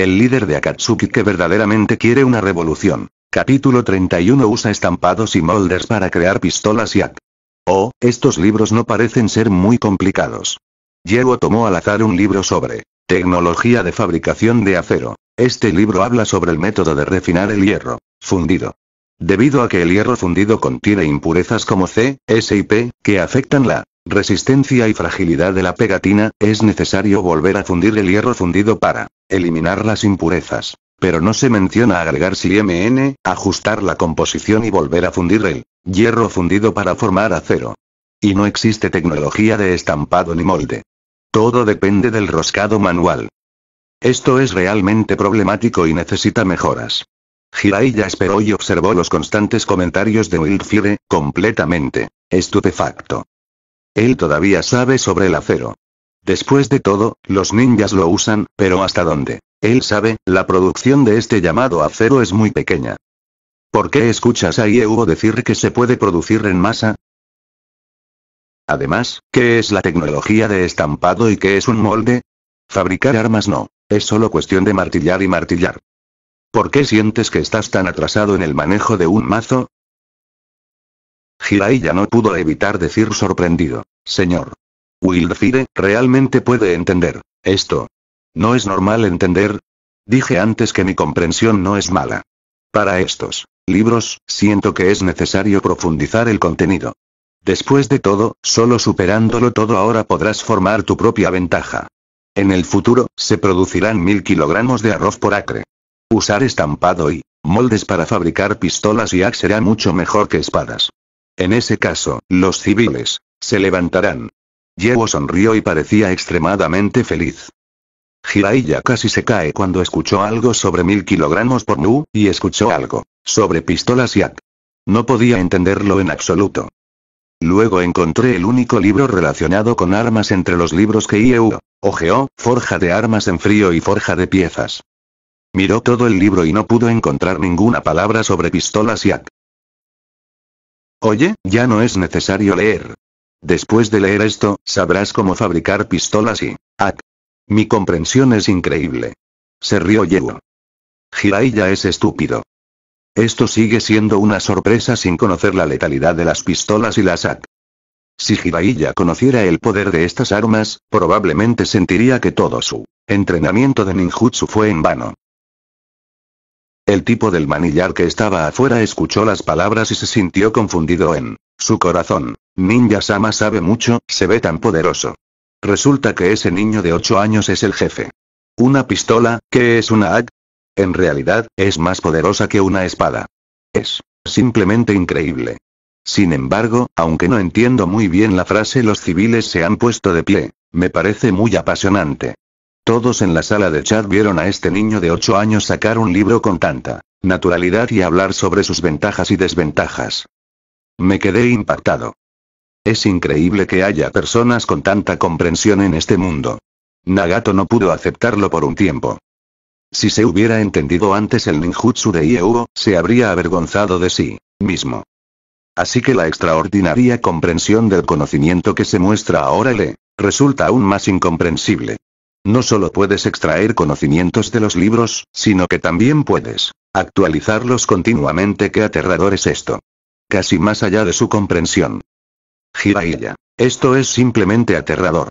El líder de Akatsuki que verdaderamente quiere una revolución. Capítulo 31 usa estampados y moldes para crear pistolas y Oh, estos libros no parecen ser muy complicados. Yeo tomó al azar un libro sobre tecnología de fabricación de acero. Este libro habla sobre el método de refinar el hierro fundido. Debido a que el hierro fundido contiene impurezas como C, S y P, que afectan la resistencia y fragilidad de la pegatina, es necesario volver a fundir el hierro fundido para eliminar las impurezas. Pero no se menciona agregar si MN, ajustar la composición y volver a fundir el hierro fundido para formar acero. Y no existe tecnología de estampado ni molde. Todo depende del roscado manual. Esto es realmente problemático y necesita mejoras. ya esperó y observó los constantes comentarios de Wildfire. completamente estupefacto. Él todavía sabe sobre el acero. Después de todo, los ninjas lo usan, pero hasta dónde. Él sabe, la producción de este llamado acero es muy pequeña. ¿Por qué escuchas a hubo decir que se puede producir en masa? Además, ¿qué es la tecnología de estampado y qué es un molde? Fabricar armas no, es solo cuestión de martillar y martillar. ¿Por qué sientes que estás tan atrasado en el manejo de un mazo? ya no pudo evitar decir sorprendido. Señor. Wildfire, realmente puede entender. Esto. ¿No es normal entender? Dije antes que mi comprensión no es mala. Para estos libros, siento que es necesario profundizar el contenido. Después de todo, solo superándolo todo ahora podrás formar tu propia ventaja. En el futuro, se producirán mil kilogramos de arroz por acre. Usar estampado y moldes para fabricar pistolas y axe será mucho mejor que espadas. En ese caso, los civiles, se levantarán. Yewo sonrió y parecía extremadamente feliz. Jiraiya casi se cae cuando escuchó algo sobre mil kilogramos por nu, y escuchó algo, sobre pistolas yak. No podía entenderlo en absoluto. Luego encontré el único libro relacionado con armas entre los libros que IEU ojeó, forja de armas en frío y forja de piezas. Miró todo el libro y no pudo encontrar ninguna palabra sobre pistolas yak. Oye, ya no es necesario leer. Después de leer esto, sabrás cómo fabricar pistolas y... ak. ¡ah! Mi comprensión es increíble. Se rió Yewo. Jiraiya es estúpido. Esto sigue siendo una sorpresa sin conocer la letalidad de las pistolas y las AK. ¡ah! Si Jiraiya conociera el poder de estas armas, probablemente sentiría que todo su entrenamiento de ninjutsu fue en vano. El tipo del manillar que estaba afuera escuchó las palabras y se sintió confundido en su corazón. Ninja Sama sabe mucho, se ve tan poderoso. Resulta que ese niño de 8 años es el jefe. Una pistola, ¿qué es una ag, En realidad, es más poderosa que una espada. Es simplemente increíble. Sin embargo, aunque no entiendo muy bien la frase los civiles se han puesto de pie, me parece muy apasionante. Todos en la sala de chat vieron a este niño de 8 años sacar un libro con tanta naturalidad y hablar sobre sus ventajas y desventajas. Me quedé impactado. Es increíble que haya personas con tanta comprensión en este mundo. Nagato no pudo aceptarlo por un tiempo. Si se hubiera entendido antes el ninjutsu de Ieuo, se habría avergonzado de sí mismo. Así que la extraordinaria comprensión del conocimiento que se muestra ahora le resulta aún más incomprensible. No solo puedes extraer conocimientos de los libros, sino que también puedes actualizarlos continuamente. Qué aterrador es esto. Casi más allá de su comprensión. Jiraiya. Esto es simplemente aterrador.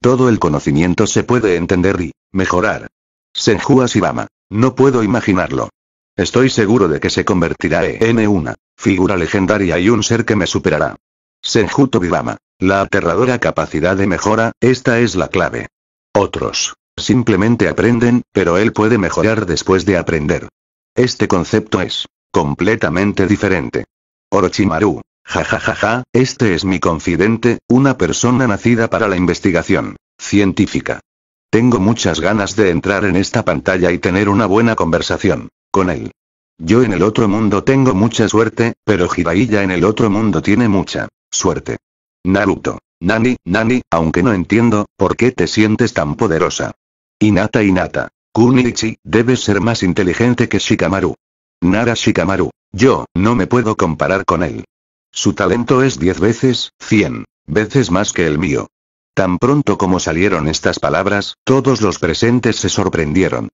Todo el conocimiento se puede entender y mejorar. Senju Shibama. No puedo imaginarlo. Estoy seguro de que se convertirá en una figura legendaria y un ser que me superará. Senju Tobibama. La aterradora capacidad de mejora, esta es la clave. Otros, simplemente aprenden, pero él puede mejorar después de aprender. Este concepto es, completamente diferente. Orochimaru, jajajaja, este es mi confidente, una persona nacida para la investigación científica. Tengo muchas ganas de entrar en esta pantalla y tener una buena conversación con él. Yo en el otro mundo tengo mucha suerte, pero Jiraiya en el otro mundo tiene mucha suerte. Naruto, Nani, Nani, aunque no entiendo, ¿por qué te sientes tan poderosa? Inata Inata. Kunichi, debes ser más inteligente que Shikamaru. Nara Shikamaru. Yo, no me puedo comparar con él. Su talento es diez veces, cien veces más que el mío. Tan pronto como salieron estas palabras, todos los presentes se sorprendieron.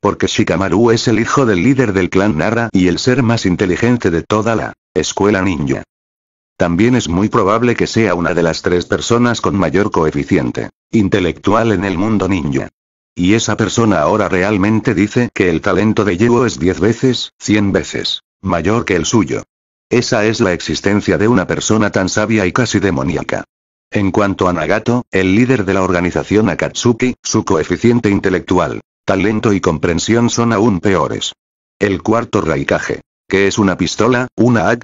Porque Shikamaru es el hijo del líder del clan Nara y el ser más inteligente de toda la escuela ninja. También es muy probable que sea una de las tres personas con mayor coeficiente intelectual en el mundo ninja. Y esa persona ahora realmente dice que el talento de Yuo es 10 veces, 100 veces, mayor que el suyo. Esa es la existencia de una persona tan sabia y casi demoníaca. En cuanto a Nagato, el líder de la organización Akatsuki, su coeficiente intelectual, talento y comprensión son aún peores. El cuarto raikage, que es una pistola, una AK,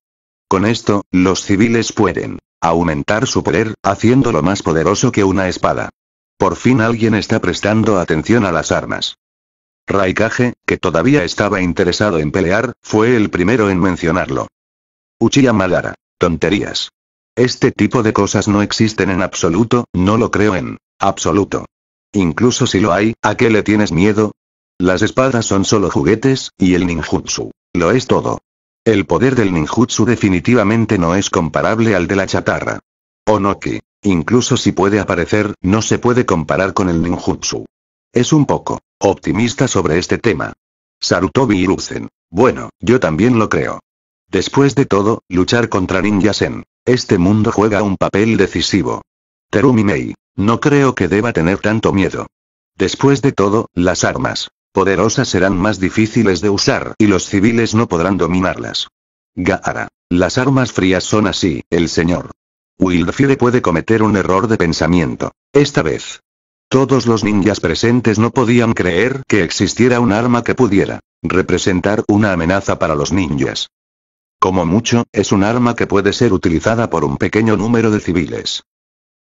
con esto, los civiles pueden aumentar su poder, haciéndolo más poderoso que una espada. Por fin alguien está prestando atención a las armas. Raikage, que todavía estaba interesado en pelear, fue el primero en mencionarlo. Uchiha Madara. Tonterías. Este tipo de cosas no existen en absoluto, no lo creo en absoluto. Incluso si lo hay, ¿a qué le tienes miedo? Las espadas son solo juguetes, y el ninjutsu. Lo es todo. El poder del ninjutsu definitivamente no es comparable al de la chatarra. Onoki, incluso si puede aparecer, no se puede comparar con el ninjutsu. Es un poco optimista sobre este tema. Sarutobi y Bueno, yo también lo creo. Después de todo, luchar contra ninjas en este mundo juega un papel decisivo. Terumi Mei, no creo que deba tener tanto miedo. Después de todo, las armas poderosas serán más difíciles de usar y los civiles no podrán dominarlas. Gaara. Las armas frías son así, el señor. Wildfire puede cometer un error de pensamiento. Esta vez. Todos los ninjas presentes no podían creer que existiera un arma que pudiera representar una amenaza para los ninjas. Como mucho, es un arma que puede ser utilizada por un pequeño número de civiles.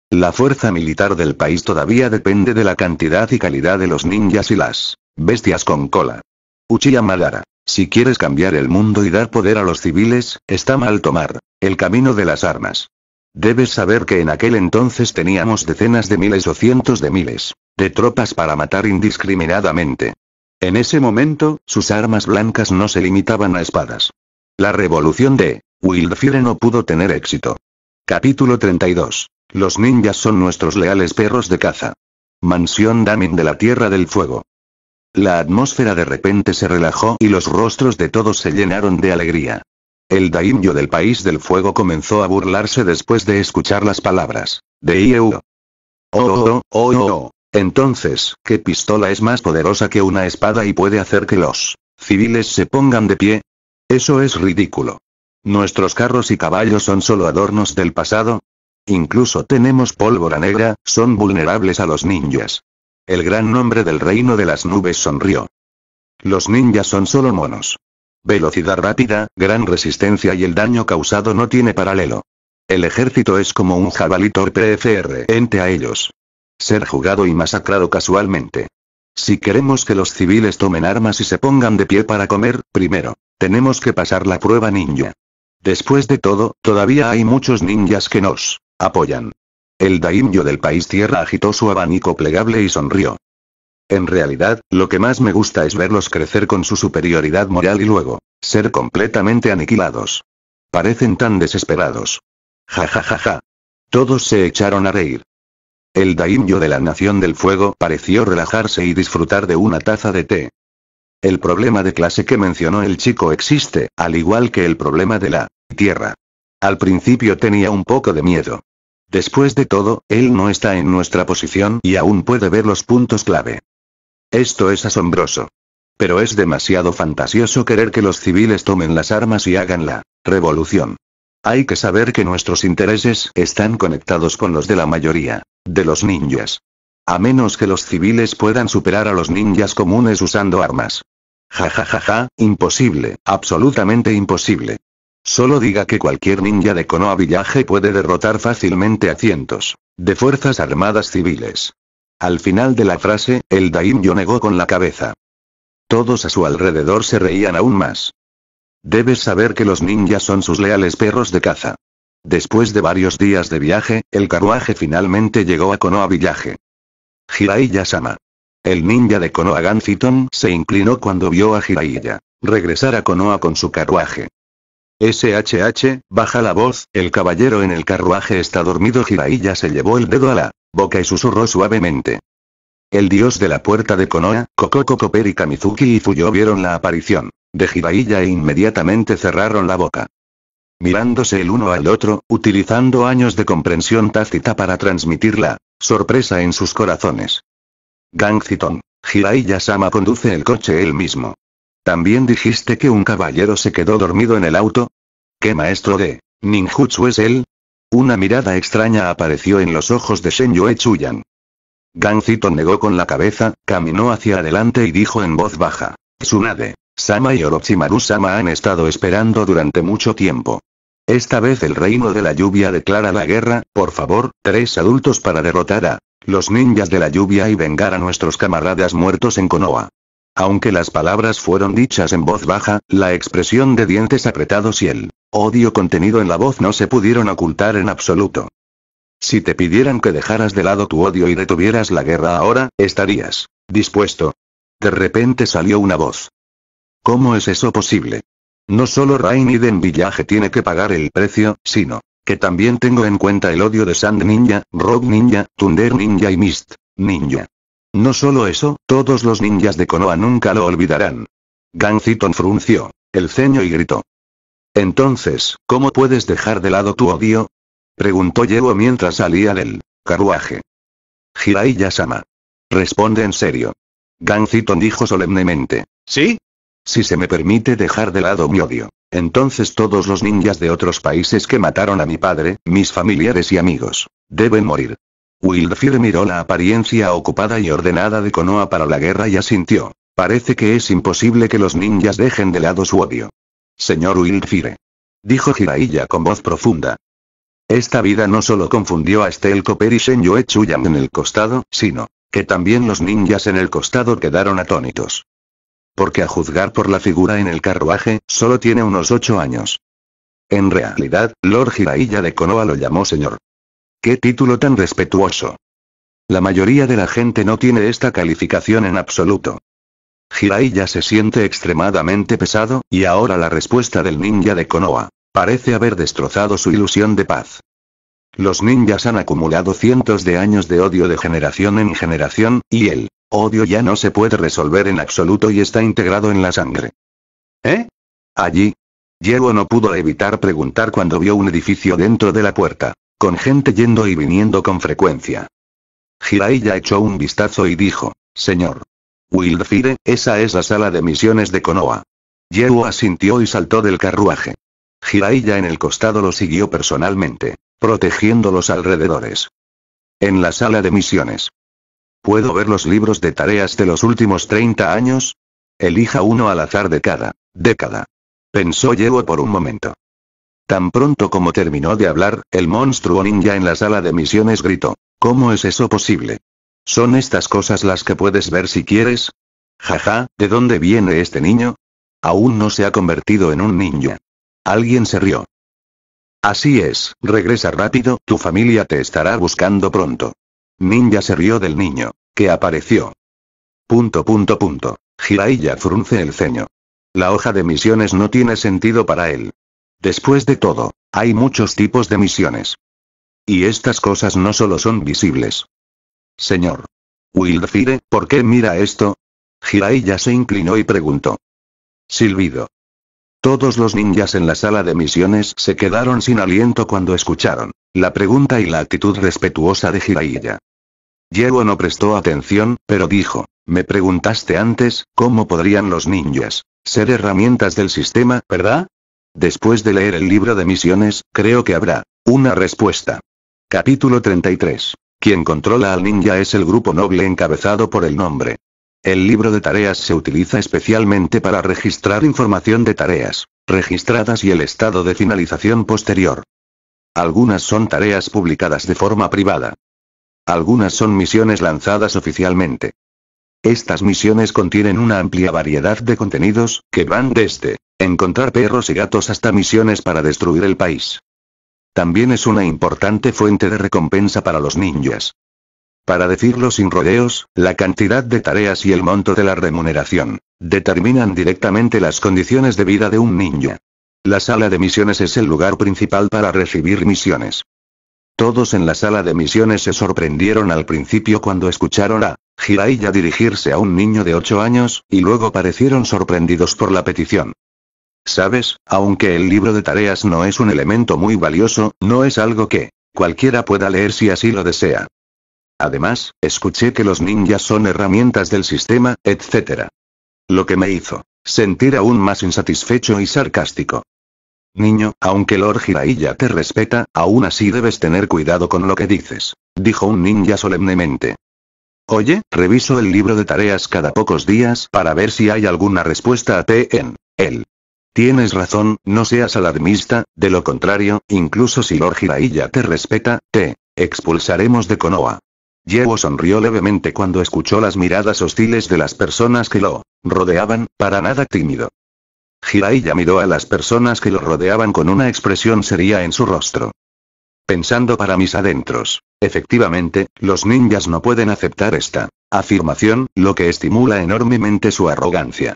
La fuerza militar del país todavía depende de la cantidad y calidad de los ninjas y las Bestias con cola. Uchiha Madara. Si quieres cambiar el mundo y dar poder a los civiles, está mal tomar el camino de las armas. Debes saber que en aquel entonces teníamos decenas de miles o cientos de miles de tropas para matar indiscriminadamente. En ese momento, sus armas blancas no se limitaban a espadas. La revolución de Wildfire no pudo tener éxito. Capítulo 32. Los ninjas son nuestros leales perros de caza. Mansión Damin de la Tierra del Fuego. La atmósfera de repente se relajó y los rostros de todos se llenaron de alegría. El daimyo del país del fuego comenzó a burlarse después de escuchar las palabras de Ieu. Oh, oh, oh, oh, oh. Entonces, ¿qué pistola es más poderosa que una espada y puede hacer que los civiles se pongan de pie? Eso es ridículo. Nuestros carros y caballos son solo adornos del pasado. Incluso tenemos pólvora negra, son vulnerables a los ninjas. El gran nombre del reino de las nubes sonrió. Los ninjas son solo monos. Velocidad rápida, gran resistencia y el daño causado no tiene paralelo. El ejército es como un jabalí torpe Ente a ellos. Ser jugado y masacrado casualmente. Si queremos que los civiles tomen armas y se pongan de pie para comer, primero, tenemos que pasar la prueba ninja. Después de todo, todavía hay muchos ninjas que nos apoyan. El daimyo del país tierra agitó su abanico plegable y sonrió. En realidad, lo que más me gusta es verlos crecer con su superioridad moral y luego, ser completamente aniquilados. Parecen tan desesperados. Ja ja ja ja. Todos se echaron a reír. El daimyo de la Nación del Fuego pareció relajarse y disfrutar de una taza de té. El problema de clase que mencionó el chico existe, al igual que el problema de la tierra. Al principio tenía un poco de miedo. Después de todo, él no está en nuestra posición y aún puede ver los puntos clave. Esto es asombroso. Pero es demasiado fantasioso querer que los civiles tomen las armas y hagan la revolución. Hay que saber que nuestros intereses están conectados con los de la mayoría de los ninjas. A menos que los civiles puedan superar a los ninjas comunes usando armas. Ja ja ja ja, imposible, absolutamente imposible. Solo diga que cualquier ninja de Konoha Village puede derrotar fácilmente a cientos de fuerzas armadas civiles. Al final de la frase, el Daimyo negó con la cabeza. Todos a su alrededor se reían aún más. Debes saber que los ninjas son sus leales perros de caza. Después de varios días de viaje, el carruaje finalmente llegó a Konoha Village. Jiraiya-sama. El ninja de Konoha Ganziton se inclinó cuando vio a Jiraiya regresar a Konoha con su carruaje. SHH, baja la voz, el caballero en el carruaje está dormido. Jiraiya se llevó el dedo a la boca y susurró suavemente. El dios de la puerta de Konoha, Kokoko y Kamizuki y Fuyo vieron la aparición de Jiraiya e inmediatamente cerraron la boca. Mirándose el uno al otro, utilizando años de comprensión tácita para transmitir la sorpresa en sus corazones. Gang Jiraiya-sama conduce el coche él mismo. ¿También dijiste que un caballero se quedó dormido en el auto? ¿Qué maestro de ninjutsu es él? Una mirada extraña apareció en los ojos de Shen Chuyan. Gancito negó con la cabeza, caminó hacia adelante y dijo en voz baja. Tsunade, Sama y Orochimaru-sama han estado esperando durante mucho tiempo. Esta vez el reino de la lluvia declara la guerra, por favor, tres adultos para derrotar a los ninjas de la lluvia y vengar a nuestros camaradas muertos en Konoha. Aunque las palabras fueron dichas en voz baja, la expresión de dientes apretados y el odio contenido en la voz no se pudieron ocultar en absoluto. Si te pidieran que dejaras de lado tu odio y detuvieras la guerra ahora, estarías dispuesto. De repente salió una voz. ¿Cómo es eso posible? No solo Rainiden Village tiene que pagar el precio, sino que también tengo en cuenta el odio de Sand Ninja, Rob Ninja, Thunder Ninja y Mist Ninja. No solo eso, todos los ninjas de Konoha nunca lo olvidarán. Ganziton frunció el ceño y gritó. Entonces, ¿cómo puedes dejar de lado tu odio? Preguntó Yewo mientras salía del carruaje. Hirai sama Responde en serio. Ganziton dijo solemnemente. ¿Sí? Si se me permite dejar de lado mi odio, entonces todos los ninjas de otros países que mataron a mi padre, mis familiares y amigos, deben morir. Wildfire miró la apariencia ocupada y ordenada de Konoha para la guerra y asintió. Parece que es imposible que los ninjas dejen de lado su odio. Señor Wildfire. Dijo Jiraiya con voz profunda. Esta vida no solo confundió a Stelco Cooper y en el costado, sino que también los ninjas en el costado quedaron atónitos. Porque a juzgar por la figura en el carruaje, solo tiene unos ocho años. En realidad, Lord Jiraiya de Konoha lo llamó señor. ¡Qué título tan respetuoso! La mayoría de la gente no tiene esta calificación en absoluto. Hirai ya se siente extremadamente pesado, y ahora la respuesta del ninja de Konoha. Parece haber destrozado su ilusión de paz. Los ninjas han acumulado cientos de años de odio de generación en generación, y el odio ya no se puede resolver en absoluto y está integrado en la sangre. ¿Eh? Allí. Yeo no pudo evitar preguntar cuando vio un edificio dentro de la puerta con gente yendo y viniendo con frecuencia. Jiraiya echó un vistazo y dijo, Señor. Wildfire, esa es la sala de misiones de Konoha. Yeru asintió y saltó del carruaje. Jiraiya en el costado lo siguió personalmente, protegiendo los alrededores. En la sala de misiones. ¿Puedo ver los libros de tareas de los últimos 30 años? Elija uno al azar de cada década. Pensó Yeru por un momento. Tan pronto como terminó de hablar, el monstruo ninja en la sala de misiones gritó. ¿Cómo es eso posible? ¿Son estas cosas las que puedes ver si quieres? Jaja, ¿de dónde viene este niño? Aún no se ha convertido en un ninja. Alguien se rió. Así es, regresa rápido, tu familia te estará buscando pronto. Ninja se rió del niño, que apareció. Punto punto punto. Jiraiya frunce el ceño. La hoja de misiones no tiene sentido para él. Después de todo, hay muchos tipos de misiones. Y estas cosas no solo son visibles. Señor. Wildfire, ¿por qué mira esto? Jiraiya se inclinó y preguntó. Silbido. Todos los ninjas en la sala de misiones se quedaron sin aliento cuando escucharon la pregunta y la actitud respetuosa de Jiraiya. Yeru no prestó atención, pero dijo, me preguntaste antes, ¿cómo podrían los ninjas ser herramientas del sistema, verdad? Después de leer el libro de misiones, creo que habrá una respuesta. Capítulo 33. Quien controla al ninja es el grupo noble encabezado por el nombre. El libro de tareas se utiliza especialmente para registrar información de tareas registradas y el estado de finalización posterior. Algunas son tareas publicadas de forma privada. Algunas son misiones lanzadas oficialmente. Estas misiones contienen una amplia variedad de contenidos, que van desde encontrar perros y gatos hasta misiones para destruir el país. También es una importante fuente de recompensa para los ninjas. Para decirlo sin rodeos, la cantidad de tareas y el monto de la remuneración determinan directamente las condiciones de vida de un ninja. La sala de misiones es el lugar principal para recibir misiones. Todos en la sala de misiones se sorprendieron al principio cuando escucharon a Jiraiya dirigirse a un niño de 8 años, y luego parecieron sorprendidos por la petición. Sabes, aunque el libro de tareas no es un elemento muy valioso, no es algo que cualquiera pueda leer si así lo desea. Además, escuché que los ninjas son herramientas del sistema, etc. Lo que me hizo sentir aún más insatisfecho y sarcástico. Niño, aunque Lord Jiraiya te respeta, aún así debes tener cuidado con lo que dices. Dijo un ninja solemnemente. Oye, reviso el libro de tareas cada pocos días para ver si hay alguna respuesta a T en él. Tienes razón, no seas alarmista, de lo contrario, incluso si Lord Jiraiya te respeta, te expulsaremos de Konoha. Yeo sonrió levemente cuando escuchó las miradas hostiles de las personas que lo rodeaban, para nada tímido. Hiraiya miró a las personas que lo rodeaban con una expresión seria en su rostro. Pensando para mis adentros. Efectivamente, los ninjas no pueden aceptar esta afirmación, lo que estimula enormemente su arrogancia.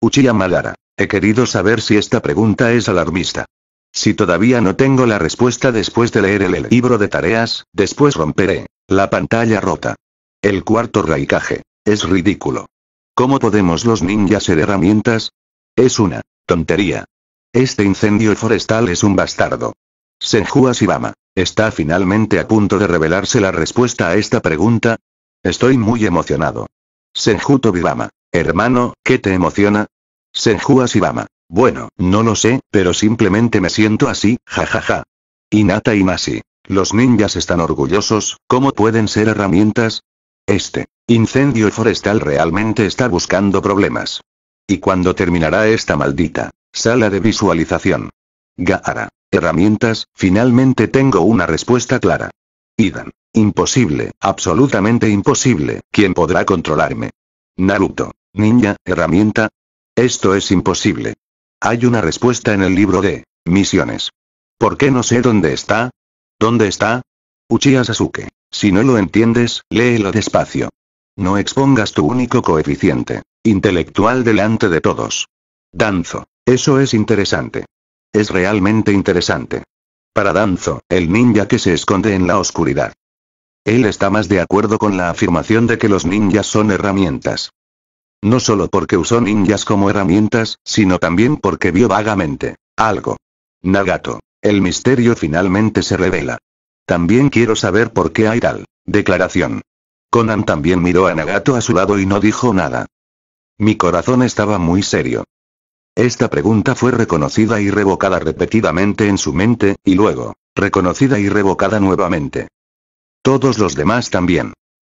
Uchiha Madara. He querido saber si esta pregunta es alarmista. Si todavía no tengo la respuesta después de leer el libro de tareas, después romperé la pantalla rota. El cuarto raicaje Es ridículo. ¿Cómo podemos los ninjas ser herramientas? Es una tontería. Este incendio forestal es un bastardo. Senju Shibama ¿está finalmente a punto de revelarse la respuesta a esta pregunta? Estoy muy emocionado. Senju Tobibama, hermano, ¿qué te emociona? Senju Shibama, bueno, no lo sé, pero simplemente me siento así, jajaja. Inata y Masi, los ninjas están orgullosos, ¿cómo pueden ser herramientas? Este incendio forestal realmente está buscando problemas y cuando terminará esta maldita sala de visualización. Gaara. Herramientas, finalmente tengo una respuesta clara. Idan. Imposible, absolutamente imposible, ¿quién podrá controlarme? Naruto. Ninja, herramienta. Esto es imposible. Hay una respuesta en el libro de misiones. ¿Por qué no sé dónde está? ¿Dónde está? Uchiha Sasuke. Si no lo entiendes, léelo despacio. No expongas tu único coeficiente intelectual delante de todos. Danzo. Eso es interesante. Es realmente interesante. Para Danzo, el ninja que se esconde en la oscuridad. Él está más de acuerdo con la afirmación de que los ninjas son herramientas. No solo porque usó ninjas como herramientas, sino también porque vio vagamente algo. Nagato. El misterio finalmente se revela. También quiero saber por qué hay tal declaración. Conan también miró a Nagato a su lado y no dijo nada. Mi corazón estaba muy serio. Esta pregunta fue reconocida y revocada repetidamente en su mente, y luego, reconocida y revocada nuevamente. Todos los demás también.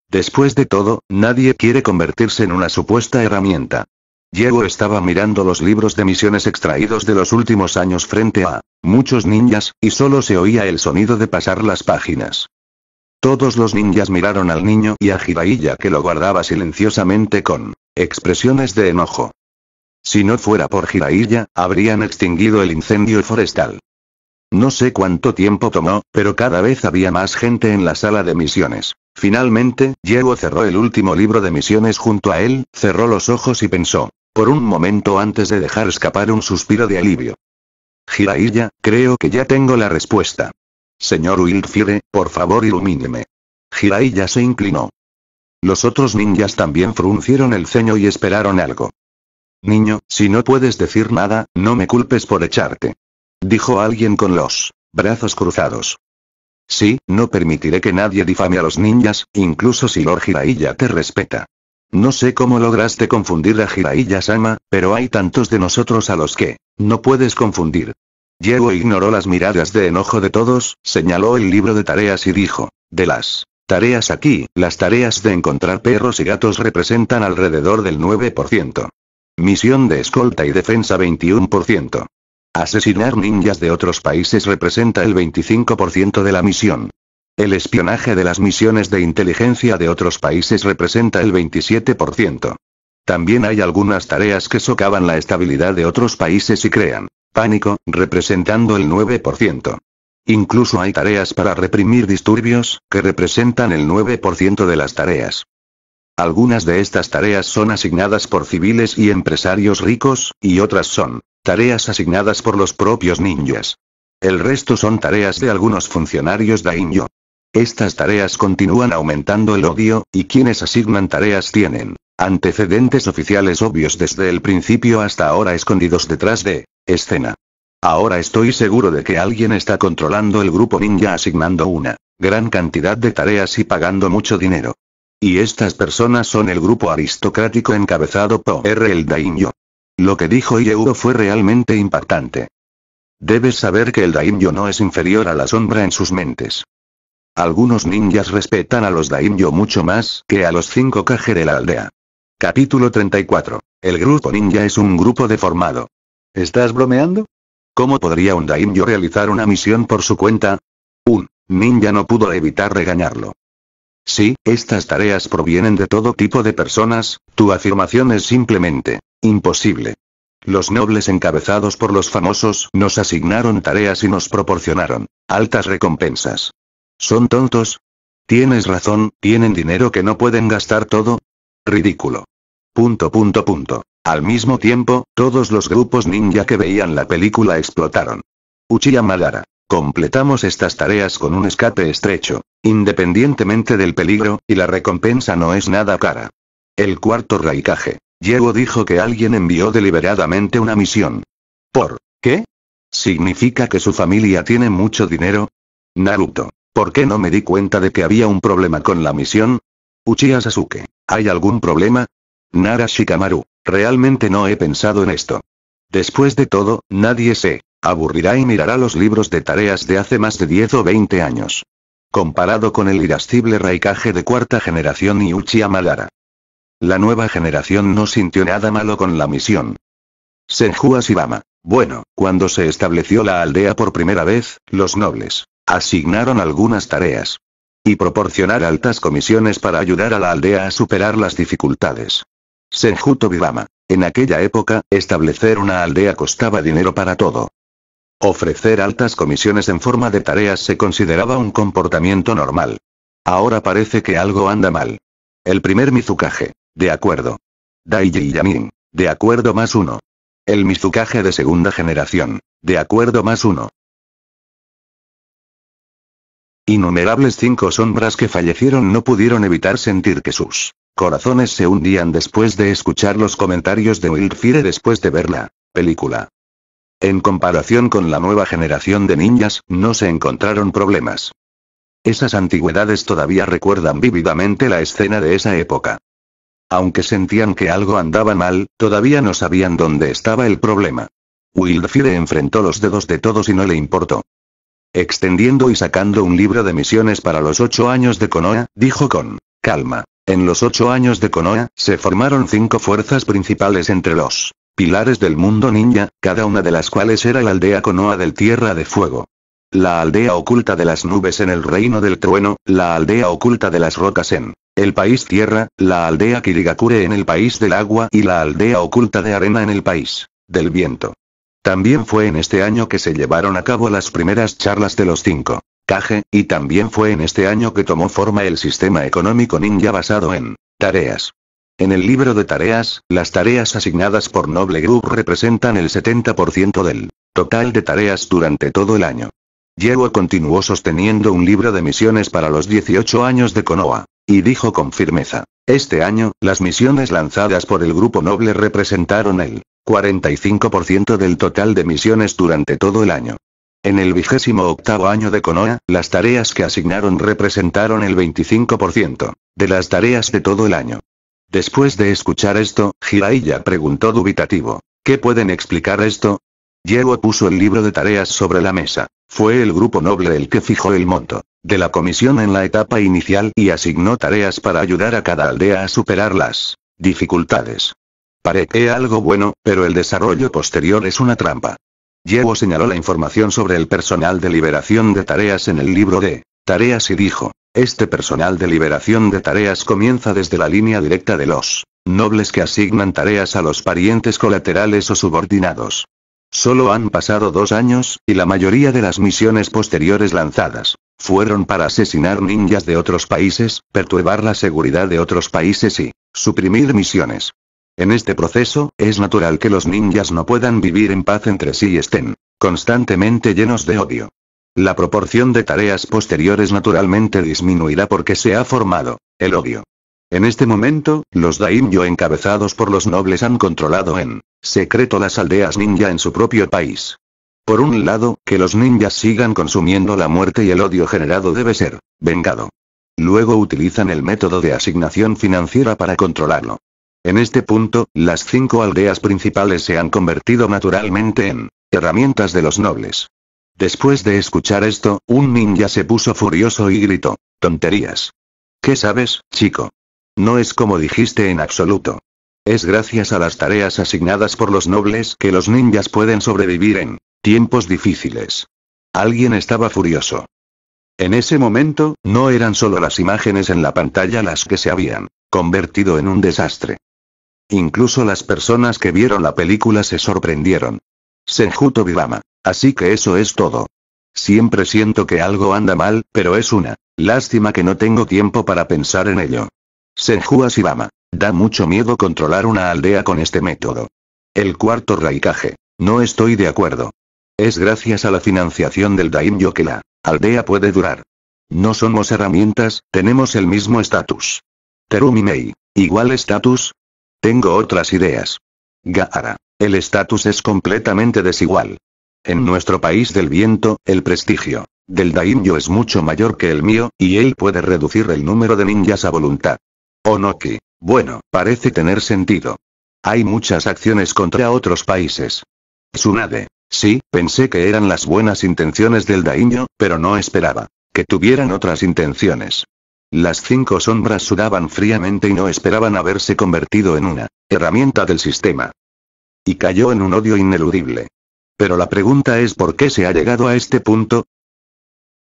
Después de todo, nadie quiere convertirse en una supuesta herramienta. Diego estaba mirando los libros de misiones extraídos de los últimos años frente a muchos ninjas, y solo se oía el sonido de pasar las páginas. Todos los ninjas miraron al niño y a Jiraiya que lo guardaba silenciosamente con Expresiones de enojo. Si no fuera por Jiraiya, habrían extinguido el incendio forestal. No sé cuánto tiempo tomó, pero cada vez había más gente en la sala de misiones. Finalmente, Yeo cerró el último libro de misiones junto a él, cerró los ojos y pensó, por un momento antes de dejar escapar un suspiro de alivio. Jiraiya, creo que ya tengo la respuesta. Señor Wildfire, por favor ilumíneme. Jiraiya se inclinó. Los otros ninjas también fruncieron el ceño y esperaron algo. Niño, si no puedes decir nada, no me culpes por echarte. Dijo alguien con los brazos cruzados. Sí, no permitiré que nadie difame a los ninjas, incluso si Lord Jiraiya te respeta. No sé cómo lograste confundir a Jiraiya-sama, pero hay tantos de nosotros a los que no puedes confundir. Yeo ignoró las miradas de enojo de todos, señaló el libro de tareas y dijo, de las Tareas aquí, las tareas de encontrar perros y gatos representan alrededor del 9%. Misión de escolta y defensa 21%. Asesinar ninjas de otros países representa el 25% de la misión. El espionaje de las misiones de inteligencia de otros países representa el 27%. También hay algunas tareas que socavan la estabilidad de otros países y crean pánico, representando el 9%. Incluso hay tareas para reprimir disturbios, que representan el 9% de las tareas. Algunas de estas tareas son asignadas por civiles y empresarios ricos, y otras son tareas asignadas por los propios ninjas. El resto son tareas de algunos funcionarios daimyo. Estas tareas continúan aumentando el odio, y quienes asignan tareas tienen antecedentes oficiales obvios desde el principio hasta ahora escondidos detrás de escena. Ahora estoy seguro de que alguien está controlando el grupo ninja asignando una gran cantidad de tareas y pagando mucho dinero. Y estas personas son el grupo aristocrático encabezado por El Daimyo. Lo que dijo Ieuro fue realmente impactante. Debes saber que el Daimyo no es inferior a la sombra en sus mentes. Algunos ninjas respetan a los Daimyo mucho más que a los cinco Kage de la aldea. Capítulo 34. El grupo ninja es un grupo deformado. ¿Estás bromeando? ¿Cómo podría un daimyo realizar una misión por su cuenta? Un ninja no pudo evitar regañarlo. Sí, estas tareas provienen de todo tipo de personas, tu afirmación es simplemente imposible. Los nobles encabezados por los famosos nos asignaron tareas y nos proporcionaron altas recompensas. ¿Son tontos? Tienes razón, tienen dinero que no pueden gastar todo. Ridículo. Punto punto punto. Al mismo tiempo, todos los grupos ninja que veían la película explotaron. Uchiha Madara. Completamos estas tareas con un escape estrecho, independientemente del peligro, y la recompensa no es nada cara. El cuarto raikaje, Yego dijo que alguien envió deliberadamente una misión. ¿Por qué? ¿Significa que su familia tiene mucho dinero? Naruto. ¿Por qué no me di cuenta de que había un problema con la misión? Uchiha Sasuke. ¿Hay algún problema? Nara Shikamaru. Realmente no he pensado en esto. Después de todo, nadie se aburrirá y mirará los libros de tareas de hace más de 10 o 20 años. Comparado con el irascible raikaje de cuarta generación y Uchiha Madara. La nueva generación no sintió nada malo con la misión. Senju Shibama, Bueno, cuando se estableció la aldea por primera vez, los nobles asignaron algunas tareas y proporcionar altas comisiones para ayudar a la aldea a superar las dificultades. Senjuto Bibama, En aquella época, establecer una aldea costaba dinero para todo. Ofrecer altas comisiones en forma de tareas se consideraba un comportamiento normal. Ahora parece que algo anda mal. El primer Mizukage. De acuerdo. Daiji Yamin. De acuerdo más uno. El Mizukage de segunda generación. De acuerdo más uno. Innumerables cinco sombras que fallecieron no pudieron evitar sentir que sus Corazones se hundían después de escuchar los comentarios de Wilfire después de ver la película. En comparación con la nueva generación de niñas, no se encontraron problemas. Esas antigüedades todavía recuerdan vívidamente la escena de esa época. Aunque sentían que algo andaba mal, todavía no sabían dónde estaba el problema. Wilfire enfrentó los dedos de todos y no le importó. Extendiendo y sacando un libro de misiones para los ocho años de Konoha, dijo con calma. En los ocho años de Konoha, se formaron cinco fuerzas principales entre los pilares del mundo ninja, cada una de las cuales era la aldea Konoha del Tierra de Fuego. La aldea oculta de las nubes en el reino del trueno, la aldea oculta de las rocas en el país tierra, la aldea Kirigakure en el país del agua y la aldea oculta de arena en el país del viento. También fue en este año que se llevaron a cabo las primeras charlas de los cinco y también fue en este año que tomó forma el sistema económico ninja basado en tareas. En el libro de tareas, las tareas asignadas por Noble Group representan el 70% del total de tareas durante todo el año. Yeru continuó sosteniendo un libro de misiones para los 18 años de Konoha, y dijo con firmeza, este año, las misiones lanzadas por el Grupo Noble representaron el 45% del total de misiones durante todo el año. En el vigésimo octavo año de Konoha, las tareas que asignaron representaron el 25% de las tareas de todo el año. Después de escuchar esto, Hiraiya preguntó dubitativo. ¿Qué pueden explicar esto? Diego puso el libro de tareas sobre la mesa. Fue el grupo noble el que fijó el monto de la comisión en la etapa inicial y asignó tareas para ayudar a cada aldea a superar las dificultades. Parece algo bueno, pero el desarrollo posterior es una trampa. Yeo señaló la información sobre el personal de liberación de tareas en el libro de tareas y dijo, este personal de liberación de tareas comienza desde la línea directa de los nobles que asignan tareas a los parientes colaterales o subordinados. Solo han pasado dos años, y la mayoría de las misiones posteriores lanzadas fueron para asesinar ninjas de otros países, perturbar la seguridad de otros países y suprimir misiones. En este proceso, es natural que los ninjas no puedan vivir en paz entre sí y estén constantemente llenos de odio. La proporción de tareas posteriores naturalmente disminuirá porque se ha formado el odio. En este momento, los daimyo encabezados por los nobles han controlado en secreto las aldeas ninja en su propio país. Por un lado, que los ninjas sigan consumiendo la muerte y el odio generado debe ser vengado. Luego utilizan el método de asignación financiera para controlarlo. En este punto, las cinco aldeas principales se han convertido naturalmente en herramientas de los nobles. Después de escuchar esto, un ninja se puso furioso y gritó, tonterías. ¿Qué sabes, chico? No es como dijiste en absoluto. Es gracias a las tareas asignadas por los nobles que los ninjas pueden sobrevivir en tiempos difíciles. Alguien estaba furioso. En ese momento, no eran solo las imágenes en la pantalla las que se habían convertido en un desastre. Incluso las personas que vieron la película se sorprendieron. Senjuto Tobirama. Así que eso es todo. Siempre siento que algo anda mal, pero es una. Lástima que no tengo tiempo para pensar en ello. Senju Asibama. Da mucho miedo controlar una aldea con este método. El cuarto raikaje. No estoy de acuerdo. Es gracias a la financiación del Daimyo que la aldea puede durar. No somos herramientas, tenemos el mismo estatus. Terumi Mei. Igual estatus, tengo otras ideas. Gaara. El estatus es completamente desigual. En nuestro país del viento, el prestigio del daimyo es mucho mayor que el mío, y él puede reducir el número de ninjas a voluntad. Onoki. Bueno, parece tener sentido. Hay muchas acciones contra otros países. Tsunade. Sí, pensé que eran las buenas intenciones del daimyo, pero no esperaba que tuvieran otras intenciones. Las cinco sombras sudaban fríamente y no esperaban haberse convertido en una herramienta del sistema. Y cayó en un odio ineludible. Pero la pregunta es por qué se ha llegado a este punto.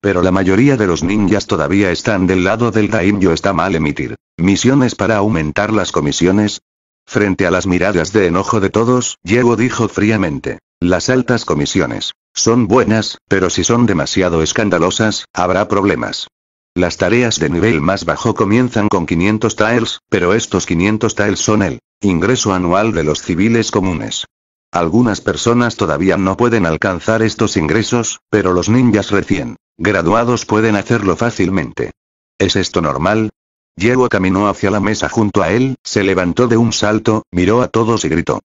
Pero la mayoría de los ninjas todavía están del lado del daimyo está mal emitir misiones para aumentar las comisiones. Frente a las miradas de enojo de todos, Diego dijo fríamente, las altas comisiones son buenas, pero si son demasiado escandalosas, habrá problemas. Las tareas de nivel más bajo comienzan con 500 taels, pero estos 500 taels son el ingreso anual de los civiles comunes. Algunas personas todavía no pueden alcanzar estos ingresos, pero los ninjas recién graduados pueden hacerlo fácilmente. ¿Es esto normal? Yewa caminó hacia la mesa junto a él, se levantó de un salto, miró a todos y gritó.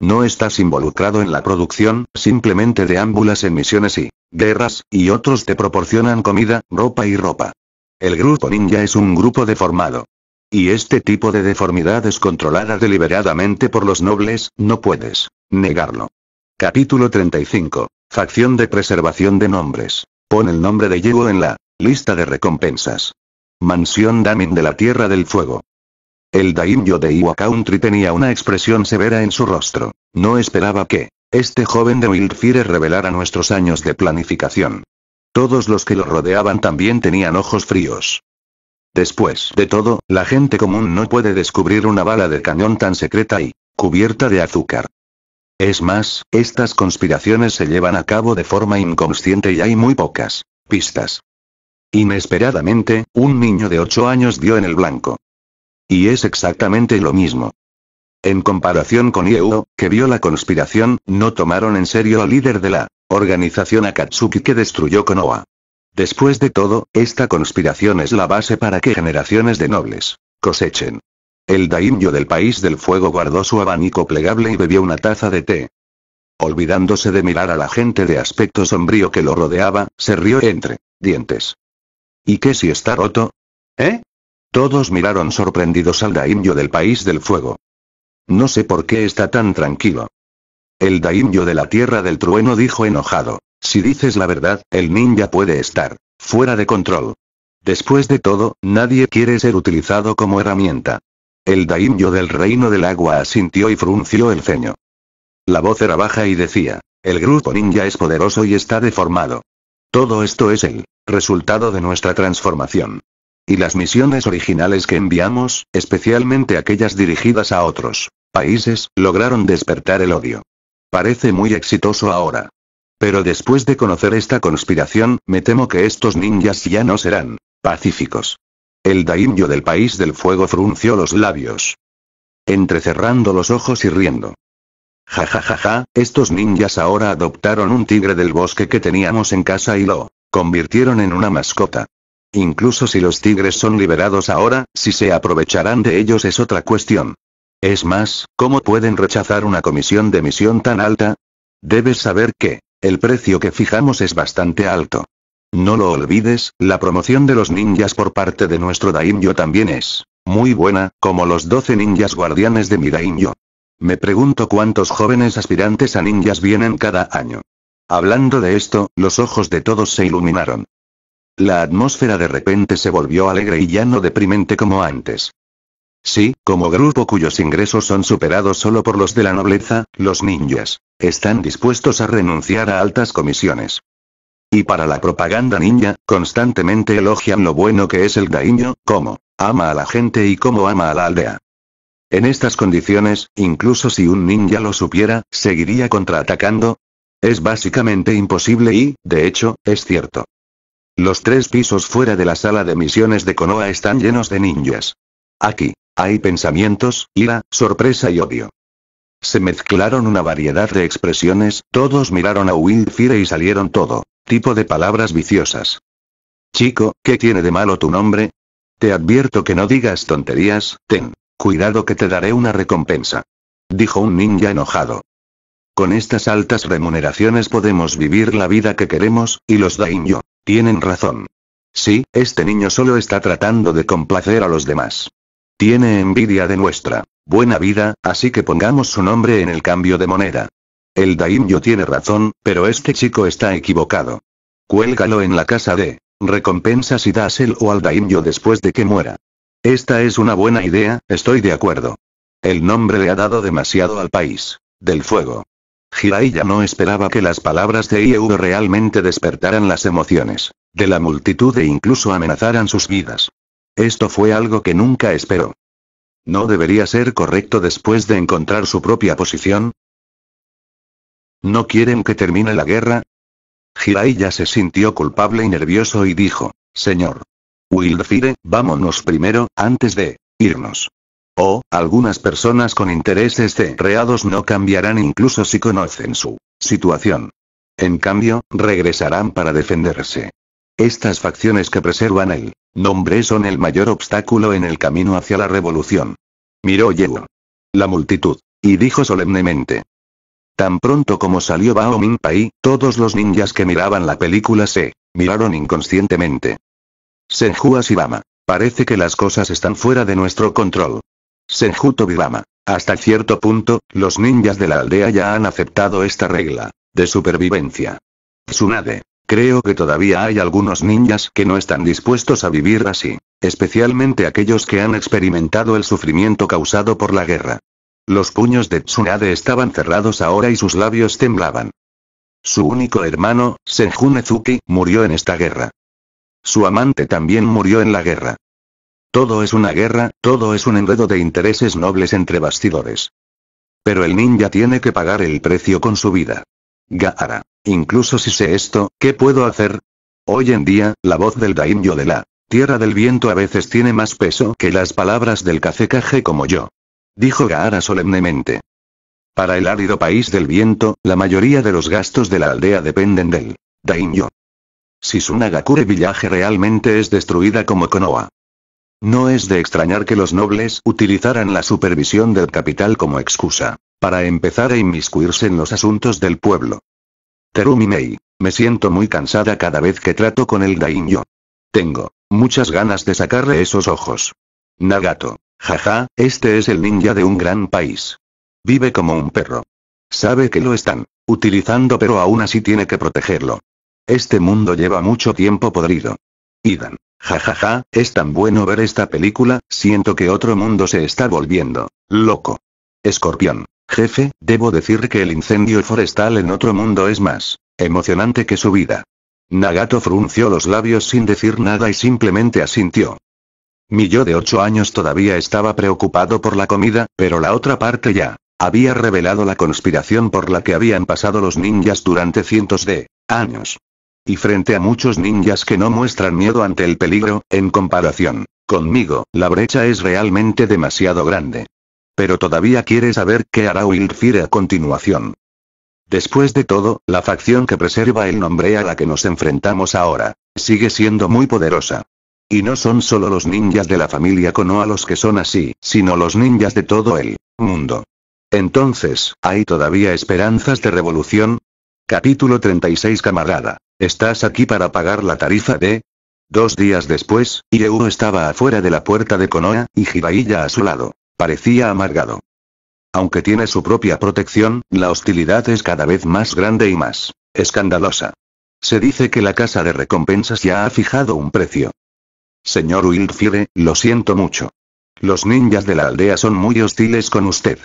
No estás involucrado en la producción, simplemente de ámbulas en misiones y guerras, y otros te proporcionan comida, ropa y ropa. El grupo ninja es un grupo deformado. Y este tipo de deformidad es controlada deliberadamente por los nobles, no puedes negarlo. Capítulo 35. Facción de preservación de nombres. Pon el nombre de Yewo en la lista de recompensas. Mansión Damin de la Tierra del Fuego. El daimyo de Iwa Country tenía una expresión severa en su rostro. No esperaba que este joven de Wildfire revelara nuestros años de planificación. Todos los que lo rodeaban también tenían ojos fríos. Después de todo, la gente común no puede descubrir una bala de cañón tan secreta y cubierta de azúcar. Es más, estas conspiraciones se llevan a cabo de forma inconsciente y hay muy pocas pistas. Inesperadamente, un niño de 8 años dio en el blanco. Y es exactamente lo mismo. En comparación con Ieuo, que vio la conspiración, no tomaron en serio al líder de la organización Akatsuki que destruyó Konoha. Después de todo, esta conspiración es la base para que generaciones de nobles cosechen. El daimyo del país del fuego guardó su abanico plegable y bebió una taza de té. Olvidándose de mirar a la gente de aspecto sombrío que lo rodeaba, se rió entre dientes. ¿Y qué si está roto? ¿Eh? Todos miraron sorprendidos al daimyo del país del fuego. No sé por qué está tan tranquilo. El daimyo de la Tierra del Trueno dijo enojado. Si dices la verdad, el ninja puede estar fuera de control. Después de todo, nadie quiere ser utilizado como herramienta. El daimyo del reino del agua asintió y frunció el ceño. La voz era baja y decía, el grupo ninja es poderoso y está deformado. Todo esto es el resultado de nuestra transformación. Y las misiones originales que enviamos, especialmente aquellas dirigidas a otros, países lograron despertar el odio. Parece muy exitoso ahora. Pero después de conocer esta conspiración, me temo que estos ninjas ya no serán pacíficos. El daimyo del país del fuego frunció los labios. Entrecerrando los ojos y riendo. Ja ja ja ja, estos ninjas ahora adoptaron un tigre del bosque que teníamos en casa y lo convirtieron en una mascota. Incluso si los tigres son liberados ahora, si se aprovecharán de ellos es otra cuestión. Es más, ¿cómo pueden rechazar una comisión de misión tan alta? Debes saber que, el precio que fijamos es bastante alto. No lo olvides, la promoción de los ninjas por parte de nuestro daimyo también es muy buena, como los 12 ninjas guardianes de mi daimyo. Me pregunto cuántos jóvenes aspirantes a ninjas vienen cada año. Hablando de esto, los ojos de todos se iluminaron. La atmósfera de repente se volvió alegre y ya no deprimente como antes. Sí, como grupo cuyos ingresos son superados solo por los de la nobleza, los ninjas. Están dispuestos a renunciar a altas comisiones. Y para la propaganda ninja, constantemente elogian lo bueno que es el daño, cómo ama a la gente y cómo ama a la aldea. En estas condiciones, incluso si un ninja lo supiera, ¿seguiría contraatacando? Es básicamente imposible y, de hecho, es cierto. Los tres pisos fuera de la sala de misiones de Konoha están llenos de ninjas. Aquí, hay pensamientos, ira, sorpresa y odio. Se mezclaron una variedad de expresiones, todos miraron a Winfire y salieron todo tipo de palabras viciosas. Chico, ¿qué tiene de malo tu nombre? Te advierto que no digas tonterías, ten cuidado que te daré una recompensa. Dijo un ninja enojado. Con estas altas remuneraciones podemos vivir la vida que queremos, y los daimyo tienen razón. Sí, este niño solo está tratando de complacer a los demás. Tiene envidia de nuestra buena vida, así que pongamos su nombre en el cambio de moneda. El daimyo tiene razón, pero este chico está equivocado. Cuélgalo en la casa de recompensas y o al daimyo después de que muera. Esta es una buena idea, estoy de acuerdo. El nombre le ha dado demasiado al país. Del fuego. Hiraiya no esperaba que las palabras de Ieuro realmente despertaran las emociones de la multitud e incluso amenazaran sus vidas. Esto fue algo que nunca esperó. ¿No debería ser correcto después de encontrar su propia posición? ¿No quieren que termine la guerra? Hirai ya se sintió culpable y nervioso y dijo, Señor. Wildfire, vámonos primero, antes de irnos. O, algunas personas con intereses reados no cambiarán incluso si conocen su situación. En cambio, regresarán para defenderse. Estas facciones que preservan el nombre son el mayor obstáculo en el camino hacia la revolución. Miró Yeo. La multitud. Y dijo solemnemente. Tan pronto como salió Bao Min todos los ninjas que miraban la película se miraron inconscientemente. Senju Asibama. Parece que las cosas están fuera de nuestro control. Senju Tobirama. Hasta cierto punto, los ninjas de la aldea ya han aceptado esta regla de supervivencia. Tsunade. Creo que todavía hay algunos ninjas que no están dispuestos a vivir así, especialmente aquellos que han experimentado el sufrimiento causado por la guerra. Los puños de Tsunade estaban cerrados ahora y sus labios temblaban. Su único hermano, Senjunezuki, murió en esta guerra. Su amante también murió en la guerra. Todo es una guerra, todo es un enredo de intereses nobles entre bastidores. Pero el ninja tiene que pagar el precio con su vida. Gaara. Incluso si sé esto, ¿qué puedo hacer? Hoy en día, la voz del daimyo de la tierra del viento a veces tiene más peso que las palabras del cacecaje como yo. Dijo Gaara solemnemente. Para el árido país del viento, la mayoría de los gastos de la aldea dependen del Daimyo. Si su Nagakure villaje realmente es destruida como Konoha. No es de extrañar que los nobles utilizaran la supervisión del capital como excusa, para empezar a inmiscuirse en los asuntos del pueblo. Terumi Mei, me siento muy cansada cada vez que trato con el Daimyo. Tengo muchas ganas de sacarle esos ojos. Nagato, jaja, este es el ninja de un gran país. Vive como un perro. Sabe que lo están utilizando pero aún así tiene que protegerlo. Este mundo lleva mucho tiempo podrido. Idan, jajaja, es tan bueno ver esta película, siento que otro mundo se está volviendo loco. Escorpión, Jefe, debo decir que el incendio forestal en otro mundo es más emocionante que su vida. Nagato frunció los labios sin decir nada y simplemente asintió. Mi yo de ocho años todavía estaba preocupado por la comida, pero la otra parte ya había revelado la conspiración por la que habían pasado los ninjas durante cientos de años. Y frente a muchos ninjas que no muestran miedo ante el peligro, en comparación conmigo, la brecha es realmente demasiado grande pero todavía quiere saber qué hará Wildfire a continuación. Después de todo, la facción que preserva el nombre a la que nos enfrentamos ahora, sigue siendo muy poderosa. Y no son solo los ninjas de la familia Konoha los que son así, sino los ninjas de todo el mundo. Entonces, ¿hay todavía esperanzas de revolución? Capítulo 36 Camarada, ¿estás aquí para pagar la tarifa de...? Dos días después, Ireu estaba afuera de la puerta de Konoha, y Jiraiya a su lado. Parecía amargado. Aunque tiene su propia protección, la hostilidad es cada vez más grande y más escandalosa. Se dice que la casa de recompensas ya ha fijado un precio. Señor Wildfire, lo siento mucho. Los ninjas de la aldea son muy hostiles con usted.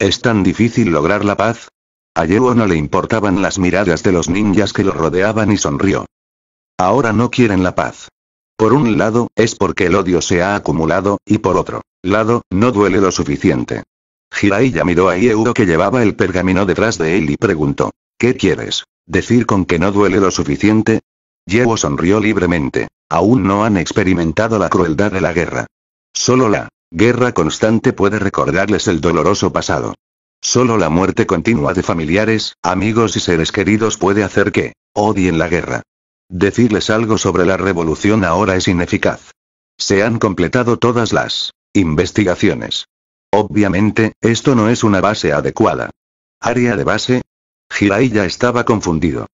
¿Es tan difícil lograr la paz? A Yeo no le importaban las miradas de los ninjas que lo rodeaban y sonrió. Ahora no quieren la paz. Por un lado, es porque el odio se ha acumulado, y por otro, lado, no duele lo suficiente. Jiraiya miró a Yehudo que llevaba el pergamino detrás de él y preguntó. ¿Qué quieres? ¿Decir con que no duele lo suficiente? Yehudo sonrió libremente. Aún no han experimentado la crueldad de la guerra. Solo la guerra constante puede recordarles el doloroso pasado. Solo la muerte continua de familiares, amigos y seres queridos puede hacer que odien la guerra. Decirles algo sobre la revolución ahora es ineficaz. Se han completado todas las Investigaciones. Obviamente, esto no es una base adecuada. ¿Área de base? Jiraiya ya estaba confundido.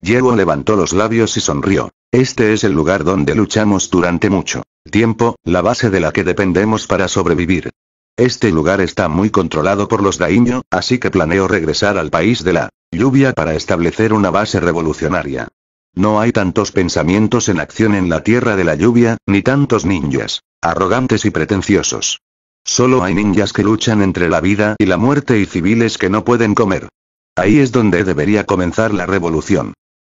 Yeo levantó los labios y sonrió. Este es el lugar donde luchamos durante mucho tiempo, la base de la que dependemos para sobrevivir. Este lugar está muy controlado por los Daimyo, así que planeo regresar al país de la lluvia para establecer una base revolucionaria. No hay tantos pensamientos en acción en la tierra de la lluvia, ni tantos ninjas. Arrogantes y pretenciosos. Solo hay ninjas que luchan entre la vida y la muerte y civiles que no pueden comer. Ahí es donde debería comenzar la revolución.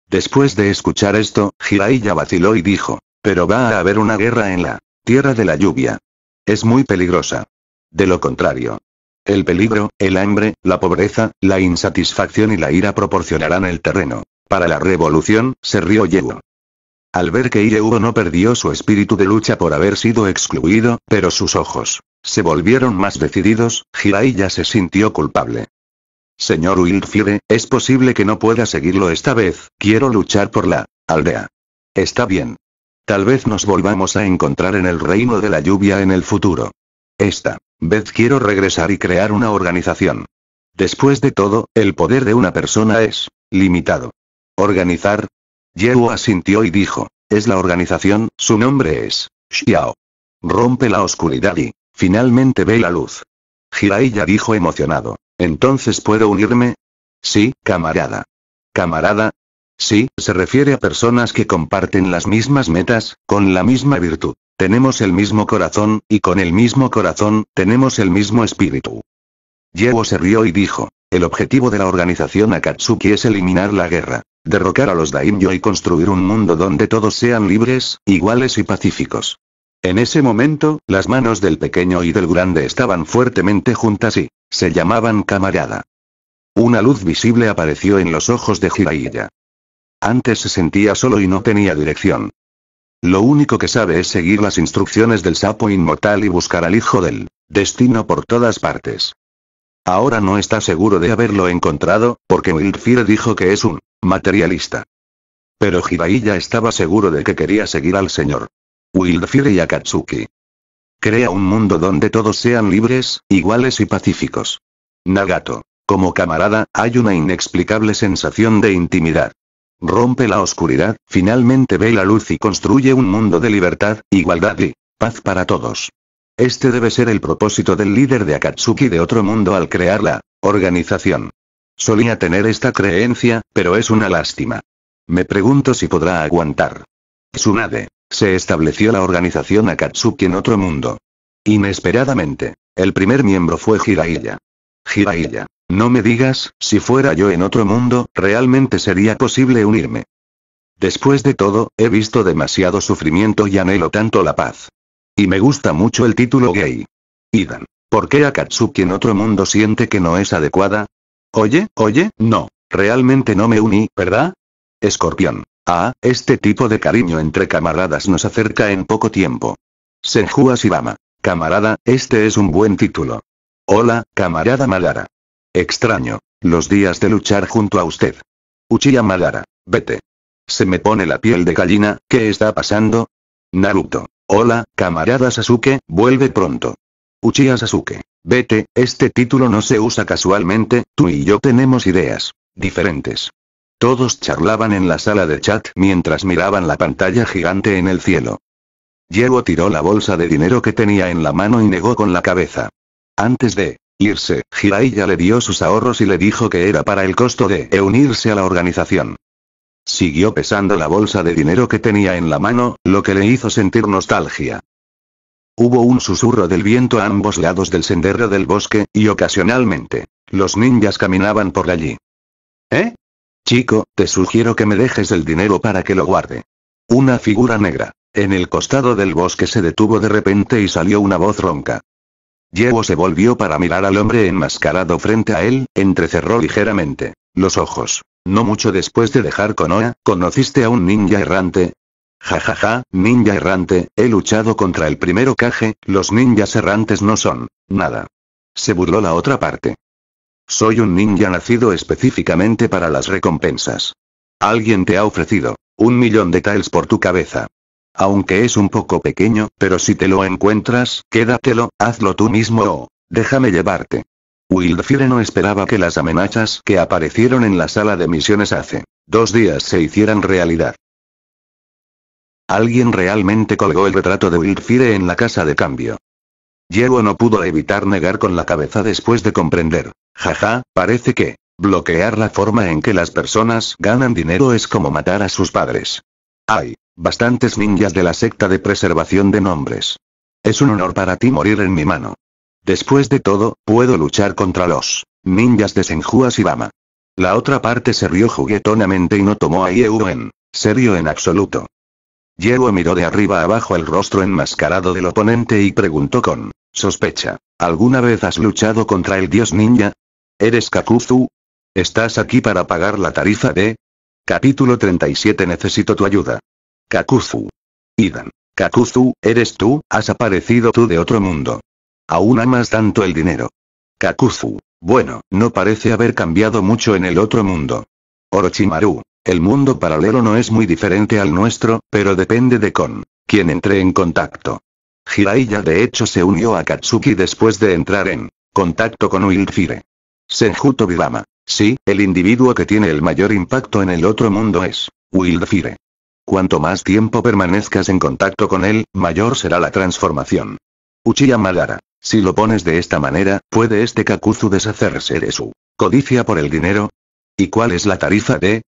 Después de escuchar esto, ya vaciló y dijo, pero va a haber una guerra en la tierra de la lluvia. Es muy peligrosa. De lo contrario. El peligro, el hambre, la pobreza, la insatisfacción y la ira proporcionarán el terreno. Para la revolución, se rió Yehu. Al ver que Yehu no perdió su espíritu de lucha por haber sido excluido, pero sus ojos se volvieron más decididos, Hirai ya se sintió culpable. Señor Wildfire, es posible que no pueda seguirlo esta vez, quiero luchar por la aldea. Está bien. Tal vez nos volvamos a encontrar en el reino de la lluvia en el futuro. Esta vez quiero regresar y crear una organización. Después de todo, el poder de una persona es limitado. Organizar. Yehu asintió y dijo, es la organización, su nombre es, Xiao. Rompe la oscuridad y, finalmente ve la luz. Jiraiya dijo emocionado, ¿entonces puedo unirme? Sí, camarada. Camarada. Sí, se refiere a personas que comparten las mismas metas, con la misma virtud. Tenemos el mismo corazón, y con el mismo corazón, tenemos el mismo espíritu. Yehu se rió y dijo, el objetivo de la organización Akatsuki es eliminar la guerra derrocar a los daimyo y construir un mundo donde todos sean libres, iguales y pacíficos. En ese momento, las manos del pequeño y del grande estaban fuertemente juntas y se llamaban camarada. Una luz visible apareció en los ojos de Jiraiya. Antes se sentía solo y no tenía dirección. Lo único que sabe es seguir las instrucciones del sapo inmortal y buscar al hijo del destino por todas partes. Ahora no está seguro de haberlo encontrado, porque Wildfire dijo que es un Materialista. Pero ya estaba seguro de que quería seguir al señor. Wildfire y Akatsuki. Crea un mundo donde todos sean libres, iguales y pacíficos. Nagato. Como camarada, hay una inexplicable sensación de intimidad. Rompe la oscuridad, finalmente ve la luz y construye un mundo de libertad, igualdad y paz para todos. Este debe ser el propósito del líder de Akatsuki de otro mundo al crear la organización. Solía tener esta creencia, pero es una lástima. Me pregunto si podrá aguantar. Tsunade. Se estableció la organización Akatsuki en otro mundo. Inesperadamente. El primer miembro fue Jiraiya. Jiraiya. No me digas, si fuera yo en otro mundo, realmente sería posible unirme. Después de todo, he visto demasiado sufrimiento y anhelo tanto la paz. Y me gusta mucho el título gay. Idan. ¿Por qué Akatsuki en otro mundo siente que no es adecuada? Oye, oye, no. Realmente no me uní, ¿verdad? Escorpión. Ah, este tipo de cariño entre camaradas nos acerca en poco tiempo. Senju Asibama. Camarada, este es un buen título. Hola, camarada Madara. Extraño. Los días de luchar junto a usted. Uchiha Madara. Vete. Se me pone la piel de gallina, ¿qué está pasando? Naruto. Hola, camarada Sasuke, vuelve pronto. Uchiha Sasuke. Vete, este título no se usa casualmente, tú y yo tenemos ideas diferentes. Todos charlaban en la sala de chat mientras miraban la pantalla gigante en el cielo. Yeru tiró la bolsa de dinero que tenía en la mano y negó con la cabeza. Antes de irse, Jiraiya le dio sus ahorros y le dijo que era para el costo de unirse a la organización. Siguió pesando la bolsa de dinero que tenía en la mano, lo que le hizo sentir nostalgia. Hubo un susurro del viento a ambos lados del sendero del bosque, y ocasionalmente, los ninjas caminaban por allí. ¿Eh? Chico, te sugiero que me dejes el dinero para que lo guarde. Una figura negra, en el costado del bosque se detuvo de repente y salió una voz ronca. Yeo se volvió para mirar al hombre enmascarado frente a él, entrecerró ligeramente los ojos. No mucho después de dejar Oa, ¿conociste a un ninja errante? Jajaja, ja, ja, ninja errante, he luchado contra el primero caje. los ninjas errantes no son nada. Se burló la otra parte. Soy un ninja nacido específicamente para las recompensas. Alguien te ha ofrecido un millón de tiles por tu cabeza. Aunque es un poco pequeño, pero si te lo encuentras, quédatelo, hazlo tú mismo o déjame llevarte. Wildfire no esperaba que las amenazas que aparecieron en la sala de misiones hace dos días se hicieran realidad. Alguien realmente colgó el retrato de Wilfire en la casa de cambio. Yeo no pudo evitar negar con la cabeza después de comprender. Jaja, parece que, bloquear la forma en que las personas ganan dinero es como matar a sus padres. Hay, bastantes ninjas de la secta de preservación de nombres. Es un honor para ti morir en mi mano. Después de todo, puedo luchar contra los ninjas de y Sibama. La otra parte se rió juguetonamente y no tomó a Yewen en serio en absoluto. Yeruo miró de arriba abajo el rostro enmascarado del oponente y preguntó con sospecha. ¿Alguna vez has luchado contra el dios ninja? ¿Eres Kakuzu? ¿Estás aquí para pagar la tarifa de? Capítulo 37 Necesito tu ayuda. Kakuzu. Idan. Kakuzu, eres tú, has aparecido tú de otro mundo. Aún amas tanto el dinero. Kakuzu. Bueno, no parece haber cambiado mucho en el otro mundo. Orochimaru. El mundo paralelo no es muy diferente al nuestro, pero depende de con quien entre en contacto. Jiraiya de hecho se unió a Katsuki después de entrar en contacto con Wildfire. Senjuto bilama Sí, el individuo que tiene el mayor impacto en el otro mundo es Wildfire. Cuanto más tiempo permanezcas en contacto con él, mayor será la transformación. Uchiha Madara. Si lo pones de esta manera, ¿puede este Kakuzu deshacerse de su codicia por el dinero? ¿Y cuál es la tarifa de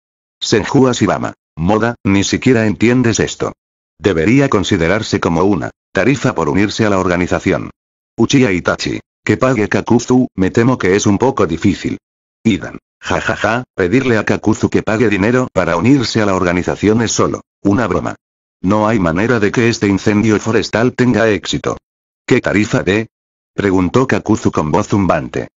Senju Shibama. Moda, ni siquiera entiendes esto. Debería considerarse como una tarifa por unirse a la organización. Uchiha Itachi. Que pague Kakuzu, me temo que es un poco difícil. Idan. Jajaja, ja, pedirle a Kakuzu que pague dinero para unirse a la organización es solo una broma. No hay manera de que este incendio forestal tenga éxito. ¿Qué tarifa de? Preguntó Kakuzu con voz zumbante.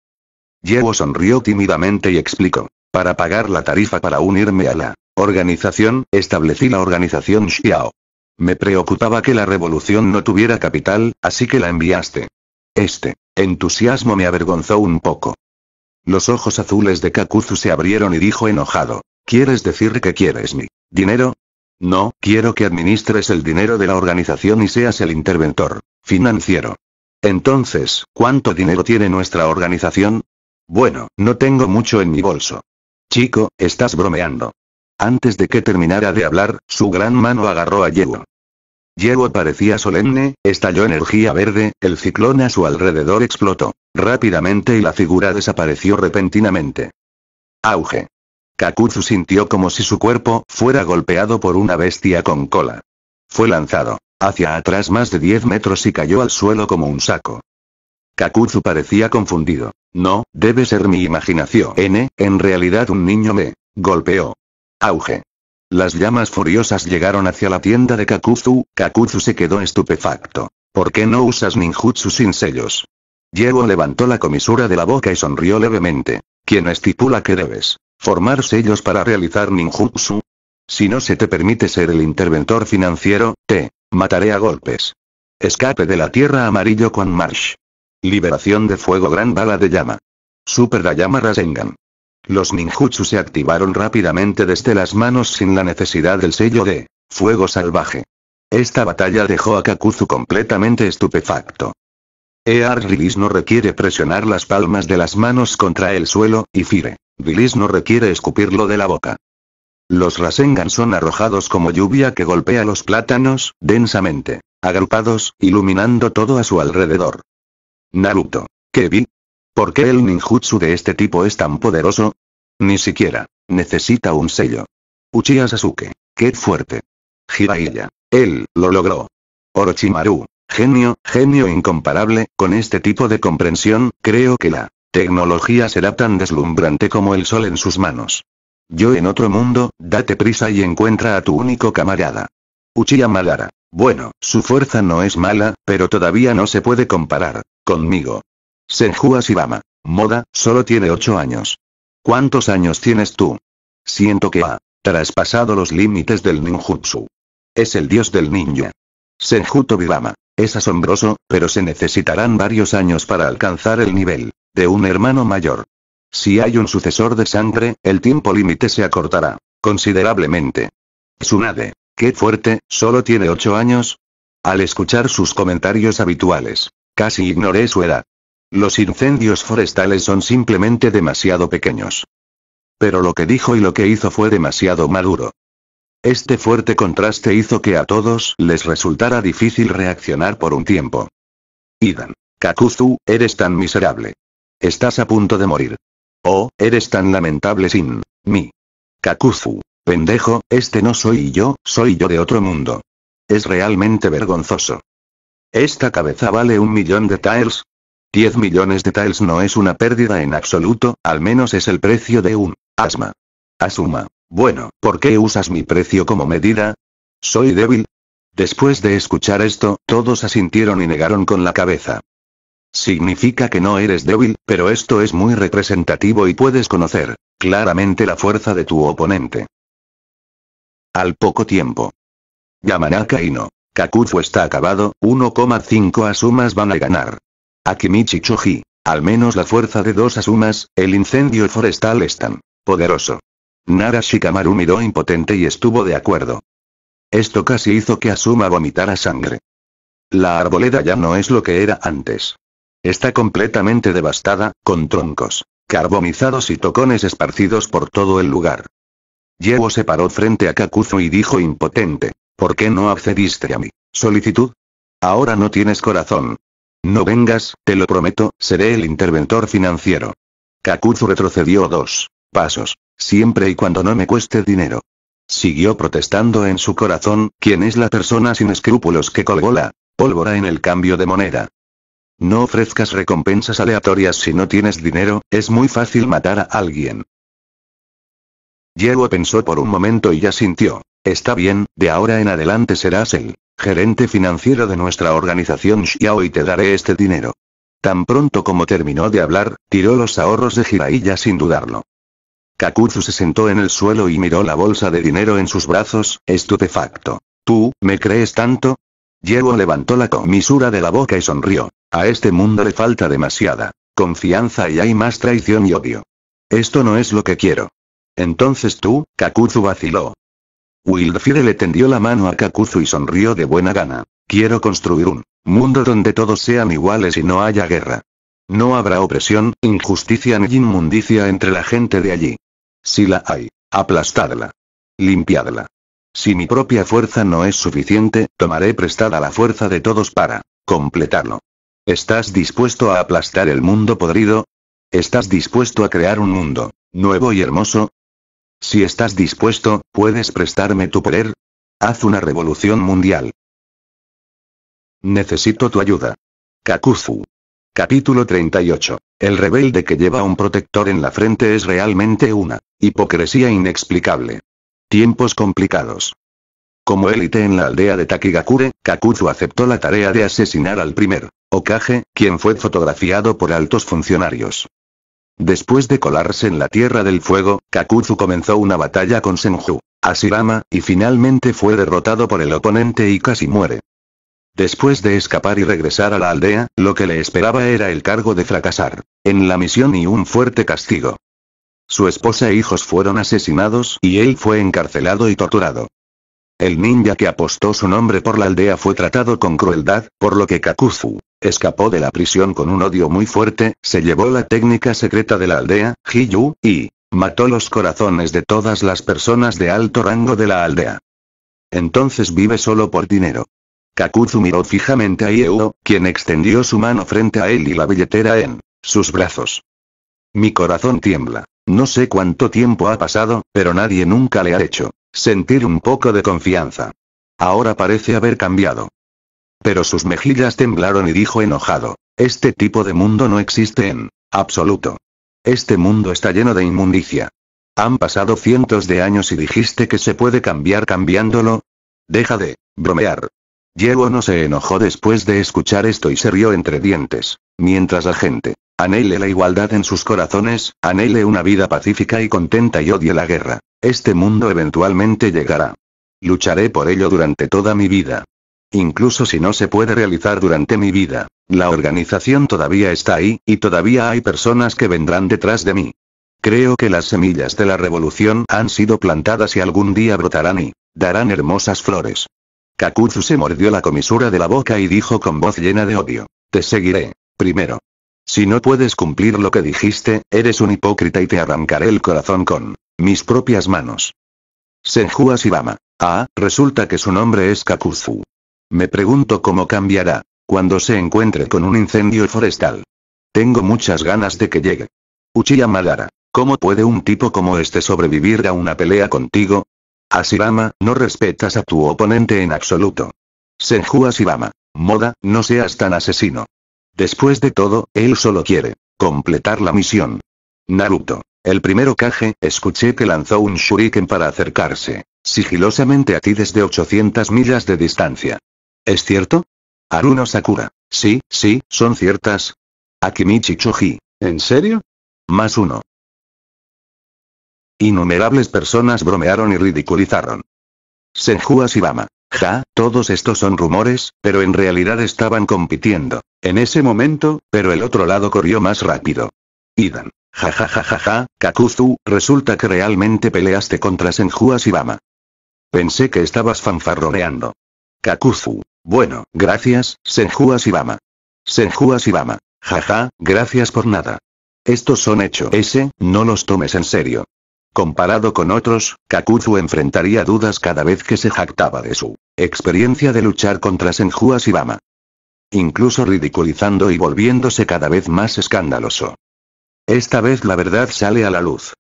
Yewo sonrió tímidamente y explicó. Para pagar la tarifa para unirme a la organización, establecí la organización Xiao. Me preocupaba que la revolución no tuviera capital, así que la enviaste. Este entusiasmo me avergonzó un poco. Los ojos azules de Kakuzu se abrieron y dijo enojado. ¿Quieres decir que quieres mi dinero? No, quiero que administres el dinero de la organización y seas el interventor financiero. Entonces, ¿cuánto dinero tiene nuestra organización? Bueno, no tengo mucho en mi bolso, Chico, estás bromeando. Antes de que terminara de hablar, su gran mano agarró a Yewo. Yewo parecía solemne, estalló energía verde, el ciclón a su alrededor explotó, rápidamente y la figura desapareció repentinamente. Auge. Kakuzu sintió como si su cuerpo fuera golpeado por una bestia con cola. Fue lanzado hacia atrás más de 10 metros y cayó al suelo como un saco. Kakuzu parecía confundido. No, debe ser mi imaginación. N, en realidad un niño me golpeó. Auge. Las llamas furiosas llegaron hacia la tienda de Kakuzu, Kakuzu se quedó estupefacto. ¿Por qué no usas ninjutsu sin sellos? Yeo levantó la comisura de la boca y sonrió levemente. ¿Quién estipula que debes formar sellos para realizar ninjutsu? Si no se te permite ser el interventor financiero, te mataré a golpes. Escape de la Tierra Amarillo con Marsh. Liberación de fuego gran bala de llama. Super Dayama Rasengan. Los ninjutsu se activaron rápidamente desde las manos sin la necesidad del sello de fuego salvaje. Esta batalla dejó a Kakuzu completamente estupefacto. E.R. Rilis no requiere presionar las palmas de las manos contra el suelo, y Fire, Rilis no requiere escupirlo de la boca. Los Rasengan son arrojados como lluvia que golpea los plátanos, densamente, agrupados, iluminando todo a su alrededor. Naruto. vi? ¿Por qué el ninjutsu de este tipo es tan poderoso? Ni siquiera. Necesita un sello. Uchiha Sasuke. Qué fuerte. Jiraiya. Él, lo logró. Orochimaru. Genio, genio incomparable, con este tipo de comprensión, creo que la tecnología será tan deslumbrante como el sol en sus manos. Yo en otro mundo, date prisa y encuentra a tu único camarada. Uchiha Madara. Bueno, su fuerza no es mala, pero todavía no se puede comparar Conmigo. Senju Shibama. Moda, solo tiene ocho años. ¿Cuántos años tienes tú? Siento que ha traspasado los límites del ninjutsu. Es el dios del ninja. Senju Tobirama. Es asombroso, pero se necesitarán varios años para alcanzar el nivel de un hermano mayor. Si hay un sucesor de sangre, el tiempo límite se acortará considerablemente. Tsunade, qué fuerte, solo tiene ocho años. Al escuchar sus comentarios habituales, Casi ignoré su edad. Los incendios forestales son simplemente demasiado pequeños. Pero lo que dijo y lo que hizo fue demasiado maduro. Este fuerte contraste hizo que a todos les resultara difícil reaccionar por un tiempo. Idan. Kakuzu, eres tan miserable. Estás a punto de morir. Oh, eres tan lamentable sin mí. Kakuzu. Pendejo, este no soy yo, soy yo de otro mundo. Es realmente vergonzoso. ¿Esta cabeza vale un millón de tiles? 10 millones de tiles no es una pérdida en absoluto, al menos es el precio de un asma. Asuma. Bueno, ¿por qué usas mi precio como medida? Soy débil. Después de escuchar esto, todos asintieron y negaron con la cabeza. Significa que no eres débil, pero esto es muy representativo y puedes conocer claramente la fuerza de tu oponente. Al poco tiempo. Yamanaka no. Kakuzu está acabado, 1,5 Asumas van a ganar. Akimichi Choji. Al menos la fuerza de dos Asumas, el incendio forestal es tan poderoso. Nara Shikamaru miró impotente y estuvo de acuerdo. Esto casi hizo que Asuma vomitara sangre. La arboleda ya no es lo que era antes. Está completamente devastada, con troncos, carbonizados y tocones esparcidos por todo el lugar. Yewo se paró frente a Kakuzu y dijo impotente, ¿Por qué no accediste a mi solicitud? Ahora no tienes corazón. No vengas, te lo prometo, seré el interventor financiero. Kakuzu retrocedió dos pasos, siempre y cuando no me cueste dinero. Siguió protestando en su corazón, ¿quién es la persona sin escrúpulos que colgó la pólvora en el cambio de moneda? No ofrezcas recompensas aleatorias si no tienes dinero, es muy fácil matar a alguien. Yeru pensó por un momento y ya sintió Está bien, de ahora en adelante serás el gerente financiero de nuestra organización Xiao y te daré este dinero. Tan pronto como terminó de hablar, tiró los ahorros de Jiraiya sin dudarlo. Kakuzu se sentó en el suelo y miró la bolsa de dinero en sus brazos, estupefacto. ¿Tú, me crees tanto? Yeo levantó la comisura de la boca y sonrió. A este mundo le falta demasiada confianza y hay más traición y odio. Esto no es lo que quiero. Entonces tú, Kakuzu vaciló, Wildfire le tendió la mano a Kakuzu y sonrió de buena gana. Quiero construir un mundo donde todos sean iguales y no haya guerra. No habrá opresión, injusticia ni inmundicia entre la gente de allí. Si la hay, aplastadla. Limpiadla. Si mi propia fuerza no es suficiente, tomaré prestada la fuerza de todos para completarlo. ¿Estás dispuesto a aplastar el mundo podrido? ¿Estás dispuesto a crear un mundo nuevo y hermoso? Si estás dispuesto, ¿puedes prestarme tu poder? Haz una revolución mundial. Necesito tu ayuda. Kakuzu. Capítulo 38. El rebelde que lleva un protector en la frente es realmente una hipocresía inexplicable. Tiempos complicados. Como élite en la aldea de Takigakure, Kakuzu aceptó la tarea de asesinar al primer Okage, quien fue fotografiado por altos funcionarios. Después de colarse en la Tierra del Fuego, Kakuzu comenzó una batalla con Senju, Asirama, y finalmente fue derrotado por el oponente y casi muere. Después de escapar y regresar a la aldea, lo que le esperaba era el cargo de fracasar en la misión y un fuerte castigo. Su esposa e hijos fueron asesinados y él fue encarcelado y torturado. El ninja que apostó su nombre por la aldea fue tratado con crueldad, por lo que Kakuzu escapó de la prisión con un odio muy fuerte, se llevó la técnica secreta de la aldea, Hiyu, y mató los corazones de todas las personas de alto rango de la aldea. Entonces vive solo por dinero. Kakuzu miró fijamente a Ieuo, quien extendió su mano frente a él y la billetera en sus brazos. Mi corazón tiembla. No sé cuánto tiempo ha pasado, pero nadie nunca le ha hecho sentir un poco de confianza. Ahora parece haber cambiado. Pero sus mejillas temblaron y dijo enojado, este tipo de mundo no existe en absoluto. Este mundo está lleno de inmundicia. Han pasado cientos de años y dijiste que se puede cambiar cambiándolo. Deja de bromear. Yeo no se enojó después de escuchar esto y se rió entre dientes, mientras la gente anhele la igualdad en sus corazones, anhele una vida pacífica y contenta y odie la guerra. Este mundo eventualmente llegará. Lucharé por ello durante toda mi vida. Incluso si no se puede realizar durante mi vida, la organización todavía está ahí, y todavía hay personas que vendrán detrás de mí. Creo que las semillas de la revolución han sido plantadas y algún día brotarán y darán hermosas flores. Kakuzu se mordió la comisura de la boca y dijo con voz llena de odio. Te seguiré. Primero. Si no puedes cumplir lo que dijiste, eres un hipócrita y te arrancaré el corazón con mis propias manos. Senju Asibama. Ah, resulta que su nombre es Kakuzu. Me pregunto cómo cambiará, cuando se encuentre con un incendio forestal. Tengo muchas ganas de que llegue. Uchiha Madara, ¿cómo puede un tipo como este sobrevivir a una pelea contigo? Asibama, no respetas a tu oponente en absoluto. Senju Asibama. Moda, no seas tan asesino. Después de todo, él solo quiere completar la misión. Naruto, el primero Kage, escuché que lanzó un shuriken para acercarse, sigilosamente a ti desde 800 millas de distancia. ¿Es cierto? Aruno Sakura. Sí, sí, son ciertas. Akimichi Choji. ¿En serio? Más uno. Innumerables personas bromearon y ridiculizaron. Senju Asibama. Ja, todos estos son rumores, pero en realidad estaban compitiendo. En ese momento, pero el otro lado corrió más rápido. Idan. Ja ja ja ja ja, Kakuzu, resulta que realmente peleaste contra Senju Sibama. Pensé que estabas fanfarroneando. Kakuzu. Bueno, gracias, Senju Asibama. Senju ja Jaja, gracias por nada. Estos son hechos. ese, no los tomes en serio. Comparado con otros, Kakuzu enfrentaría dudas cada vez que se jactaba de su experiencia de luchar contra Senju Shibama. Incluso ridiculizando y volviéndose cada vez más escandaloso. Esta vez la verdad sale a la luz.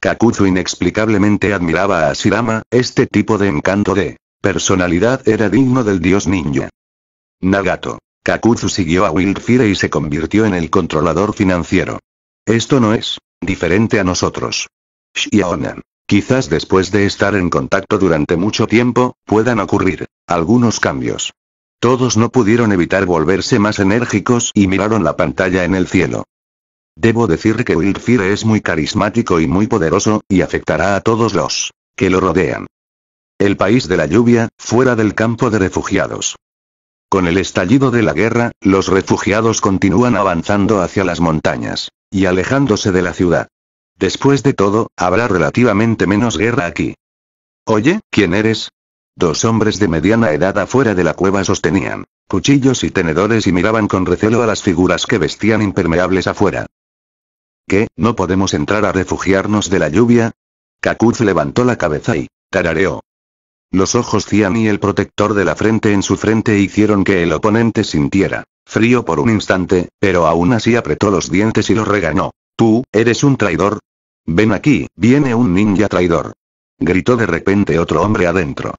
Kakuzu inexplicablemente admiraba a Shirama, este tipo de encanto de personalidad era digno del dios ninja. Nagato. Kakuzu siguió a Wildfire y se convirtió en el controlador financiero. Esto no es diferente a nosotros. Shiaonan. Quizás después de estar en contacto durante mucho tiempo, puedan ocurrir algunos cambios. Todos no pudieron evitar volverse más enérgicos y miraron la pantalla en el cielo. Debo decir que Wilfire es muy carismático y muy poderoso, y afectará a todos los que lo rodean. El país de la lluvia, fuera del campo de refugiados. Con el estallido de la guerra, los refugiados continúan avanzando hacia las montañas, y alejándose de la ciudad. Después de todo, habrá relativamente menos guerra aquí. Oye, ¿quién eres? Dos hombres de mediana edad afuera de la cueva sostenían cuchillos y tenedores y miraban con recelo a las figuras que vestían impermeables afuera. ¿Qué, no podemos entrar a refugiarnos de la lluvia? Kakuz levantó la cabeza y tarareó. Los ojos Cian y el protector de la frente en su frente hicieron que el oponente sintiera frío por un instante, pero aún así apretó los dientes y lo regañó. Tú, eres un traidor. Ven aquí, viene un ninja traidor. Gritó de repente otro hombre adentro.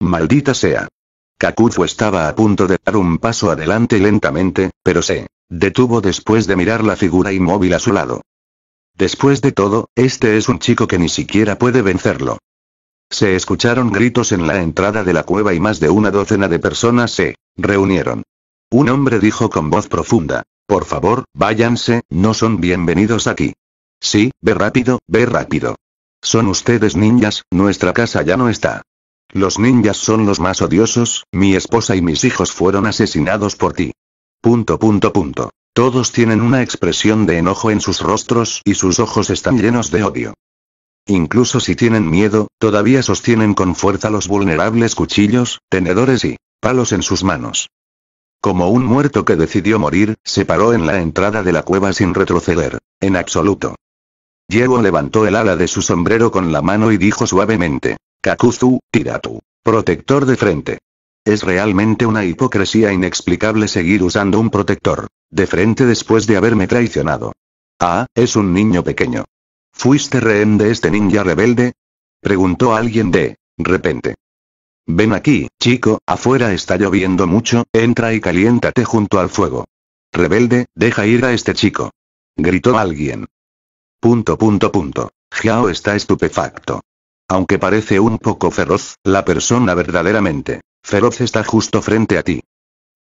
Maldita sea. Kakuzu estaba a punto de dar un paso adelante lentamente, pero se Detuvo después de mirar la figura inmóvil a su lado. Después de todo, este es un chico que ni siquiera puede vencerlo. Se escucharon gritos en la entrada de la cueva y más de una docena de personas se reunieron. Un hombre dijo con voz profunda, por favor, váyanse, no son bienvenidos aquí. Sí, ve rápido, ve rápido. Son ustedes ninjas, nuestra casa ya no está. Los ninjas son los más odiosos, mi esposa y mis hijos fueron asesinados por ti. Punto punto punto. Todos tienen una expresión de enojo en sus rostros y sus ojos están llenos de odio. Incluso si tienen miedo, todavía sostienen con fuerza los vulnerables cuchillos, tenedores y palos en sus manos. Como un muerto que decidió morir, se paró en la entrada de la cueva sin retroceder, en absoluto. Diego levantó el ala de su sombrero con la mano y dijo suavemente, Kakuzu, Tiratu, protector de frente. Es realmente una hipocresía inexplicable seguir usando un protector. De frente después de haberme traicionado. Ah, es un niño pequeño. ¿Fuiste rehén de este ninja rebelde? Preguntó alguien de repente. Ven aquí, chico, afuera está lloviendo mucho, entra y caliéntate junto al fuego. Rebelde, deja ir a este chico. Gritó alguien. Punto punto punto. Xiao está estupefacto. Aunque parece un poco feroz, la persona verdaderamente Feroz está justo frente a ti.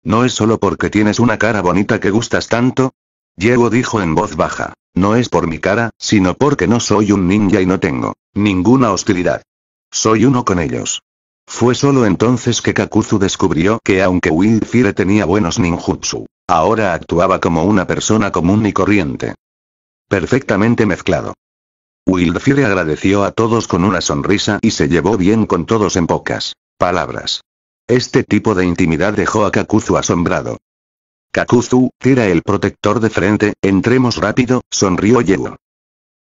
No es solo porque tienes una cara bonita que gustas tanto. Diego dijo en voz baja, no es por mi cara, sino porque no soy un ninja y no tengo ninguna hostilidad. Soy uno con ellos. Fue solo entonces que Kakuzu descubrió que aunque Wildfire tenía buenos ninjutsu, ahora actuaba como una persona común y corriente. Perfectamente mezclado. Wildfire agradeció a todos con una sonrisa y se llevó bien con todos en pocas palabras. Este tipo de intimidad dejó a Kakuzu asombrado. Kakuzu, tira el protector de frente, entremos rápido, sonrió Yeo.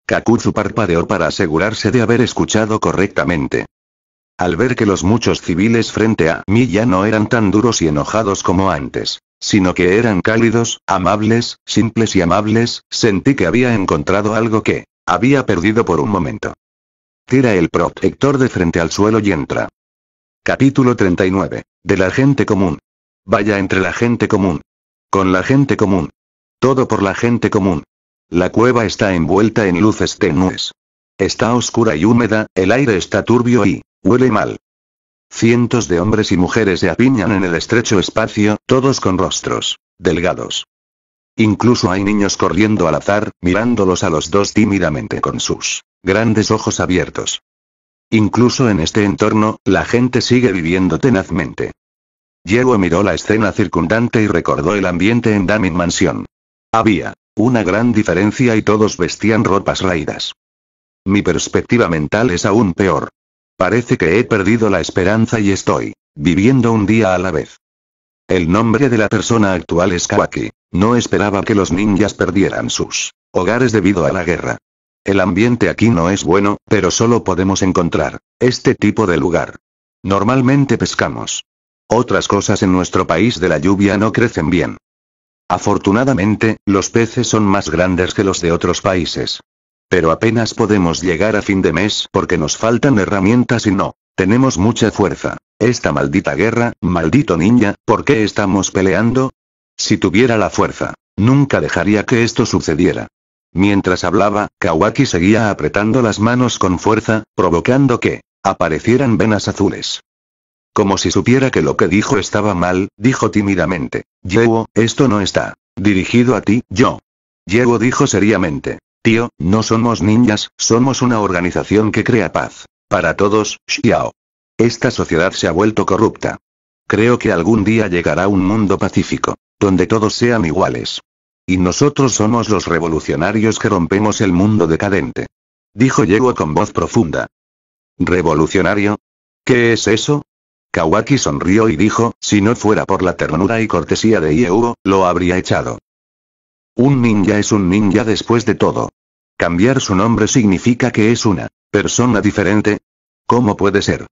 Kakuzu parpadeó para asegurarse de haber escuchado correctamente. Al ver que los muchos civiles frente a mí ya no eran tan duros y enojados como antes, sino que eran cálidos, amables, simples y amables, sentí que había encontrado algo que había perdido por un momento. Tira el protector de frente al suelo y entra. Capítulo 39. De la gente común. Vaya entre la gente común. Con la gente común. Todo por la gente común. La cueva está envuelta en luces tenues. Está oscura y húmeda, el aire está turbio y huele mal. Cientos de hombres y mujeres se apiñan en el estrecho espacio, todos con rostros delgados. Incluso hay niños corriendo al azar, mirándolos a los dos tímidamente con sus grandes ojos abiertos. Incluso en este entorno, la gente sigue viviendo tenazmente. Yeo miró la escena circundante y recordó el ambiente en Damin Mansión. Había una gran diferencia y todos vestían ropas raídas. Mi perspectiva mental es aún peor. Parece que he perdido la esperanza y estoy viviendo un día a la vez. El nombre de la persona actual es Kawaki. No esperaba que los ninjas perdieran sus hogares debido a la guerra. El ambiente aquí no es bueno, pero solo podemos encontrar este tipo de lugar. Normalmente pescamos. Otras cosas en nuestro país de la lluvia no crecen bien. Afortunadamente, los peces son más grandes que los de otros países. Pero apenas podemos llegar a fin de mes porque nos faltan herramientas y no. Tenemos mucha fuerza. Esta maldita guerra, maldito ninja, ¿por qué estamos peleando? Si tuviera la fuerza, nunca dejaría que esto sucediera. Mientras hablaba, Kawaki seguía apretando las manos con fuerza, provocando que aparecieran venas azules. Como si supiera que lo que dijo estaba mal, dijo tímidamente. Yeo, esto no está dirigido a ti, yo. Yeo dijo seriamente. Tío, no somos ninjas, somos una organización que crea paz. Para todos, Xiao. Esta sociedad se ha vuelto corrupta. Creo que algún día llegará un mundo pacífico, donde todos sean iguales. Y nosotros somos los revolucionarios que rompemos el mundo decadente. Dijo Yeguo con voz profunda. ¿Revolucionario? ¿Qué es eso? Kawaki sonrió y dijo, si no fuera por la ternura y cortesía de Yeguo, lo habría echado. Un ninja es un ninja después de todo. Cambiar su nombre significa que es una persona diferente. ¿Cómo puede ser?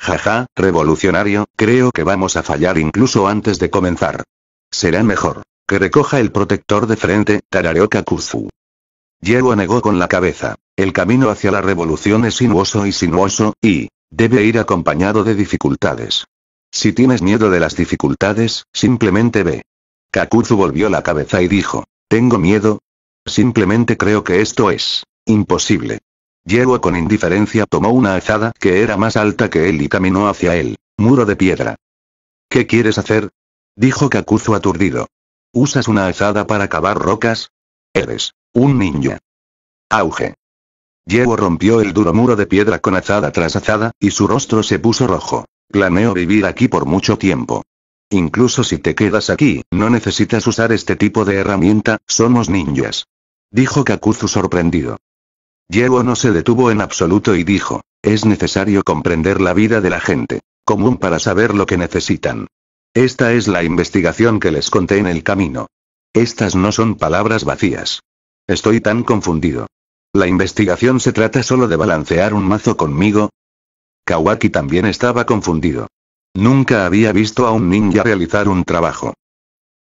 Jaja, revolucionario, creo que vamos a fallar incluso antes de comenzar. Será mejor que recoja el protector de frente, tarareó Kakuzu. Yeru negó con la cabeza. El camino hacia la revolución es sinuoso y sinuoso, y debe ir acompañado de dificultades. Si tienes miedo de las dificultades, simplemente ve. Kakuzu volvió la cabeza y dijo, ¿tengo miedo? Simplemente creo que esto es imposible. Yeru con indiferencia tomó una azada que era más alta que él y caminó hacia él, muro de piedra. ¿Qué quieres hacer? Dijo Kakuzu aturdido. ¿Usas una azada para cavar rocas? Eres un niño. Auge. Yeo rompió el duro muro de piedra con azada tras azada, y su rostro se puso rojo. Planeo vivir aquí por mucho tiempo. Incluso si te quedas aquí, no necesitas usar este tipo de herramienta, somos ninjas. Dijo Kakuzu sorprendido. Yeo no se detuvo en absoluto y dijo, es necesario comprender la vida de la gente común para saber lo que necesitan. Esta es la investigación que les conté en el camino. Estas no son palabras vacías. Estoy tan confundido. ¿La investigación se trata solo de balancear un mazo conmigo? Kawaki también estaba confundido. Nunca había visto a un ninja realizar un trabajo.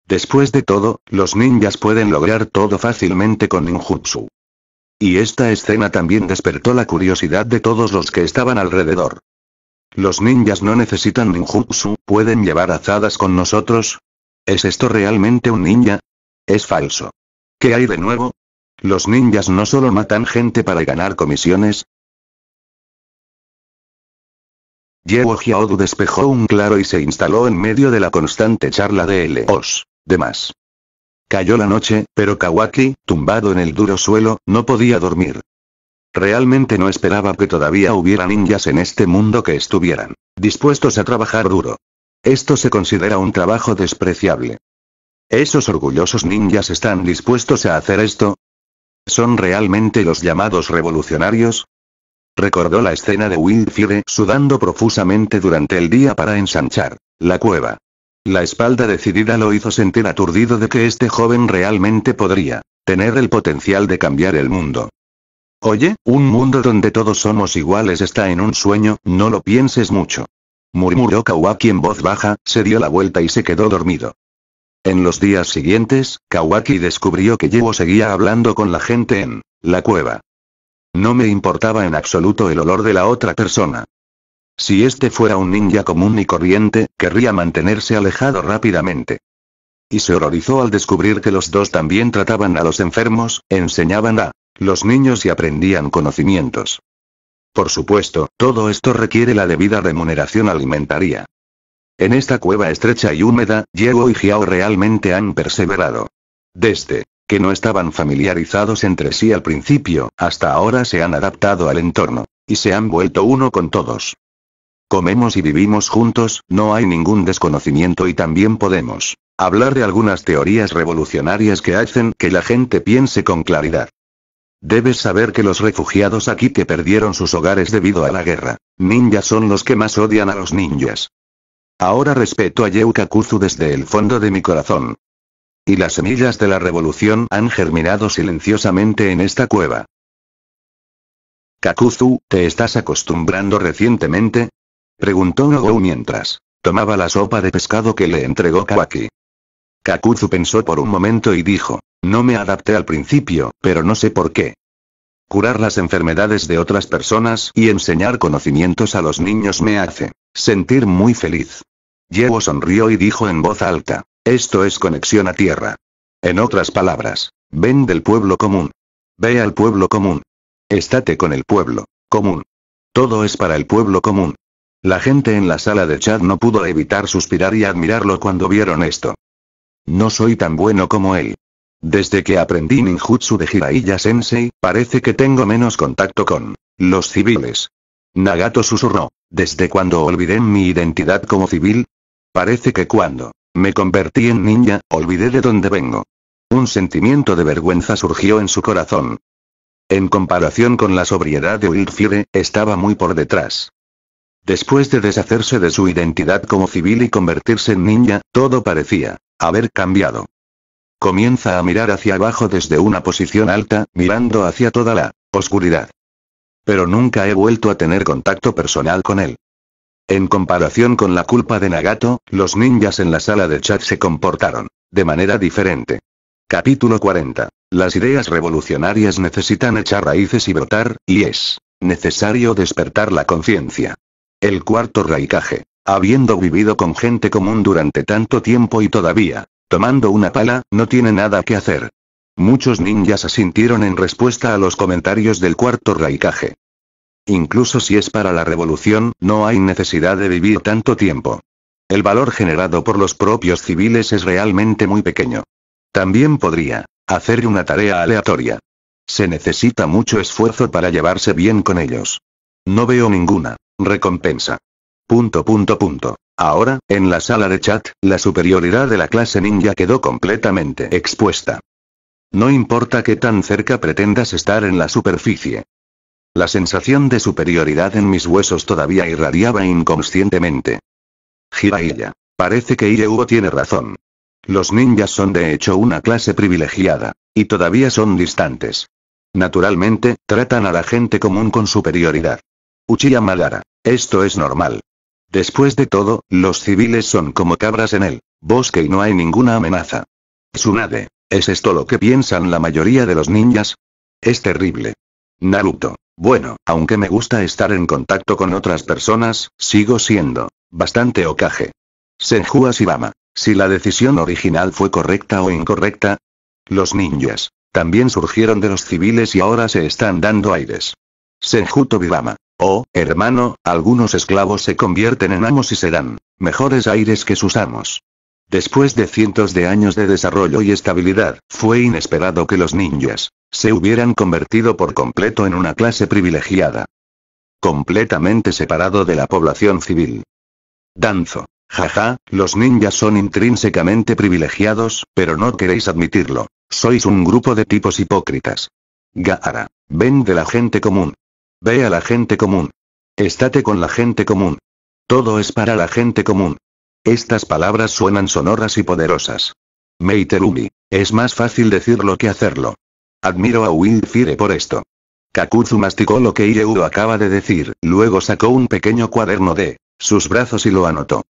Después de todo, los ninjas pueden lograr todo fácilmente con ninjutsu. Y esta escena también despertó la curiosidad de todos los que estaban alrededor. Los ninjas no necesitan ninjutsu, pueden llevar azadas con nosotros. ¿Es esto realmente un ninja? Es falso. ¿Qué hay de nuevo? Los ninjas no solo matan gente para ganar comisiones. Yeo Hyaodu despejó un claro y se instaló en medio de la constante charla de L.O.S. Demás. Cayó la noche, pero Kawaki, tumbado en el duro suelo, no podía dormir. Realmente no esperaba que todavía hubiera ninjas en este mundo que estuvieran dispuestos a trabajar duro. Esto se considera un trabajo despreciable. ¿Esos orgullosos ninjas están dispuestos a hacer esto? ¿Son realmente los llamados revolucionarios? Recordó la escena de Wilfire sudando profusamente durante el día para ensanchar la cueva. La espalda decidida lo hizo sentir aturdido de que este joven realmente podría tener el potencial de cambiar el mundo. Oye, un mundo donde todos somos iguales está en un sueño, no lo pienses mucho. Murmuró Kawaki en voz baja, se dio la vuelta y se quedó dormido. En los días siguientes, Kawaki descubrió que Yewo seguía hablando con la gente en la cueva. No me importaba en absoluto el olor de la otra persona. Si este fuera un ninja común y corriente, querría mantenerse alejado rápidamente. Y se horrorizó al descubrir que los dos también trataban a los enfermos, enseñaban a los niños y aprendían conocimientos. Por supuesto, todo esto requiere la debida remuneración alimentaria. En esta cueva estrecha y húmeda, Yeo y Jiao realmente han perseverado. Desde que no estaban familiarizados entre sí al principio, hasta ahora se han adaptado al entorno, y se han vuelto uno con todos. Comemos y vivimos juntos, no hay ningún desconocimiento y también podemos hablar de algunas teorías revolucionarias que hacen que la gente piense con claridad. Debes saber que los refugiados aquí que perdieron sus hogares debido a la guerra, ninjas son los que más odian a los ninjas. Ahora respeto a Kakuzu desde el fondo de mi corazón. Y las semillas de la revolución han germinado silenciosamente en esta cueva. Kakuzu, ¿te estás acostumbrando recientemente? Preguntó Nogou mientras tomaba la sopa de pescado que le entregó Kawaki. Kakuzu pensó por un momento y dijo, no me adapté al principio, pero no sé por qué. Curar las enfermedades de otras personas y enseñar conocimientos a los niños me hace sentir muy feliz. Yewo sonrió y dijo en voz alta, esto es conexión a tierra. En otras palabras, ven del pueblo común. Ve al pueblo común. Estate con el pueblo común. Todo es para el pueblo común. La gente en la sala de chat no pudo evitar suspirar y admirarlo cuando vieron esto. No soy tan bueno como él. Desde que aprendí ninjutsu de Hiraiya Sensei, parece que tengo menos contacto con los civiles. Nagato susurró, ¿desde cuando olvidé mi identidad como civil? Parece que cuando me convertí en ninja, olvidé de dónde vengo. Un sentimiento de vergüenza surgió en su corazón. En comparación con la sobriedad de Wildfire, estaba muy por detrás. Después de deshacerse de su identidad como civil y convertirse en ninja, todo parecía haber cambiado. Comienza a mirar hacia abajo desde una posición alta, mirando hacia toda la oscuridad. Pero nunca he vuelto a tener contacto personal con él. En comparación con la culpa de Nagato, los ninjas en la sala de chat se comportaron de manera diferente. Capítulo 40. Las ideas revolucionarias necesitan echar raíces y brotar, y es necesario despertar la conciencia. El cuarto raicaje. Habiendo vivido con gente común durante tanto tiempo y todavía, tomando una pala, no tiene nada que hacer. Muchos ninjas asintieron en respuesta a los comentarios del cuarto raicaje. Incluso si es para la revolución, no hay necesidad de vivir tanto tiempo. El valor generado por los propios civiles es realmente muy pequeño. También podría hacer una tarea aleatoria. Se necesita mucho esfuerzo para llevarse bien con ellos. No veo ninguna Recompensa. Punto punto punto. Ahora, en la sala de chat, la superioridad de la clase ninja quedó completamente expuesta. No importa qué tan cerca pretendas estar en la superficie. La sensación de superioridad en mis huesos todavía irradiaba inconscientemente. Jiraiya. Parece que Iehuo tiene razón. Los ninjas son de hecho una clase privilegiada. Y todavía son distantes. Naturalmente, tratan a la gente común con superioridad. Uchiha Madara. Esto es normal. Después de todo, los civiles son como cabras en el bosque y no hay ninguna amenaza. Tsunade. ¿Es esto lo que piensan la mayoría de los ninjas? Es terrible. Naruto. Bueno, aunque me gusta estar en contacto con otras personas, sigo siendo bastante ocaje. Senju Asibama. Si la decisión original fue correcta o incorrecta. Los ninjas también surgieron de los civiles y ahora se están dando aires. Senjuto Vivama. Oh, hermano, algunos esclavos se convierten en amos y serán mejores aires que sus amos. Después de cientos de años de desarrollo y estabilidad, fue inesperado que los ninjas se hubieran convertido por completo en una clase privilegiada. Completamente separado de la población civil. Danzo. Jaja, los ninjas son intrínsecamente privilegiados, pero no queréis admitirlo. Sois un grupo de tipos hipócritas. Gaara. Ven de la gente común. Ve a la gente común. Estate con la gente común. Todo es para la gente común. Estas palabras suenan sonoras y poderosas. Meiterumi, es más fácil decirlo que hacerlo. Admiro a Fire por esto. Kakuzu masticó lo que Ieu acaba de decir, luego sacó un pequeño cuaderno de sus brazos y lo anotó.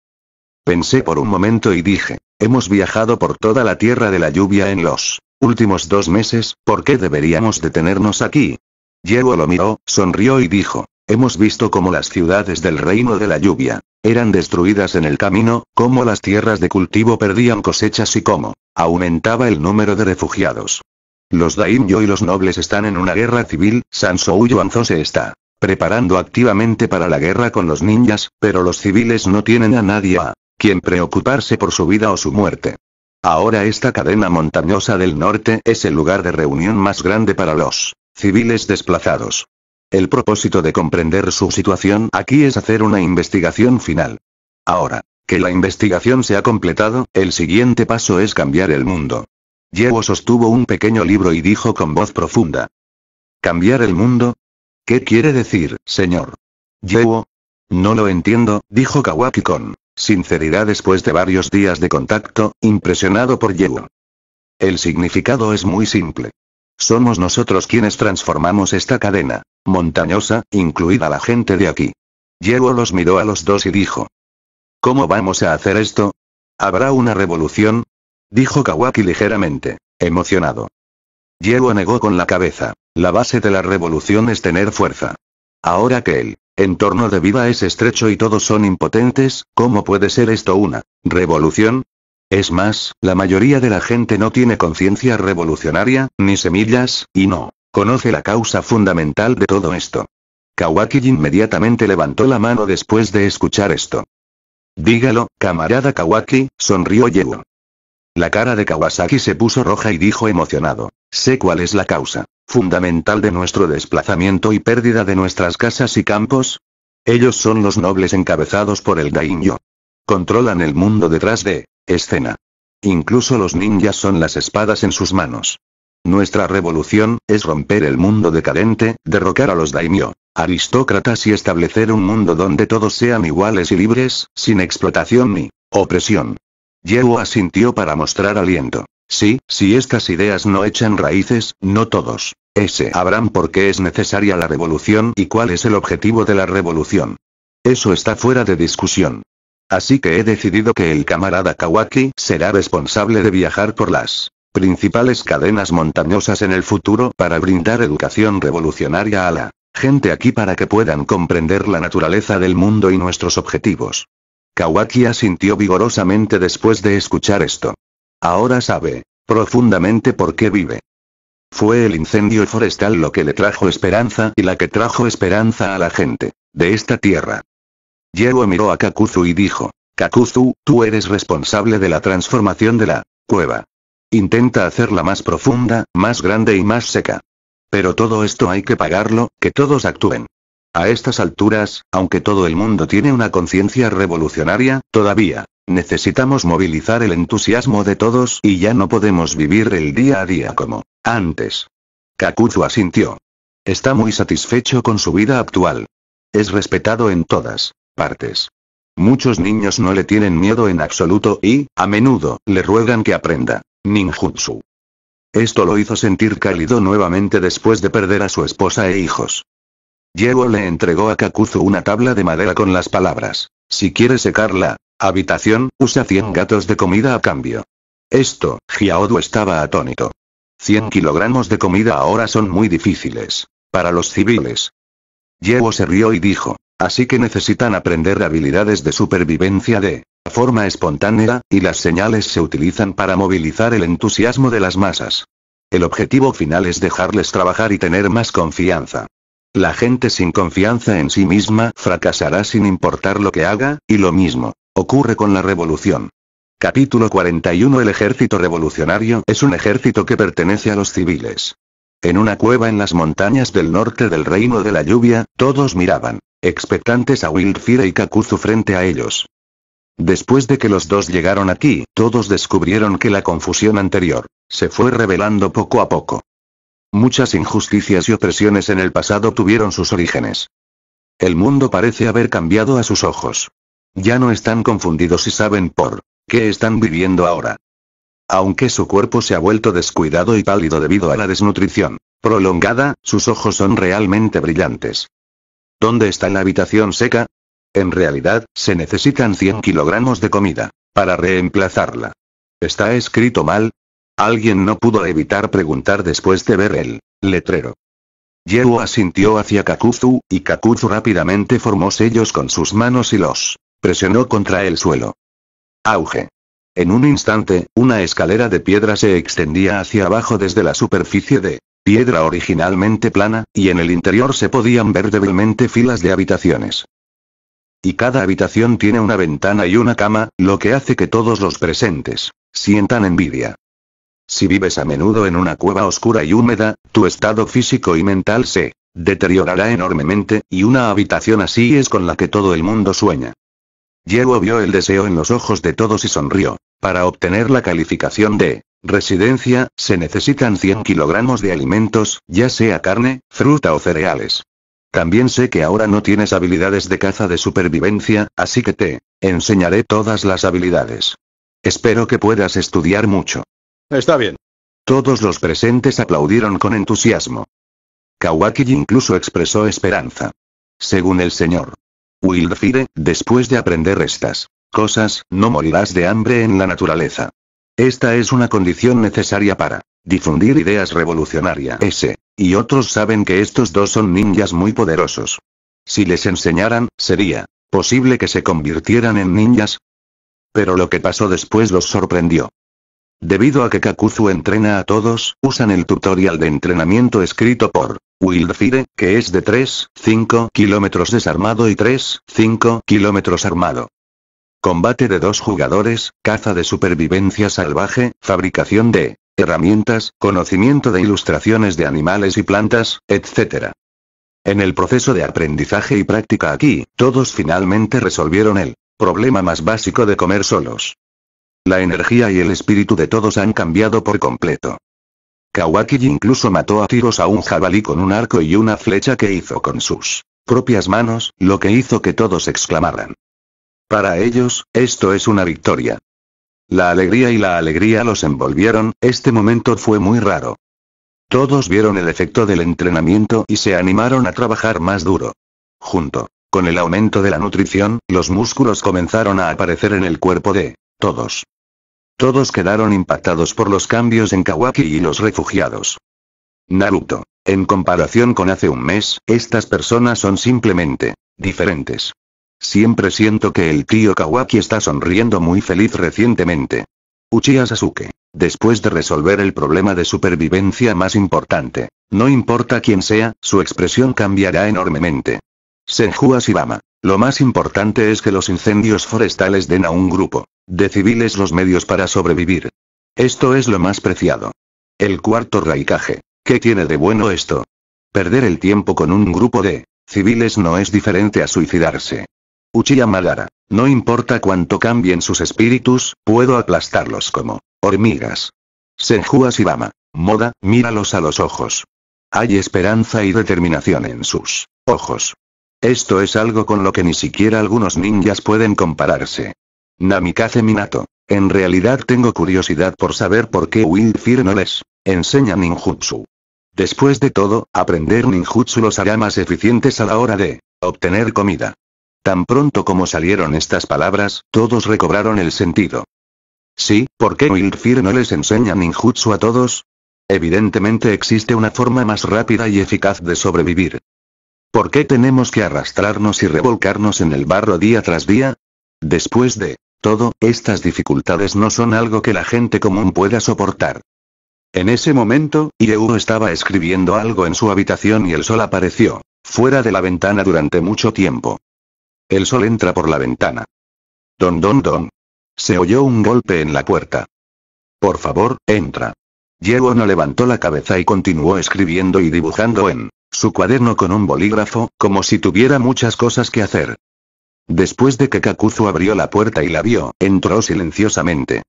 Pensé por un momento y dije, hemos viajado por toda la tierra de la lluvia en los últimos dos meses, ¿por qué deberíamos detenernos aquí? Yeruo lo miró, sonrió y dijo, hemos visto cómo las ciudades del reino de la lluvia eran destruidas en el camino, cómo las tierras de cultivo perdían cosechas y cómo aumentaba el número de refugiados. Los daimyo y los nobles están en una guerra civil, Sansou Yuanzo se está preparando activamente para la guerra con los ninjas, pero los civiles no tienen a nadie a quien preocuparse por su vida o su muerte. Ahora esta cadena montañosa del norte es el lugar de reunión más grande para los Civiles desplazados. El propósito de comprender su situación aquí es hacer una investigación final. Ahora, que la investigación se ha completado, el siguiente paso es cambiar el mundo. Yewo sostuvo un pequeño libro y dijo con voz profunda. ¿Cambiar el mundo? ¿Qué quiere decir, señor? Yewo. No lo entiendo, dijo Kawaki con sinceridad después de varios días de contacto, impresionado por Yewo. El significado es muy simple. Somos nosotros quienes transformamos esta cadena montañosa, incluida la gente de aquí. Yeruo los miró a los dos y dijo. ¿Cómo vamos a hacer esto? ¿Habrá una revolución? Dijo Kawaki ligeramente, emocionado. Yeru negó con la cabeza. La base de la revolución es tener fuerza. Ahora que el entorno de vida es estrecho y todos son impotentes, ¿cómo puede ser esto una revolución? Es más, la mayoría de la gente no tiene conciencia revolucionaria, ni semillas, y no conoce la causa fundamental de todo esto. Kawaki inmediatamente levantó la mano después de escuchar esto. Dígalo, camarada Kawaki, sonrió Yeo. La cara de Kawasaki se puso roja y dijo emocionado. Sé cuál es la causa fundamental de nuestro desplazamiento y pérdida de nuestras casas y campos. Ellos son los nobles encabezados por el Daimyo. Controlan el mundo detrás de Escena. Incluso los ninjas son las espadas en sus manos. Nuestra revolución, es romper el mundo decadente, derrocar a los daimyo, aristócratas y establecer un mundo donde todos sean iguales y libres, sin explotación ni opresión. Yehu asintió para mostrar aliento. Sí, si estas ideas no echan raíces, no todos. Ese habrán por qué es necesaria la revolución y cuál es el objetivo de la revolución. Eso está fuera de discusión. Así que he decidido que el camarada Kawaki será responsable de viajar por las principales cadenas montañosas en el futuro para brindar educación revolucionaria a la gente aquí para que puedan comprender la naturaleza del mundo y nuestros objetivos. Kawaki asintió vigorosamente después de escuchar esto. Ahora sabe, profundamente por qué vive. Fue el incendio forestal lo que le trajo esperanza y la que trajo esperanza a la gente de esta tierra. Yeruo miró a Kakuzu y dijo, Kakuzu, tú eres responsable de la transformación de la cueva. Intenta hacerla más profunda, más grande y más seca. Pero todo esto hay que pagarlo, que todos actúen. A estas alturas, aunque todo el mundo tiene una conciencia revolucionaria, todavía, necesitamos movilizar el entusiasmo de todos y ya no podemos vivir el día a día como antes. Kakuzu asintió. Está muy satisfecho con su vida actual. Es respetado en todas partes. Muchos niños no le tienen miedo en absoluto y, a menudo, le ruegan que aprenda ninjutsu. Esto lo hizo sentir cálido nuevamente después de perder a su esposa e hijos. Yeo le entregó a Kakuzu una tabla de madera con las palabras, si quiere secar la habitación, usa 100 gatos de comida a cambio. Esto, Giaodu estaba atónito. 100 kilogramos de comida ahora son muy difíciles. Para los civiles. Yeo se rió y dijo, Así que necesitan aprender habilidades de supervivencia de forma espontánea, y las señales se utilizan para movilizar el entusiasmo de las masas. El objetivo final es dejarles trabajar y tener más confianza. La gente sin confianza en sí misma fracasará sin importar lo que haga, y lo mismo ocurre con la revolución. Capítulo 41 El ejército revolucionario es un ejército que pertenece a los civiles. En una cueva en las montañas del norte del reino de la lluvia, todos miraban expectantes a Wildfire y Kakuzu frente a ellos. Después de que los dos llegaron aquí, todos descubrieron que la confusión anterior se fue revelando poco a poco. Muchas injusticias y opresiones en el pasado tuvieron sus orígenes. El mundo parece haber cambiado a sus ojos. Ya no están confundidos y saben por qué están viviendo ahora. Aunque su cuerpo se ha vuelto descuidado y pálido debido a la desnutrición prolongada, sus ojos son realmente brillantes. ¿Dónde está la habitación seca? En realidad, se necesitan 100 kilogramos de comida. Para reemplazarla. ¿Está escrito mal? Alguien no pudo evitar preguntar después de ver el letrero. Yehu asintió hacia Kakuzu, y Kakuzu rápidamente formó sellos con sus manos y los presionó contra el suelo. Auge. En un instante, una escalera de piedra se extendía hacia abajo desde la superficie de piedra originalmente plana, y en el interior se podían ver débilmente filas de habitaciones. Y cada habitación tiene una ventana y una cama, lo que hace que todos los presentes sientan envidia. Si vives a menudo en una cueva oscura y húmeda, tu estado físico y mental se deteriorará enormemente, y una habitación así es con la que todo el mundo sueña. Yeruo vio el deseo en los ojos de todos y sonrió, para obtener la calificación de Residencia, se necesitan 100 kilogramos de alimentos, ya sea carne, fruta o cereales. También sé que ahora no tienes habilidades de caza de supervivencia, así que te enseñaré todas las habilidades. Espero que puedas estudiar mucho. Está bien. Todos los presentes aplaudieron con entusiasmo. Kawaki incluso expresó esperanza. Según el señor Wildfire, después de aprender estas cosas, no morirás de hambre en la naturaleza. Esta es una condición necesaria para difundir ideas revolucionarias. S. Y otros saben que estos dos son ninjas muy poderosos. Si les enseñaran, sería posible que se convirtieran en ninjas. Pero lo que pasó después los sorprendió. Debido a que Kakuzu entrena a todos, usan el tutorial de entrenamiento escrito por Wildfire, que es de 3,5 5 kilómetros desarmado y 3,5 5 kilómetros armado combate de dos jugadores, caza de supervivencia salvaje, fabricación de herramientas, conocimiento de ilustraciones de animales y plantas, etc. En el proceso de aprendizaje y práctica aquí, todos finalmente resolvieron el problema más básico de comer solos. La energía y el espíritu de todos han cambiado por completo. Kawaki incluso mató a tiros a un jabalí con un arco y una flecha que hizo con sus propias manos, lo que hizo que todos exclamaran, para ellos, esto es una victoria. La alegría y la alegría los envolvieron, este momento fue muy raro. Todos vieron el efecto del entrenamiento y se animaron a trabajar más duro. Junto con el aumento de la nutrición, los músculos comenzaron a aparecer en el cuerpo de todos. Todos quedaron impactados por los cambios en Kawaki y los refugiados. Naruto. En comparación con hace un mes, estas personas son simplemente diferentes. Siempre siento que el tío Kawaki está sonriendo muy feliz recientemente. Uchiha Sasuke. Después de resolver el problema de supervivencia más importante, no importa quién sea, su expresión cambiará enormemente. Senju Shibama. Lo más importante es que los incendios forestales den a un grupo de civiles los medios para sobrevivir. Esto es lo más preciado. El cuarto raicaje, ¿Qué tiene de bueno esto? Perder el tiempo con un grupo de civiles no es diferente a suicidarse. Uchiha Madara. No importa cuánto cambien sus espíritus, puedo aplastarlos como hormigas. Senju Asibama. Moda, míralos a los ojos. Hay esperanza y determinación en sus ojos. Esto es algo con lo que ni siquiera algunos ninjas pueden compararse. Namikaze Minato. En realidad tengo curiosidad por saber por qué Fear no les enseña ninjutsu. Después de todo, aprender ninjutsu los hará más eficientes a la hora de obtener comida. Tan pronto como salieron estas palabras, todos recobraron el sentido. Sí, ¿por qué Wilfir no les enseña ninjutsu a todos? Evidentemente existe una forma más rápida y eficaz de sobrevivir. ¿Por qué tenemos que arrastrarnos y revolcarnos en el barro día tras día? Después de todo, estas dificultades no son algo que la gente común pueda soportar. En ese momento, Ireu estaba escribiendo algo en su habitación y el sol apareció, fuera de la ventana durante mucho tiempo. El sol entra por la ventana. Don don don. Se oyó un golpe en la puerta. Por favor, entra. no levantó la cabeza y continuó escribiendo y dibujando en su cuaderno con un bolígrafo, como si tuviera muchas cosas que hacer. Después de que Kakuzu abrió la puerta y la vio, entró silenciosamente.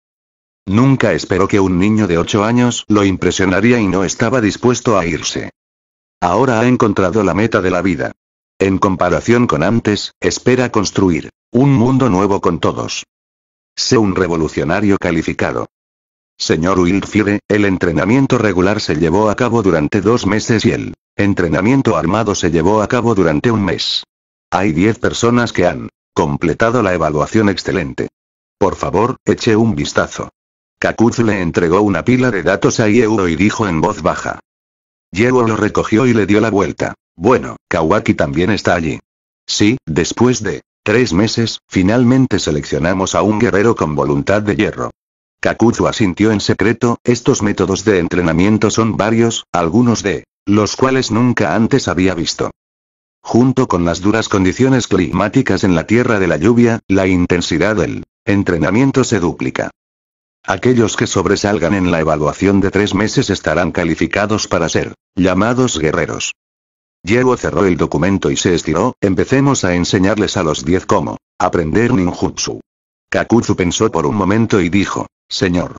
Nunca esperó que un niño de ocho años lo impresionaría y no estaba dispuesto a irse. Ahora ha encontrado la meta de la vida. En comparación con antes, espera construir un mundo nuevo con todos. Sé un revolucionario calificado. Señor Wildfire, el entrenamiento regular se llevó a cabo durante dos meses y el entrenamiento armado se llevó a cabo durante un mes. Hay 10 personas que han completado la evaluación excelente. Por favor, eche un vistazo. Kakuz le entregó una pila de datos a Yeo y dijo en voz baja. Yeo lo recogió y le dio la vuelta. Bueno, Kawaki también está allí. Sí, después de tres meses, finalmente seleccionamos a un guerrero con voluntad de hierro. Kakuzu asintió en secreto, estos métodos de entrenamiento son varios, algunos de los cuales nunca antes había visto. Junto con las duras condiciones climáticas en la Tierra de la Lluvia, la intensidad del entrenamiento se duplica. Aquellos que sobresalgan en la evaluación de tres meses estarán calificados para ser llamados guerreros. Yeruo cerró el documento y se estiró, empecemos a enseñarles a los 10 cómo aprender ninjutsu. Kakuzu pensó por un momento y dijo, Señor.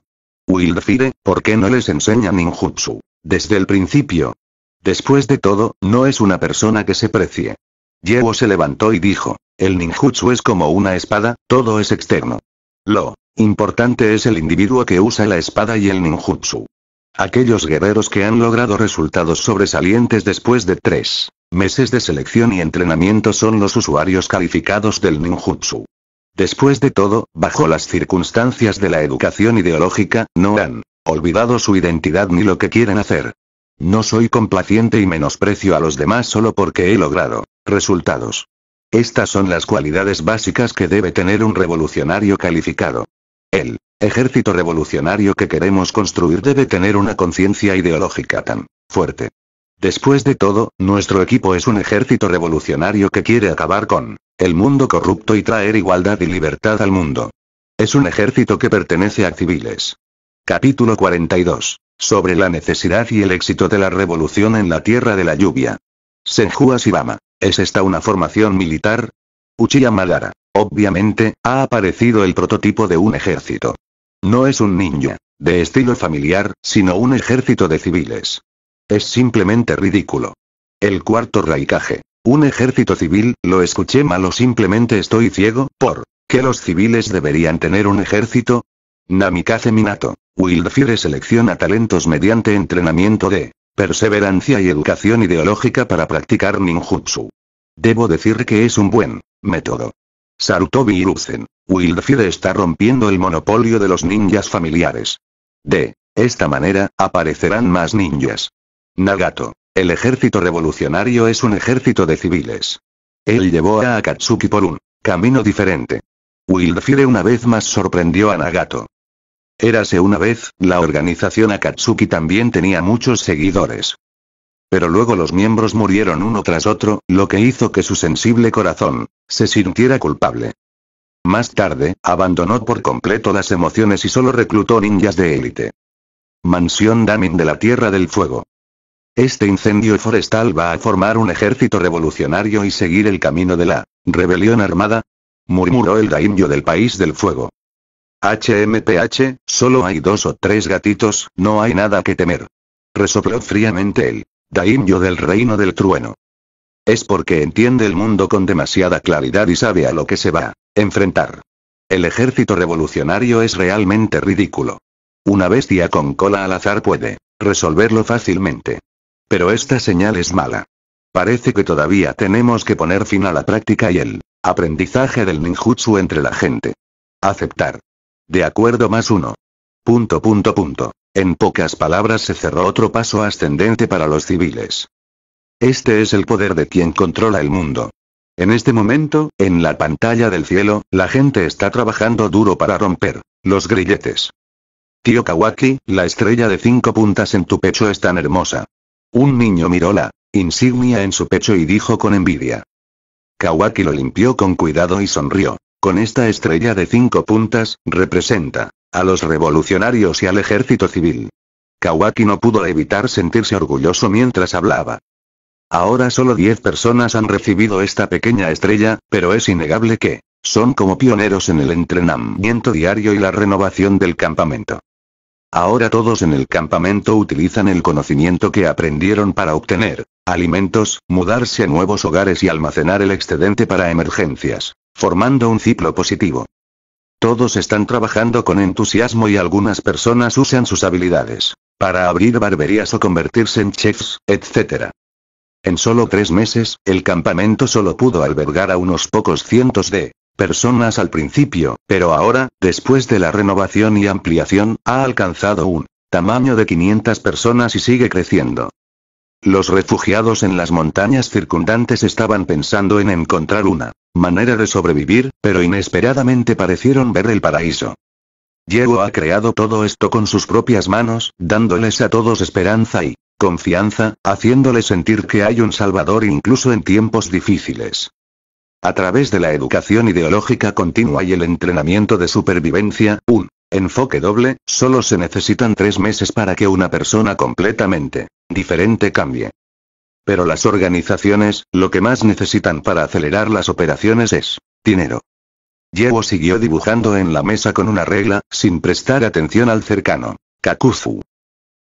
Wildfire, ¿por qué no les enseña ninjutsu? Desde el principio. Después de todo, no es una persona que se precie. Yeruo se levantó y dijo, el ninjutsu es como una espada, todo es externo. Lo importante es el individuo que usa la espada y el ninjutsu. Aquellos guerreros que han logrado resultados sobresalientes después de tres meses de selección y entrenamiento son los usuarios calificados del ninjutsu. Después de todo, bajo las circunstancias de la educación ideológica, no han olvidado su identidad ni lo que quieren hacer. No soy complaciente y menosprecio a los demás solo porque he logrado resultados. Estas son las cualidades básicas que debe tener un revolucionario calificado. El ejército revolucionario que queremos construir debe tener una conciencia ideológica tan fuerte. Después de todo, nuestro equipo es un ejército revolucionario que quiere acabar con el mundo corrupto y traer igualdad y libertad al mundo. Es un ejército que pertenece a civiles. Capítulo 42. Sobre la necesidad y el éxito de la revolución en la Tierra de la Lluvia. Senju Sibama, ¿Es esta una formación militar? Uchiha Madara. Obviamente, ha aparecido el prototipo de un ejército. No es un ninja, de estilo familiar, sino un ejército de civiles. Es simplemente ridículo. El cuarto raikaje. Un ejército civil, lo escuché mal o simplemente estoy ciego, por ¿qué los civiles deberían tener un ejército? Namikaze Minato. Wildfire selecciona talentos mediante entrenamiento de perseverancia y educación ideológica para practicar ninjutsu. Debo decir que es un buen método. Sarutobi Will Wildfire está rompiendo el monopolio de los ninjas familiares. De esta manera, aparecerán más ninjas. Nagato. El ejército revolucionario es un ejército de civiles. Él llevó a Akatsuki por un camino diferente. Wildfire una vez más sorprendió a Nagato. Érase una vez, la organización Akatsuki también tenía muchos seguidores. Pero luego los miembros murieron uno tras otro, lo que hizo que su sensible corazón se sintiera culpable. Más tarde, abandonó por completo las emociones y solo reclutó ninjas de élite. Mansión Damin de la Tierra del Fuego. Este incendio forestal va a formar un ejército revolucionario y seguir el camino de la rebelión armada, murmuró el daimyo del País del Fuego. HMPH, solo hay dos o tres gatitos, no hay nada que temer. Resopló fríamente él. Daimyo del reino del trueno. Es porque entiende el mundo con demasiada claridad y sabe a lo que se va a enfrentar. El ejército revolucionario es realmente ridículo. Una bestia con cola al azar puede resolverlo fácilmente. Pero esta señal es mala. Parece que todavía tenemos que poner fin a la práctica y el aprendizaje del ninjutsu entre la gente. Aceptar. De acuerdo más uno. Punto punto punto. En pocas palabras se cerró otro paso ascendente para los civiles. Este es el poder de quien controla el mundo. En este momento, en la pantalla del cielo, la gente está trabajando duro para romper los grilletes. Tío Kawaki, la estrella de cinco puntas en tu pecho es tan hermosa. Un niño miró la insignia en su pecho y dijo con envidia. Kawaki lo limpió con cuidado y sonrió. Con esta estrella de cinco puntas, representa a los revolucionarios y al ejército civil. Kawaki no pudo evitar sentirse orgulloso mientras hablaba. Ahora solo 10 personas han recibido esta pequeña estrella, pero es innegable que son como pioneros en el entrenamiento diario y la renovación del campamento. Ahora todos en el campamento utilizan el conocimiento que aprendieron para obtener alimentos, mudarse a nuevos hogares y almacenar el excedente para emergencias, formando un ciclo positivo. Todos están trabajando con entusiasmo y algunas personas usan sus habilidades para abrir barberías o convertirse en chefs, etc. En solo tres meses, el campamento solo pudo albergar a unos pocos cientos de personas al principio, pero ahora, después de la renovación y ampliación, ha alcanzado un tamaño de 500 personas y sigue creciendo. Los refugiados en las montañas circundantes estaban pensando en encontrar una manera de sobrevivir, pero inesperadamente parecieron ver el paraíso. Diego ha creado todo esto con sus propias manos, dándoles a todos esperanza y confianza, haciéndoles sentir que hay un Salvador incluso en tiempos difíciles. A través de la educación ideológica continua y el entrenamiento de supervivencia, un enfoque doble, solo se necesitan tres meses para que una persona completamente diferente cambie. Pero las organizaciones, lo que más necesitan para acelerar las operaciones es dinero. Yewo siguió dibujando en la mesa con una regla, sin prestar atención al cercano. Kakuzu.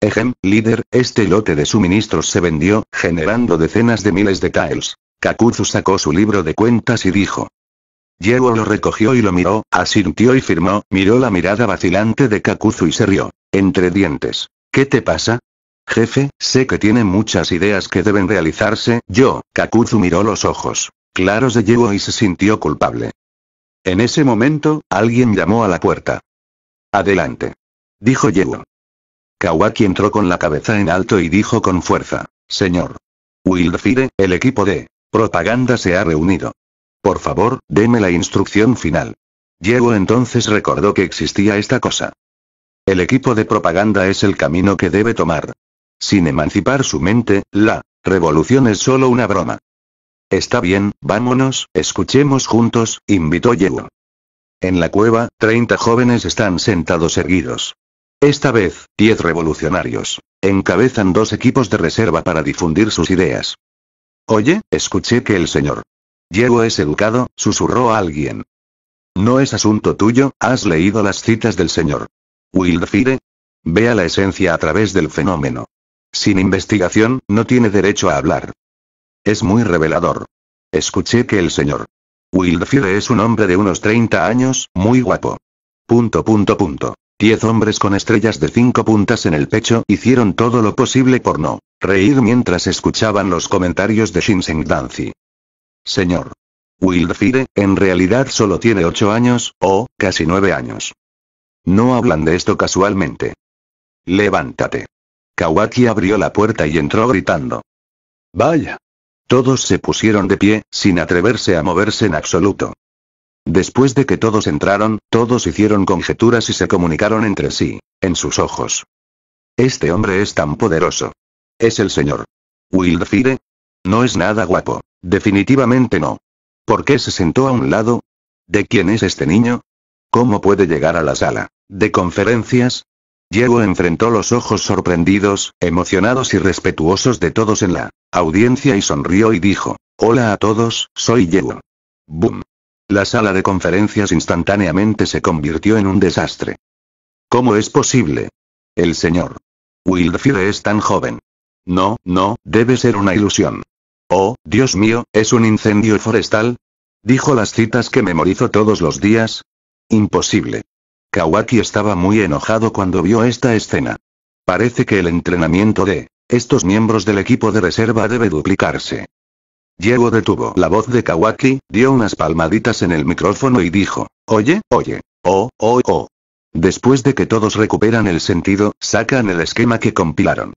Ejem, líder, este lote de suministros se vendió, generando decenas de miles de tiles. Kakuzu sacó su libro de cuentas y dijo. Yewo lo recogió y lo miró, asintió y firmó, miró la mirada vacilante de Kakuzu y se rió. Entre dientes. ¿Qué te pasa? Jefe, sé que tiene muchas ideas que deben realizarse. Yo, Kakuzu miró los ojos claros de Yewo y se sintió culpable. En ese momento, alguien llamó a la puerta. Adelante. Dijo Yewo. Kawaki entró con la cabeza en alto y dijo con fuerza. Señor. Wildfire, el equipo de propaganda se ha reunido. Por favor, deme la instrucción final. Yewo entonces recordó que existía esta cosa. El equipo de propaganda es el camino que debe tomar. Sin emancipar su mente, la revolución es solo una broma. Está bien, vámonos, escuchemos juntos, invitó Yeo. En la cueva, 30 jóvenes están sentados erguidos. Esta vez, 10 revolucionarios. Encabezan dos equipos de reserva para difundir sus ideas. Oye, escuché que el señor Yeo es educado, susurró alguien. No es asunto tuyo, has leído las citas del señor Wildfire. Vea la esencia a través del fenómeno. Sin investigación, no tiene derecho a hablar. Es muy revelador. Escuché que el señor Wildfire es un hombre de unos 30 años, muy guapo. Punto punto punto. Diez hombres con estrellas de cinco puntas en el pecho hicieron todo lo posible por no reír mientras escuchaban los comentarios de Shinseng Danzi. Señor. Wildfire, en realidad solo tiene ocho años, o, casi nueve años. No hablan de esto casualmente. Levántate. Kawaki abrió la puerta y entró gritando. Vaya. Todos se pusieron de pie, sin atreverse a moverse en absoluto. Después de que todos entraron, todos hicieron conjeturas y se comunicaron entre sí, en sus ojos. Este hombre es tan poderoso. Es el señor. Wildfire. No es nada guapo. Definitivamente no. ¿Por qué se sentó a un lado? ¿De quién es este niño? ¿Cómo puede llegar a la sala? ¿De conferencias? Diego enfrentó los ojos sorprendidos, emocionados y respetuosos de todos en la audiencia y sonrió y dijo, Hola a todos, soy Diego. Boom. La sala de conferencias instantáneamente se convirtió en un desastre. ¿Cómo es posible? El señor. Wilfred es tan joven. No, no, debe ser una ilusión. Oh, Dios mío, ¿es un incendio forestal? Dijo las citas que memorizo todos los días. Imposible. Kawaki estaba muy enojado cuando vio esta escena. Parece que el entrenamiento de estos miembros del equipo de reserva debe duplicarse. Diego detuvo la voz de Kawaki, dio unas palmaditas en el micrófono y dijo, oye, oye, oh, oh, oh. Después de que todos recuperan el sentido, sacan el esquema que compilaron.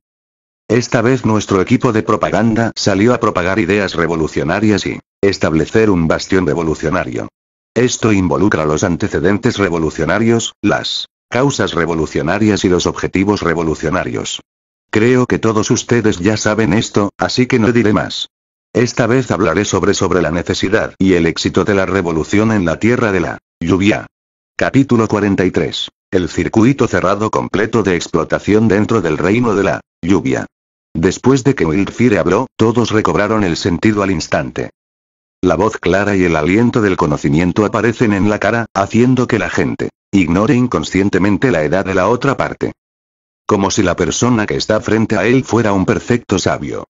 Esta vez nuestro equipo de propaganda salió a propagar ideas revolucionarias y establecer un bastión revolucionario. Esto involucra los antecedentes revolucionarios, las causas revolucionarias y los objetivos revolucionarios. Creo que todos ustedes ya saben esto, así que no diré más. Esta vez hablaré sobre sobre la necesidad y el éxito de la revolución en la tierra de la lluvia. Capítulo 43. El circuito cerrado completo de explotación dentro del reino de la lluvia. Después de que Wilfire habló, todos recobraron el sentido al instante. La voz clara y el aliento del conocimiento aparecen en la cara, haciendo que la gente ignore inconscientemente la edad de la otra parte. Como si la persona que está frente a él fuera un perfecto sabio.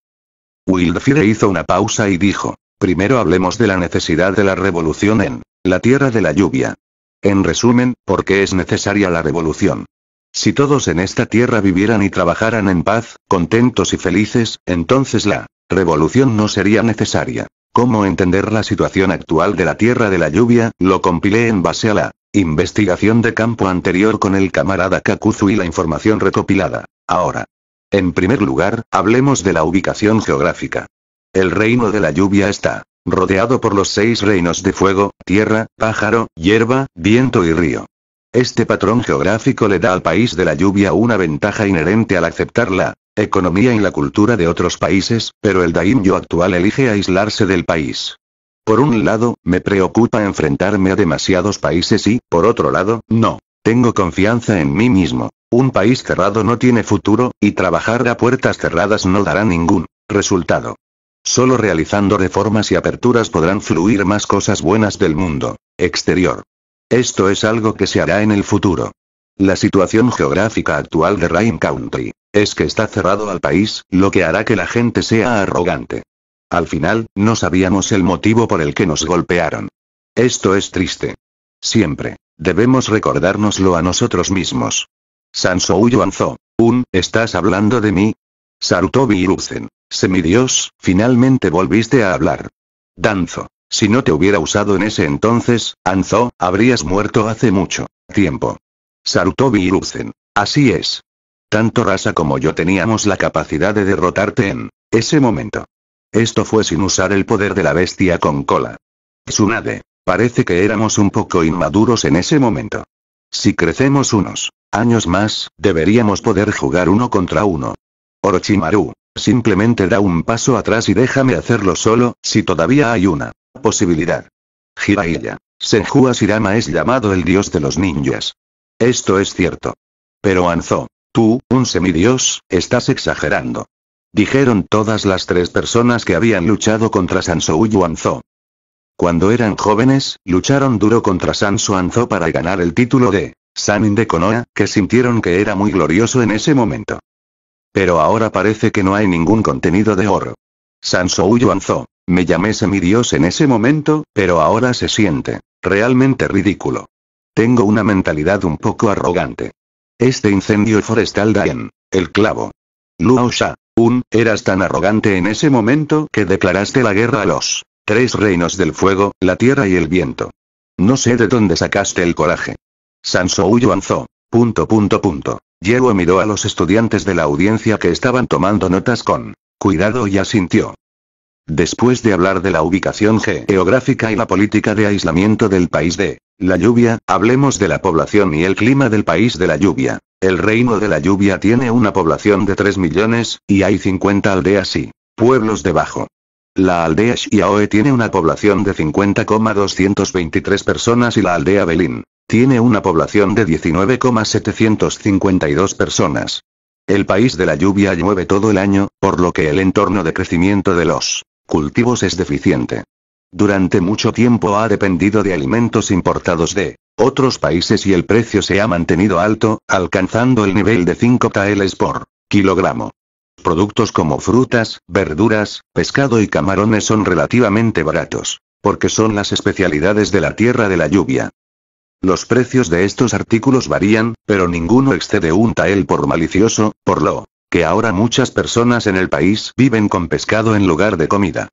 Wildfire hizo una pausa y dijo, primero hablemos de la necesidad de la revolución en la tierra de la lluvia. En resumen, ¿por qué es necesaria la revolución? Si todos en esta tierra vivieran y trabajaran en paz, contentos y felices, entonces la revolución no sería necesaria. Cómo entender la situación actual de la Tierra de la Lluvia, lo compilé en base a la investigación de campo anterior con el camarada Kakuzu y la información recopilada. Ahora. En primer lugar, hablemos de la ubicación geográfica. El reino de la lluvia está rodeado por los seis reinos de fuego, tierra, pájaro, hierba, viento y río. Este patrón geográfico le da al país de la lluvia una ventaja inherente al aceptarla economía y la cultura de otros países, pero el daimyo actual elige aislarse del país. Por un lado, me preocupa enfrentarme a demasiados países y, por otro lado, no. Tengo confianza en mí mismo. Un país cerrado no tiene futuro, y trabajar a puertas cerradas no dará ningún resultado. Solo realizando reformas y aperturas podrán fluir más cosas buenas del mundo exterior. Esto es algo que se hará en el futuro. La situación geográfica actual de Rain Country es que está cerrado al país, lo que hará que la gente sea arrogante. Al final, no sabíamos el motivo por el que nos golpearon. Esto es triste. Siempre. Debemos recordárnoslo a nosotros mismos. Sansouyo anzo, Un, ¿estás hablando de mí? Sarutobi Iruzen. Semidios, finalmente volviste a hablar. Danzo. Si no te hubiera usado en ese entonces, Anzo, habrías muerto hace mucho tiempo. Sarutobi Iruzen. Así es tanto Rasa como yo teníamos la capacidad de derrotarte en ese momento. Esto fue sin usar el poder de la bestia con cola. Tsunade. Parece que éramos un poco inmaduros en ese momento. Si crecemos unos años más, deberíamos poder jugar uno contra uno. Orochimaru, simplemente da un paso atrás y déjame hacerlo solo, si todavía hay una posibilidad. Jiraiya. Senju Asirama es llamado el dios de los ninjas. Esto es cierto. Pero Anzo, Tú, un semidios, estás exagerando. Dijeron todas las tres personas que habían luchado contra Sansou Yuanzhou. Cuando eran jóvenes, lucharon duro contra Sansu Anzo para ganar el título de Sanin de Konoha, que sintieron que era muy glorioso en ese momento. Pero ahora parece que no hay ningún contenido de oro. Sansou Yuanzhou, me llamé semidios en ese momento, pero ahora se siente realmente ridículo. Tengo una mentalidad un poco arrogante. Este incendio forestal da en el clavo. Luo un, eras tan arrogante en ese momento que declaraste la guerra a los tres reinos del fuego, la tierra y el viento. No sé de dónde sacaste el coraje. Sansou Yuanzo, Punto punto punto. miró a los estudiantes de la audiencia que estaban tomando notas con cuidado y asintió. Después de hablar de la ubicación geográfica y la política de aislamiento del país de la lluvia, hablemos de la población y el clima del país de la lluvia. El reino de la lluvia tiene una población de 3 millones, y hay 50 aldeas y pueblos debajo. La aldea Xiaoe tiene una población de 50,223 personas y la aldea Belín tiene una población de 19,752 personas. El país de la lluvia llueve todo el año, por lo que el entorno de crecimiento de los cultivos es deficiente. Durante mucho tiempo ha dependido de alimentos importados de otros países y el precio se ha mantenido alto, alcanzando el nivel de 5 taeles por kilogramo. Productos como frutas, verduras, pescado y camarones son relativamente baratos, porque son las especialidades de la tierra de la lluvia. Los precios de estos artículos varían, pero ninguno excede un tael por malicioso, por lo que ahora muchas personas en el país viven con pescado en lugar de comida.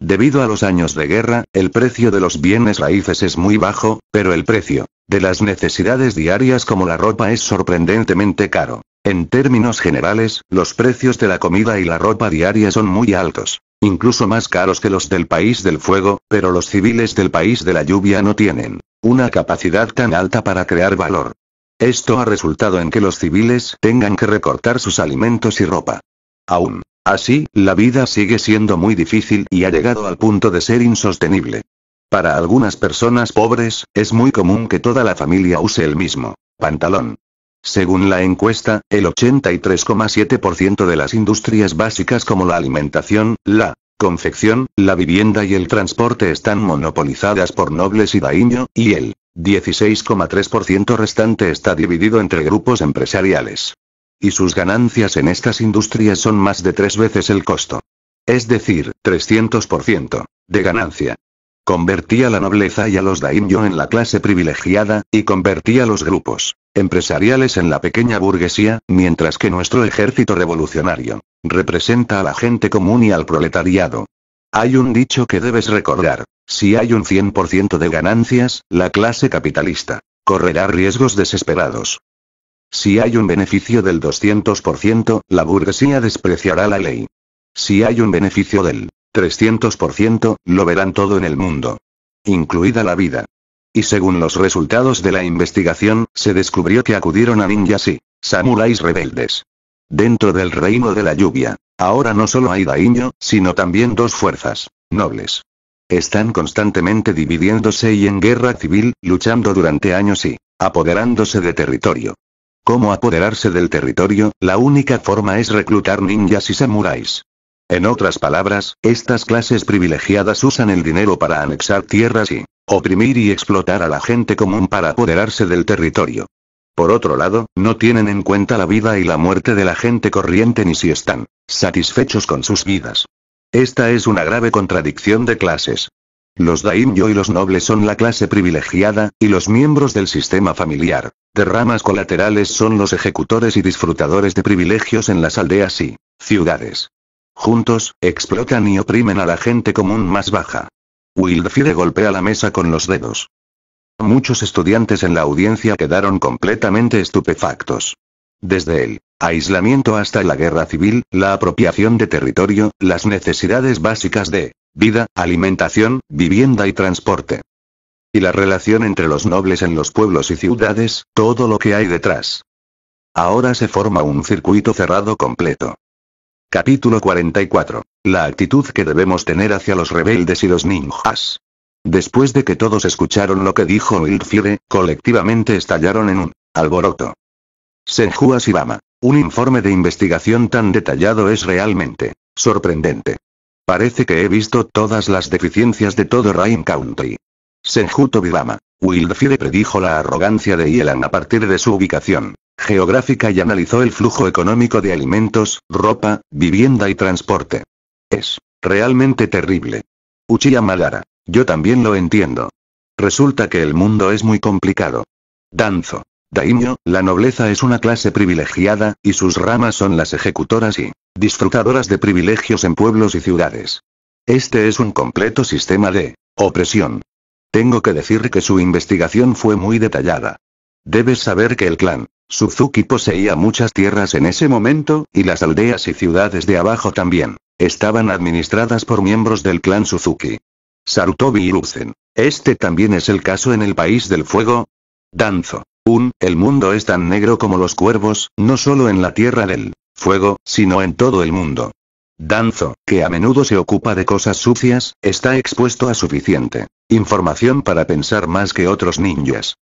Debido a los años de guerra, el precio de los bienes raíces es muy bajo, pero el precio de las necesidades diarias como la ropa es sorprendentemente caro. En términos generales, los precios de la comida y la ropa diaria son muy altos, incluso más caros que los del país del fuego, pero los civiles del país de la lluvia no tienen una capacidad tan alta para crear valor. Esto ha resultado en que los civiles tengan que recortar sus alimentos y ropa. Aún Así, la vida sigue siendo muy difícil y ha llegado al punto de ser insostenible. Para algunas personas pobres, es muy común que toda la familia use el mismo pantalón. Según la encuesta, el 83,7% de las industrias básicas como la alimentación, la confección, la vivienda y el transporte están monopolizadas por nobles y daño, y el 16,3% restante está dividido entre grupos empresariales. Y sus ganancias en estas industrias son más de tres veces el costo. Es decir, 300% de ganancia. Convertía la nobleza y a los daimyo en la clase privilegiada, y convertía los grupos empresariales en la pequeña burguesía, mientras que nuestro ejército revolucionario representa a la gente común y al proletariado. Hay un dicho que debes recordar, si hay un 100% de ganancias, la clase capitalista correrá riesgos desesperados, si hay un beneficio del 200%, la burguesía despreciará la ley. Si hay un beneficio del 300%, lo verán todo en el mundo. Incluida la vida. Y según los resultados de la investigación, se descubrió que acudieron a ninjas y samuráis rebeldes. Dentro del reino de la lluvia, ahora no solo hay daño, sino también dos fuerzas, nobles. Están constantemente dividiéndose y en guerra civil, luchando durante años y apoderándose de territorio cómo apoderarse del territorio, la única forma es reclutar ninjas y samuráis. En otras palabras, estas clases privilegiadas usan el dinero para anexar tierras y oprimir y explotar a la gente común para apoderarse del territorio. Por otro lado, no tienen en cuenta la vida y la muerte de la gente corriente ni si están satisfechos con sus vidas. Esta es una grave contradicción de clases, los daimyo y los nobles son la clase privilegiada, y los miembros del sistema familiar. De ramas colaterales son los ejecutores y disfrutadores de privilegios en las aldeas y ciudades. Juntos, explotan y oprimen a la gente común más baja. Wildfire golpea la mesa con los dedos. Muchos estudiantes en la audiencia quedaron completamente estupefactos. Desde él. Aislamiento hasta la guerra civil, la apropiación de territorio, las necesidades básicas de vida, alimentación, vivienda y transporte. Y la relación entre los nobles en los pueblos y ciudades, todo lo que hay detrás. Ahora se forma un circuito cerrado completo. Capítulo 44. La actitud que debemos tener hacia los rebeldes y los ninjas. Después de que todos escucharon lo que dijo Wildfire, colectivamente estallaron en un alboroto. Senju Bama. Un informe de investigación tan detallado es realmente sorprendente. Parece que he visto todas las deficiencias de todo Rain Country. Senjuto Vivama. Wildfire predijo la arrogancia de Yelan a partir de su ubicación geográfica y analizó el flujo económico de alimentos, ropa, vivienda y transporte. Es realmente terrible. Uchiha Malara, Yo también lo entiendo. Resulta que el mundo es muy complicado. Danzo. Daimyo, la nobleza es una clase privilegiada, y sus ramas son las ejecutoras y disfrutadoras de privilegios en pueblos y ciudades. Este es un completo sistema de opresión. Tengo que decir que su investigación fue muy detallada. Debes saber que el clan Suzuki poseía muchas tierras en ese momento, y las aldeas y ciudades de abajo también. Estaban administradas por miembros del clan Suzuki. Sarutobi y Este también es el caso en el País del Fuego. Danzo. Un, el mundo es tan negro como los cuervos, no solo en la tierra del fuego, sino en todo el mundo. Danzo, que a menudo se ocupa de cosas sucias, está expuesto a suficiente información para pensar más que otros ninjas.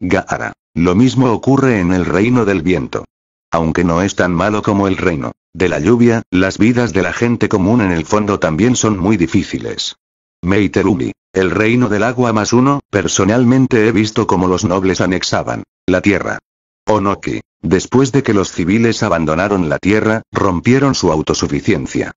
Gaara. Lo mismo ocurre en el reino del viento. Aunque no es tan malo como el reino de la lluvia, las vidas de la gente común en el fondo también son muy difíciles. Meiterumi. El reino del agua más uno, personalmente he visto cómo los nobles anexaban la tierra. Onoki, oh, después de que los civiles abandonaron la tierra, rompieron su autosuficiencia.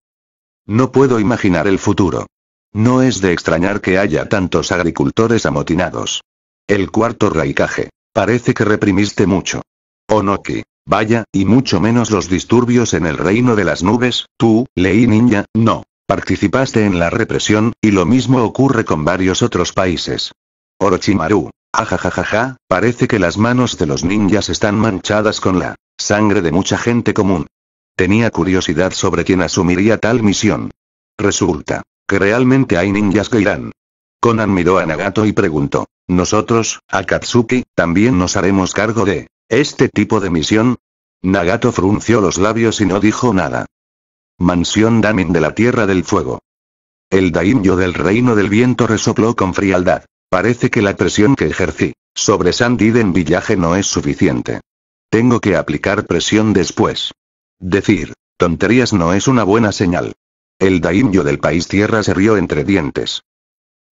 No puedo imaginar el futuro. No es de extrañar que haya tantos agricultores amotinados. El cuarto raicaje, Parece que reprimiste mucho. Onoki, oh, vaya, y mucho menos los disturbios en el reino de las nubes, tú, leí Ninja, no participaste en la represión, y lo mismo ocurre con varios otros países. Orochimaru. Ajajajaja, parece que las manos de los ninjas están manchadas con la sangre de mucha gente común. Tenía curiosidad sobre quién asumiría tal misión. Resulta, que realmente hay ninjas que irán. Conan miró a Nagato y preguntó, ¿nosotros, Akatsuki, también nos haremos cargo de este tipo de misión? Nagato frunció los labios y no dijo nada. Mansión Damin de la Tierra del Fuego. El daimyo del Reino del Viento resopló con frialdad. Parece que la presión que ejercí sobre en Villaje no es suficiente. Tengo que aplicar presión después. Decir, tonterías no es una buena señal. El daimyo del país tierra se rió entre dientes.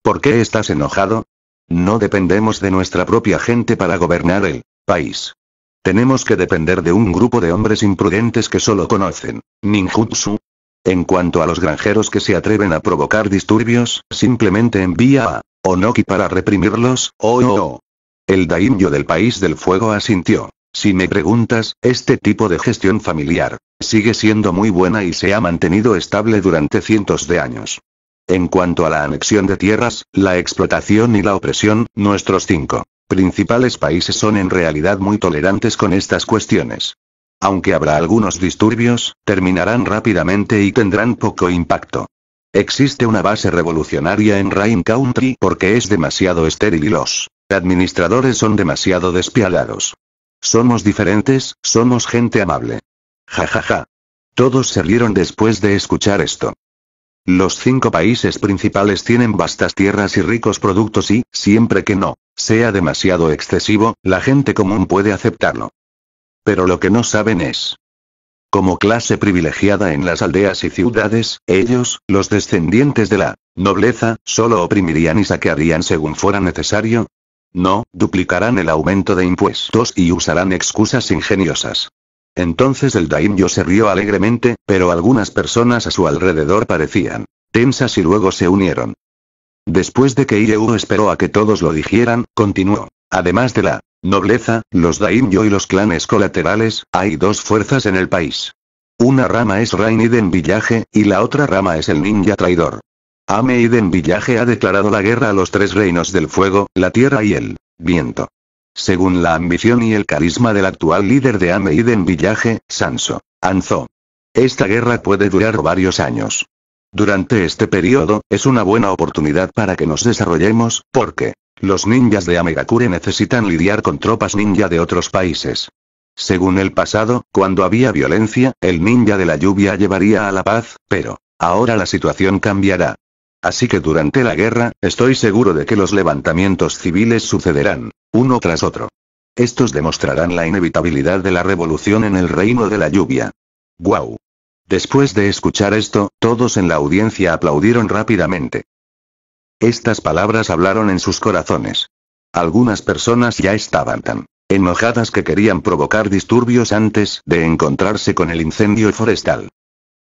¿Por qué estás enojado? No dependemos de nuestra propia gente para gobernar el país. Tenemos que depender de un grupo de hombres imprudentes que solo conocen ninjutsu. En cuanto a los granjeros que se atreven a provocar disturbios, simplemente envía a Onoki para reprimirlos, O oh, oh, oh, El daimyo del país del fuego asintió. Si me preguntas, este tipo de gestión familiar sigue siendo muy buena y se ha mantenido estable durante cientos de años. En cuanto a la anexión de tierras, la explotación y la opresión, nuestros cinco principales países son en realidad muy tolerantes con estas cuestiones. Aunque habrá algunos disturbios, terminarán rápidamente y tendrán poco impacto. Existe una base revolucionaria en Rain Country porque es demasiado estéril y los administradores son demasiado despiadados. Somos diferentes, somos gente amable. Ja ja ja. Todos se rieron después de escuchar esto. Los cinco países principales tienen vastas tierras y ricos productos y, siempre que no sea demasiado excesivo, la gente común puede aceptarlo. Pero lo que no saben es, como clase privilegiada en las aldeas y ciudades, ellos, los descendientes de la nobleza, solo oprimirían y saquearían según fuera necesario. No, duplicarán el aumento de impuestos y usarán excusas ingeniosas entonces el daimyo se rió alegremente, pero algunas personas a su alrededor parecían tensas y luego se unieron. Después de que Ireu esperó a que todos lo dijeran, continuó. Además de la nobleza, los daimyo y los clanes colaterales, hay dos fuerzas en el país. Una rama es Rainiden Villaje, y la otra rama es el ninja traidor. Ameiden Villaje ha declarado la guerra a los tres reinos del fuego, la tierra y el viento. Según la ambición y el carisma del actual líder de Ameiden Villaje, Sanso. Anzo. Esta guerra puede durar varios años. Durante este periodo, es una buena oportunidad para que nos desarrollemos, porque los ninjas de Amegakure necesitan lidiar con tropas ninja de otros países. Según el pasado, cuando había violencia, el ninja de la lluvia llevaría a la paz, pero ahora la situación cambiará. Así que durante la guerra, estoy seguro de que los levantamientos civiles sucederán uno tras otro. Estos demostrarán la inevitabilidad de la revolución en el reino de la lluvia. ¡Guau! Después de escuchar esto, todos en la audiencia aplaudieron rápidamente. Estas palabras hablaron en sus corazones. Algunas personas ya estaban tan enojadas que querían provocar disturbios antes de encontrarse con el incendio forestal.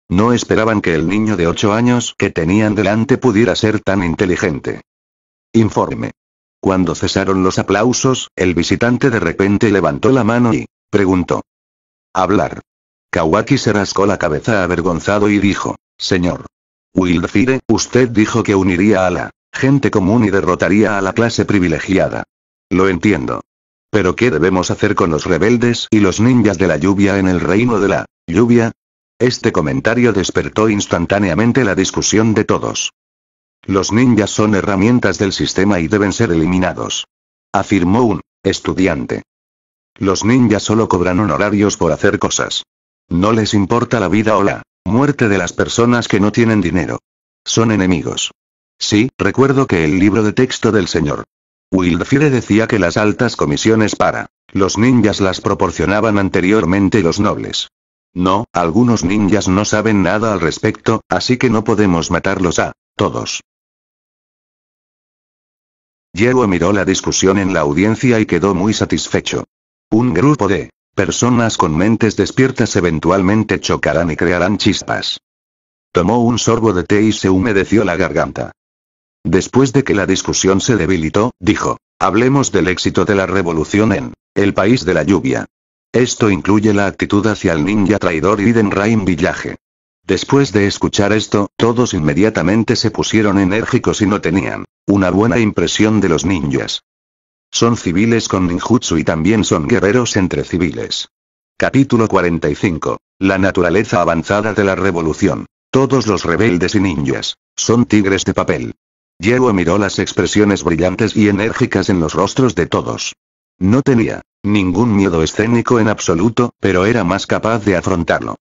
No esperaban que el niño de 8 años que tenían delante pudiera ser tan inteligente. Informe. Cuando cesaron los aplausos, el visitante de repente levantó la mano y preguntó. Hablar. Kawaki se rascó la cabeza avergonzado y dijo, Señor. Wildfire, usted dijo que uniría a la gente común y derrotaría a la clase privilegiada. Lo entiendo. Pero ¿qué debemos hacer con los rebeldes y los ninjas de la lluvia en el reino de la lluvia? Este comentario despertó instantáneamente la discusión de todos. Los ninjas son herramientas del sistema y deben ser eliminados. Afirmó un estudiante. Los ninjas solo cobran honorarios por hacer cosas. No les importa la vida o la muerte de las personas que no tienen dinero. Son enemigos. Sí, recuerdo que el libro de texto del señor Wildfire decía que las altas comisiones para los ninjas las proporcionaban anteriormente los nobles. No, algunos ninjas no saben nada al respecto, así que no podemos matarlos a todos. Yeruo miró la discusión en la audiencia y quedó muy satisfecho. Un grupo de personas con mentes despiertas eventualmente chocarán y crearán chispas. Tomó un sorbo de té y se humedeció la garganta. Después de que la discusión se debilitó, dijo, hablemos del éxito de la revolución en el país de la lluvia. Esto incluye la actitud hacia el ninja traidor Iden Rain Village. Después de escuchar esto, todos inmediatamente se pusieron enérgicos y no tenían una buena impresión de los ninjas. Son civiles con ninjutsu y también son guerreros entre civiles. Capítulo 45. La naturaleza avanzada de la revolución. Todos los rebeldes y ninjas son tigres de papel. Yero miró las expresiones brillantes y enérgicas en los rostros de todos. No tenía ningún miedo escénico en absoluto, pero era más capaz de afrontarlo.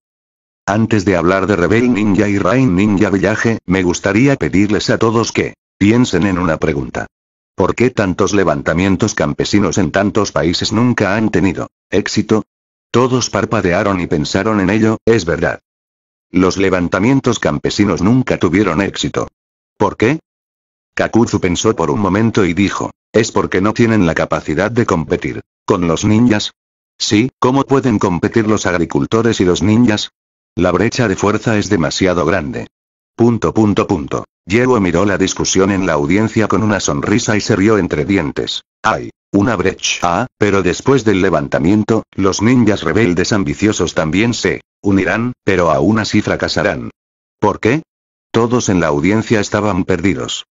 Antes de hablar de Rebel Ninja y Rain Ninja Villaje, me gustaría pedirles a todos que piensen en una pregunta. ¿Por qué tantos levantamientos campesinos en tantos países nunca han tenido éxito? Todos parpadearon y pensaron en ello, es verdad. Los levantamientos campesinos nunca tuvieron éxito. ¿Por qué? Kakuzu pensó por un momento y dijo, es porque no tienen la capacidad de competir. ¿Con los ninjas? Sí, ¿cómo pueden competir los agricultores y los ninjas? La brecha de fuerza es demasiado grande. Punto punto punto. Yeo miró la discusión en la audiencia con una sonrisa y se rió entre dientes. ¡Ay! Una brecha. Ah, pero después del levantamiento, los ninjas rebeldes ambiciosos también se unirán, pero aún así fracasarán. ¿Por qué? Todos en la audiencia estaban perdidos.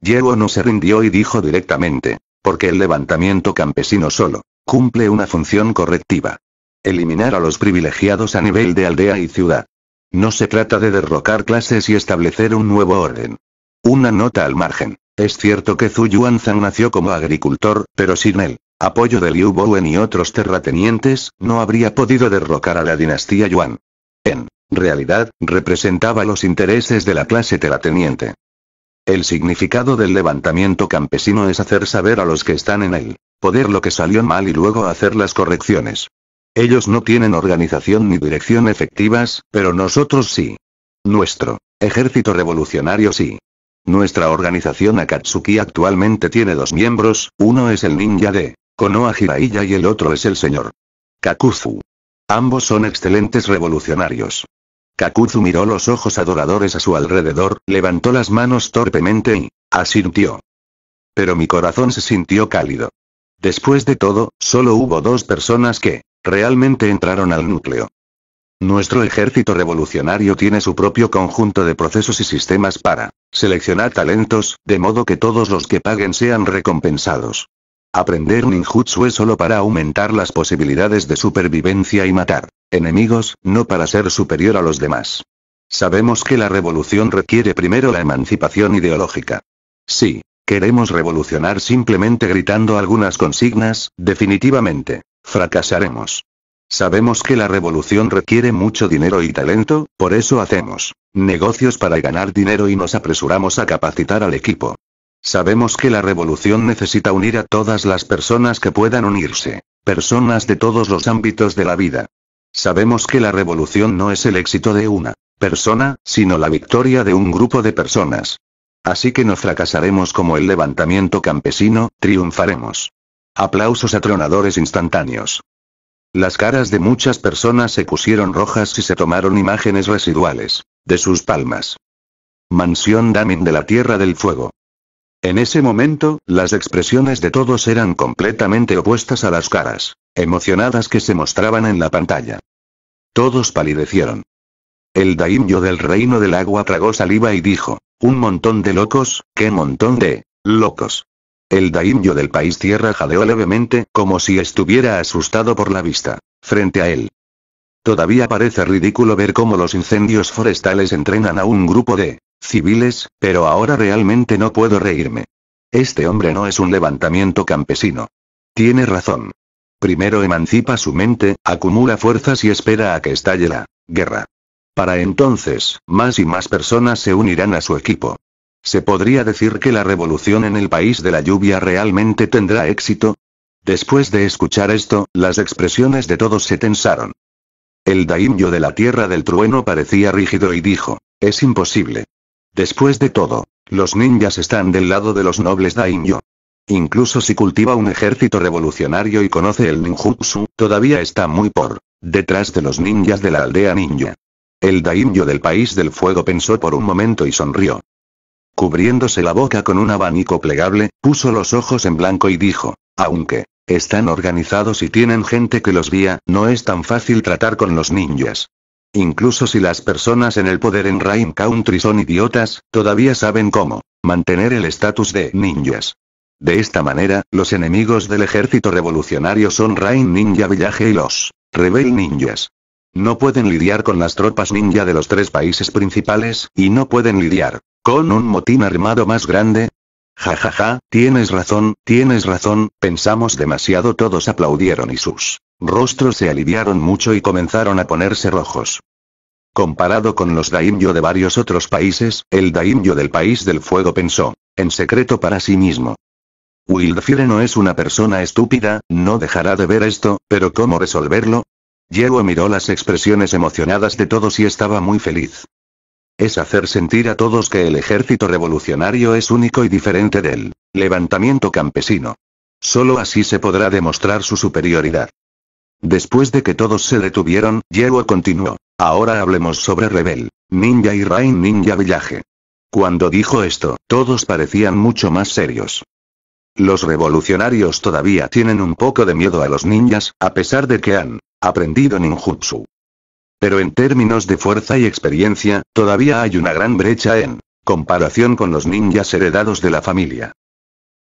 Yeo no se rindió y dijo directamente, porque el levantamiento campesino solo cumple una función correctiva eliminar a los privilegiados a nivel de aldea y ciudad. No se trata de derrocar clases y establecer un nuevo orden. Una nota al margen. Es cierto que Zhu Yuanzang nació como agricultor, pero sin el apoyo de Liu Bowen y otros terratenientes, no habría podido derrocar a la dinastía Yuan. En realidad, representaba los intereses de la clase terrateniente. El significado del levantamiento campesino es hacer saber a los que están en él poder lo que salió mal y luego hacer las correcciones. Ellos no tienen organización ni dirección efectivas, pero nosotros sí. Nuestro ejército revolucionario sí. Nuestra organización Akatsuki actualmente tiene dos miembros, uno es el ninja de Konoha Hiraiya y el otro es el señor Kakuzu. Ambos son excelentes revolucionarios. Kakuzu miró los ojos adoradores a su alrededor, levantó las manos torpemente y asintió. Pero mi corazón se sintió cálido. Después de todo, solo hubo dos personas que Realmente entraron al núcleo. Nuestro ejército revolucionario tiene su propio conjunto de procesos y sistemas para seleccionar talentos, de modo que todos los que paguen sean recompensados. Aprender ninjutsu es solo para aumentar las posibilidades de supervivencia y matar enemigos, no para ser superior a los demás. Sabemos que la revolución requiere primero la emancipación ideológica. Sí, queremos revolucionar simplemente gritando algunas consignas, definitivamente. Fracasaremos. Sabemos que la revolución requiere mucho dinero y talento, por eso hacemos negocios para ganar dinero y nos apresuramos a capacitar al equipo. Sabemos que la revolución necesita unir a todas las personas que puedan unirse, personas de todos los ámbitos de la vida. Sabemos que la revolución no es el éxito de una persona, sino la victoria de un grupo de personas. Así que no fracasaremos como el levantamiento campesino, triunfaremos. Aplausos atronadores instantáneos. Las caras de muchas personas se pusieron rojas y se tomaron imágenes residuales. De sus palmas. Mansión Damin de la Tierra del Fuego. En ese momento, las expresiones de todos eran completamente opuestas a las caras, emocionadas que se mostraban en la pantalla. Todos palidecieron. El daimyo del reino del agua tragó saliva y dijo, un montón de locos, qué montón de locos. El daimyo del país tierra jadeó levemente, como si estuviera asustado por la vista. Frente a él. Todavía parece ridículo ver cómo los incendios forestales entrenan a un grupo de civiles, pero ahora realmente no puedo reírme. Este hombre no es un levantamiento campesino. Tiene razón. Primero emancipa su mente, acumula fuerzas y espera a que estalle la guerra. Para entonces, más y más personas se unirán a su equipo. ¿Se podría decir que la revolución en el país de la lluvia realmente tendrá éxito? Después de escuchar esto, las expresiones de todos se tensaron. El daimyo de la tierra del trueno parecía rígido y dijo, es imposible. Después de todo, los ninjas están del lado de los nobles daimyo. Incluso si cultiva un ejército revolucionario y conoce el ninjutsu, todavía está muy por detrás de los ninjas de la aldea ninja. El daimyo del país del fuego pensó por un momento y sonrió. Cubriéndose la boca con un abanico plegable, puso los ojos en blanco y dijo, aunque están organizados y tienen gente que los guía, no es tan fácil tratar con los ninjas. Incluso si las personas en el poder en Rain Country son idiotas, todavía saben cómo mantener el estatus de ninjas. De esta manera, los enemigos del ejército revolucionario son Rain Ninja Village y los Rebel Ninjas. No pueden lidiar con las tropas ninja de los tres países principales, y no pueden lidiar ¿Con un motín armado más grande? Ja ja ja, tienes razón, tienes razón, pensamos demasiado. Todos aplaudieron y sus rostros se aliviaron mucho y comenzaron a ponerse rojos. Comparado con los daimyo de varios otros países, el daimyo del país del fuego pensó, en secreto para sí mismo. Wildfire no es una persona estúpida, no dejará de ver esto, pero ¿cómo resolverlo? Yeo miró las expresiones emocionadas de todos y estaba muy feliz es hacer sentir a todos que el ejército revolucionario es único y diferente del levantamiento campesino. Solo así se podrá demostrar su superioridad. Después de que todos se detuvieron, Yeru continuó. Ahora hablemos sobre Rebel, Ninja y Rain Ninja Villaje. Cuando dijo esto, todos parecían mucho más serios. Los revolucionarios todavía tienen un poco de miedo a los ninjas, a pesar de que han aprendido ninjutsu. Pero en términos de fuerza y experiencia, todavía hay una gran brecha en comparación con los ninjas heredados de la familia.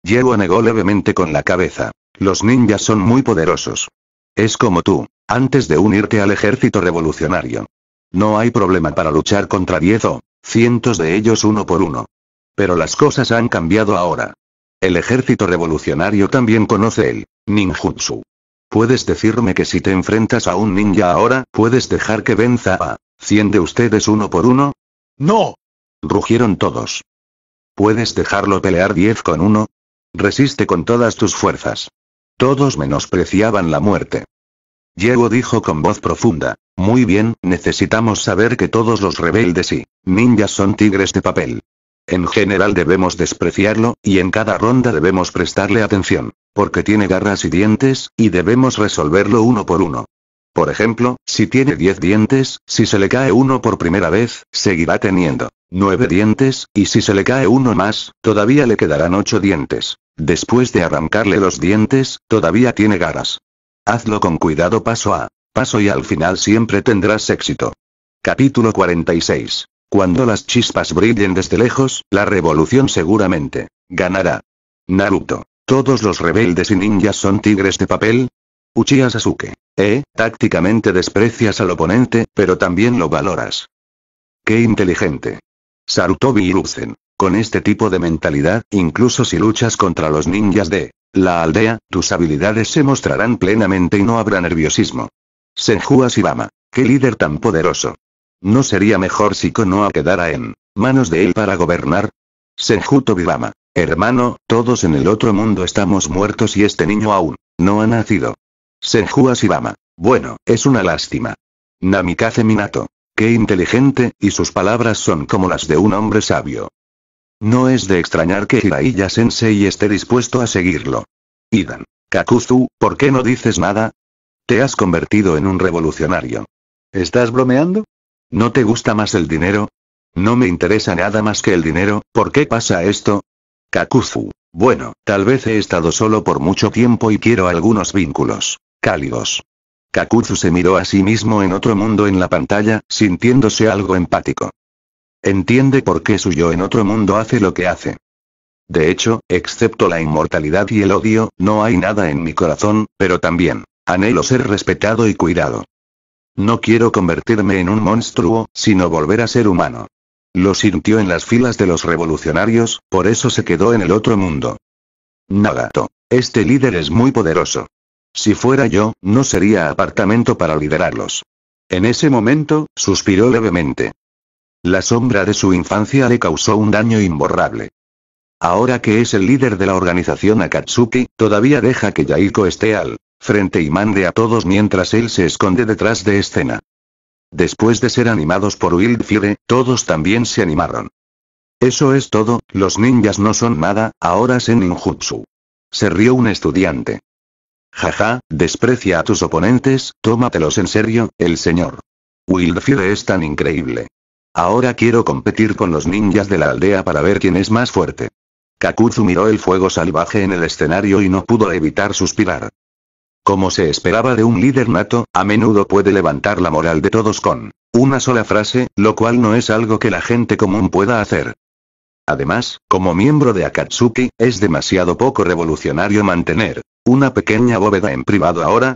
Yewa negó levemente con la cabeza. Los ninjas son muy poderosos. Es como tú, antes de unirte al ejército revolucionario. No hay problema para luchar contra diez o cientos de ellos uno por uno. Pero las cosas han cambiado ahora. El ejército revolucionario también conoce el ninjutsu. Puedes decirme que si te enfrentas a un ninja ahora, puedes dejar que venza a... ¿Cien de ustedes uno por uno? ¡No! Rugieron todos. ¿Puedes dejarlo pelear diez con uno? Resiste con todas tus fuerzas. Todos menospreciaban la muerte. Diego dijo con voz profunda. Muy bien, necesitamos saber que todos los rebeldes y ninjas son tigres de papel. En general debemos despreciarlo, y en cada ronda debemos prestarle atención, porque tiene garras y dientes, y debemos resolverlo uno por uno. Por ejemplo, si tiene 10 dientes, si se le cae uno por primera vez, seguirá teniendo 9 dientes, y si se le cae uno más, todavía le quedarán 8 dientes. Después de arrancarle los dientes, todavía tiene garras. Hazlo con cuidado paso a paso y al final siempre tendrás éxito. Capítulo 46. Cuando las chispas brillen desde lejos, la revolución seguramente ganará. Naruto. Todos los rebeldes y ninjas son tigres de papel. Uchiha Sasuke. Eh, tácticamente desprecias al oponente, pero también lo valoras. Qué inteligente. Sarutobi Hiruzen. Con este tipo de mentalidad, incluso si luchas contra los ninjas de la aldea, tus habilidades se mostrarán plenamente y no habrá nerviosismo. Senju Asibama. Qué líder tan poderoso. ¿No sería mejor si Konoha quedara en manos de él para gobernar? Senjuto Vivama. Hermano, todos en el otro mundo estamos muertos y este niño aún no ha nacido. Senju Asibama. Bueno, es una lástima. Namikaze Minato. Qué inteligente, y sus palabras son como las de un hombre sabio. No es de extrañar que Hiraiya Sensei esté dispuesto a seguirlo. Idan. Kakuzu, ¿por qué no dices nada? Te has convertido en un revolucionario. ¿Estás bromeando? ¿No te gusta más el dinero? No me interesa nada más que el dinero, ¿por qué pasa esto? Kakuzu. Bueno, tal vez he estado solo por mucho tiempo y quiero algunos vínculos. Cálidos. Kakuzu se miró a sí mismo en otro mundo en la pantalla, sintiéndose algo empático. Entiende por qué su yo en otro mundo hace lo que hace. De hecho, excepto la inmortalidad y el odio, no hay nada en mi corazón, pero también anhelo ser respetado y cuidado. No quiero convertirme en un monstruo, sino volver a ser humano. Lo sintió en las filas de los revolucionarios, por eso se quedó en el otro mundo. Nagato. Este líder es muy poderoso. Si fuera yo, no sería apartamento para liderarlos. En ese momento, suspiró levemente. La sombra de su infancia le causó un daño imborrable. Ahora que es el líder de la organización Akatsuki, todavía deja que Yaiko esté al frente y mande a todos mientras él se esconde detrás de escena. Después de ser animados por Wildfire, todos también se animaron. Eso es todo, los ninjas no son nada, ahora es ninjutsu. Se rió un estudiante. Jaja, desprecia a tus oponentes, tómatelos en serio, el señor. Wildfire es tan increíble. Ahora quiero competir con los ninjas de la aldea para ver quién es más fuerte. Kakuzu miró el fuego salvaje en el escenario y no pudo evitar suspirar. Como se esperaba de un líder nato, a menudo puede levantar la moral de todos con una sola frase, lo cual no es algo que la gente común pueda hacer. Además, como miembro de Akatsuki, es demasiado poco revolucionario mantener una pequeña bóveda en privado ahora.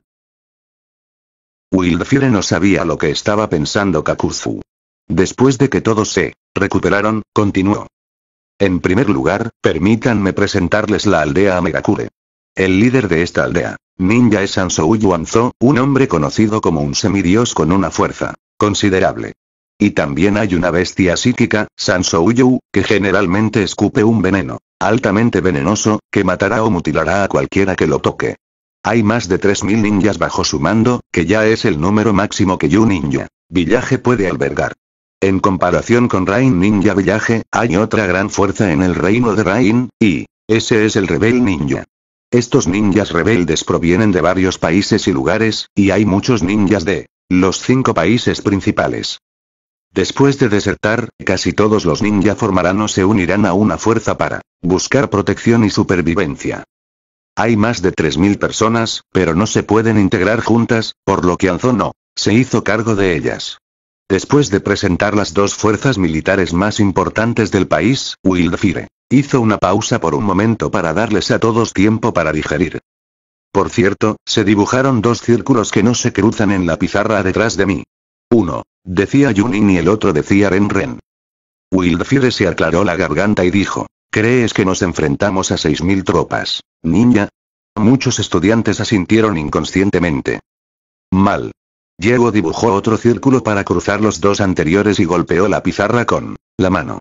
Wildfire no sabía lo que estaba pensando Kakuzu. Después de que todos se recuperaron, continuó. En primer lugar, permítanme presentarles la aldea Amegakure. El líder de esta aldea Ninja es Ansou Anzo, un hombre conocido como un semidios con una fuerza considerable. Y también hay una bestia psíquica, Sansou Yu, que generalmente escupe un veneno altamente venenoso, que matará o mutilará a cualquiera que lo toque. Hay más de 3.000 ninjas bajo su mando, que ya es el número máximo que Yu Ninja Villaje puede albergar. En comparación con Rain Ninja Villaje, hay otra gran fuerza en el reino de Rain, y ese es el Rebel Ninja estos ninjas rebeldes provienen de varios países y lugares, y hay muchos ninjas de los cinco países principales. Después de desertar, casi todos los ninjas formarán o se unirán a una fuerza para buscar protección y supervivencia. Hay más de 3.000 personas, pero no se pueden integrar juntas, por lo que Anzono se hizo cargo de ellas. Después de presentar las dos fuerzas militares más importantes del país, Wildfire Hizo una pausa por un momento para darles a todos tiempo para digerir. Por cierto, se dibujaron dos círculos que no se cruzan en la pizarra detrás de mí. Uno, decía Junin y el otro decía Renren. Wildfire se aclaró la garganta y dijo, ¿crees que nos enfrentamos a seis mil tropas, niña? Muchos estudiantes asintieron inconscientemente. Mal. Diego dibujó otro círculo para cruzar los dos anteriores y golpeó la pizarra con la mano.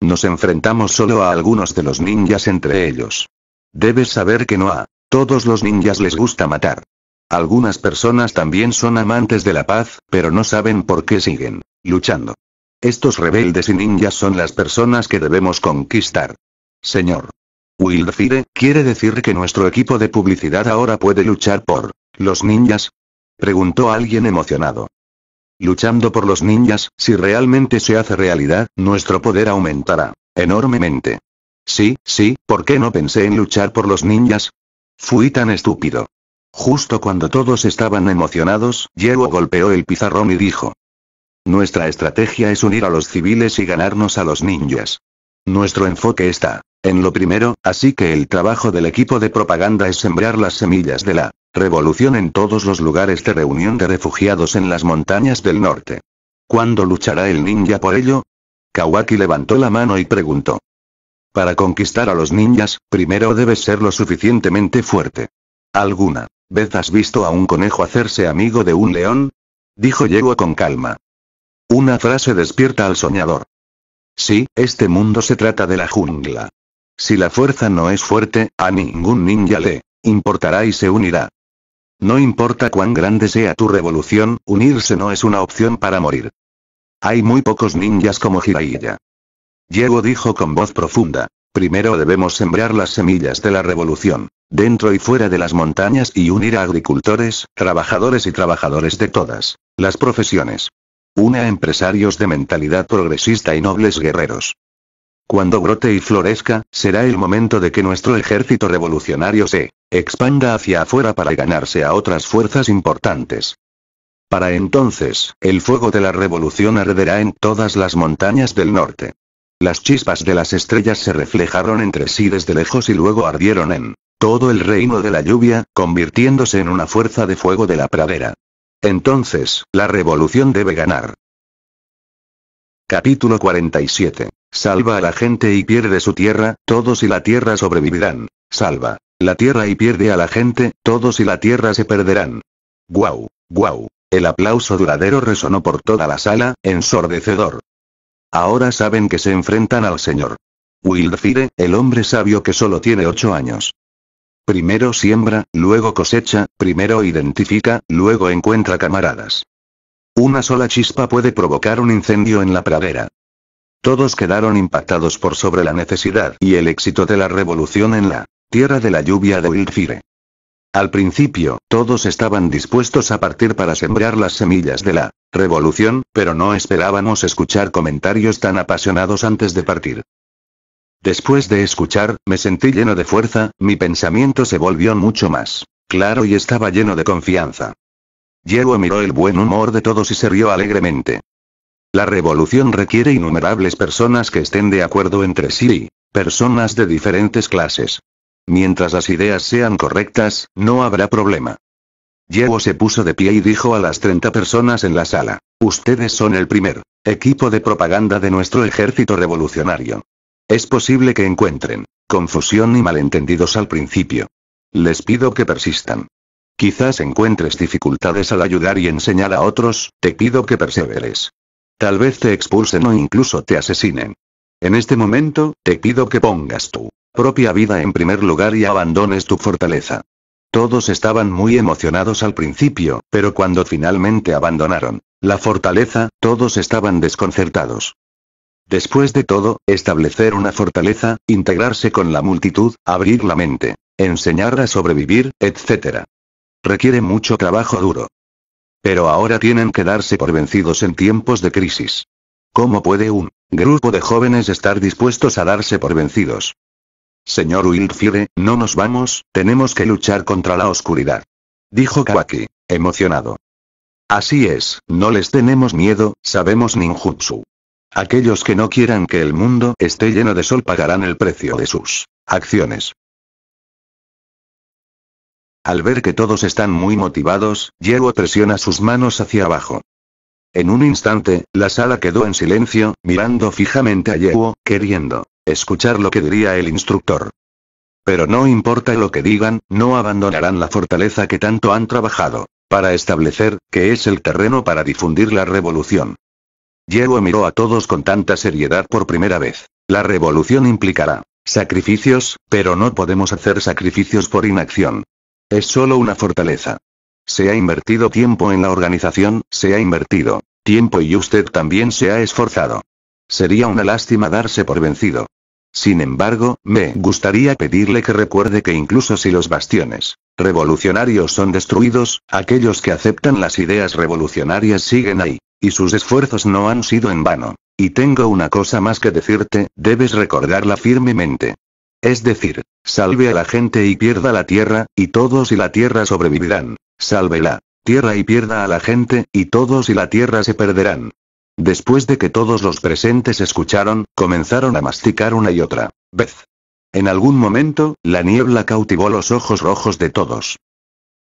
Nos enfrentamos solo a algunos de los ninjas entre ellos. Debes saber que no a todos los ninjas les gusta matar. Algunas personas también son amantes de la paz, pero no saben por qué siguen luchando. Estos rebeldes y ninjas son las personas que debemos conquistar. Señor. Wildfire, ¿quiere decir que nuestro equipo de publicidad ahora puede luchar por los ninjas? Preguntó alguien emocionado. Luchando por los ninjas, si realmente se hace realidad, nuestro poder aumentará. Enormemente. Sí, sí, ¿por qué no pensé en luchar por los ninjas? Fui tan estúpido. Justo cuando todos estaban emocionados, Yeru golpeó el pizarrón y dijo. Nuestra estrategia es unir a los civiles y ganarnos a los ninjas. Nuestro enfoque está en lo primero, así que el trabajo del equipo de propaganda es sembrar las semillas de la revolución en todos los lugares de reunión de refugiados en las montañas del norte. ¿Cuándo luchará el ninja por ello? Kawaki levantó la mano y preguntó. Para conquistar a los ninjas, primero debes ser lo suficientemente fuerte. ¿Alguna vez has visto a un conejo hacerse amigo de un león? Dijo Yegua con calma. Una frase despierta al soñador. Sí, este mundo se trata de la jungla. Si la fuerza no es fuerte, a ningún ninja le importará y se unirá. No importa cuán grande sea tu revolución, unirse no es una opción para morir. Hay muy pocos ninjas como Jiraiya. Diego dijo con voz profunda. Primero debemos sembrar las semillas de la revolución, dentro y fuera de las montañas y unir a agricultores, trabajadores y trabajadores de todas las profesiones. una a empresarios de mentalidad progresista y nobles guerreros. Cuando brote y florezca, será el momento de que nuestro ejército revolucionario se expanda hacia afuera para ganarse a otras fuerzas importantes. Para entonces, el fuego de la revolución arderá en todas las montañas del norte. Las chispas de las estrellas se reflejaron entre sí desde lejos y luego ardieron en todo el reino de la lluvia, convirtiéndose en una fuerza de fuego de la pradera. Entonces, la revolución debe ganar. Capítulo 47 Salva a la gente y pierde su tierra, todos y la tierra sobrevivirán. Salva la tierra y pierde a la gente, todos y la tierra se perderán. ¡Guau! ¡Guau! El aplauso duradero resonó por toda la sala, ensordecedor. Ahora saben que se enfrentan al Señor. Wildfire, el hombre sabio que solo tiene ocho años. Primero siembra, luego cosecha, primero identifica, luego encuentra camaradas. Una sola chispa puede provocar un incendio en la pradera. Todos quedaron impactados por sobre la necesidad y el éxito de la revolución en la tierra de la lluvia de Wildfire. Al principio, todos estaban dispuestos a partir para sembrar las semillas de la revolución, pero no esperábamos escuchar comentarios tan apasionados antes de partir. Después de escuchar, me sentí lleno de fuerza, mi pensamiento se volvió mucho más claro y estaba lleno de confianza. Yellow miró el buen humor de todos y se rió alegremente. La revolución requiere innumerables personas que estén de acuerdo entre sí, personas de diferentes clases. Mientras las ideas sean correctas, no habrá problema. Yeo se puso de pie y dijo a las 30 personas en la sala, ustedes son el primer equipo de propaganda de nuestro ejército revolucionario. Es posible que encuentren confusión y malentendidos al principio. Les pido que persistan. Quizás encuentres dificultades al ayudar y enseñar a otros, te pido que perseveres. Tal vez te expulsen o incluso te asesinen. En este momento, te pido que pongas tu propia vida en primer lugar y abandones tu fortaleza. Todos estaban muy emocionados al principio, pero cuando finalmente abandonaron la fortaleza, todos estaban desconcertados. Después de todo, establecer una fortaleza, integrarse con la multitud, abrir la mente, enseñar a sobrevivir, etc. Requiere mucho trabajo duro. Pero ahora tienen que darse por vencidos en tiempos de crisis. ¿Cómo puede un grupo de jóvenes estar dispuestos a darse por vencidos? Señor Wildfire, no nos vamos, tenemos que luchar contra la oscuridad. Dijo Kawaki, emocionado. Así es, no les tenemos miedo, sabemos ninjutsu. Aquellos que no quieran que el mundo esté lleno de sol pagarán el precio de sus acciones. Al ver que todos están muy motivados, Yeruo presiona sus manos hacia abajo. En un instante, la sala quedó en silencio, mirando fijamente a Yeruo, queriendo escuchar lo que diría el instructor. Pero no importa lo que digan, no abandonarán la fortaleza que tanto han trabajado para establecer, que es el terreno para difundir la revolución. Yeruo miró a todos con tanta seriedad por primera vez. La revolución implicará sacrificios, pero no podemos hacer sacrificios por inacción. Es solo una fortaleza. Se ha invertido tiempo en la organización, se ha invertido tiempo y usted también se ha esforzado. Sería una lástima darse por vencido. Sin embargo, me gustaría pedirle que recuerde que incluso si los bastiones revolucionarios son destruidos, aquellos que aceptan las ideas revolucionarias siguen ahí, y sus esfuerzos no han sido en vano. Y tengo una cosa más que decirte, debes recordarla firmemente. Es decir, salve a la gente y pierda la tierra, y todos y la tierra sobrevivirán. Salve la tierra y pierda a la gente, y todos y la tierra se perderán. Después de que todos los presentes escucharon, comenzaron a masticar una y otra vez. En algún momento, la niebla cautivó los ojos rojos de todos.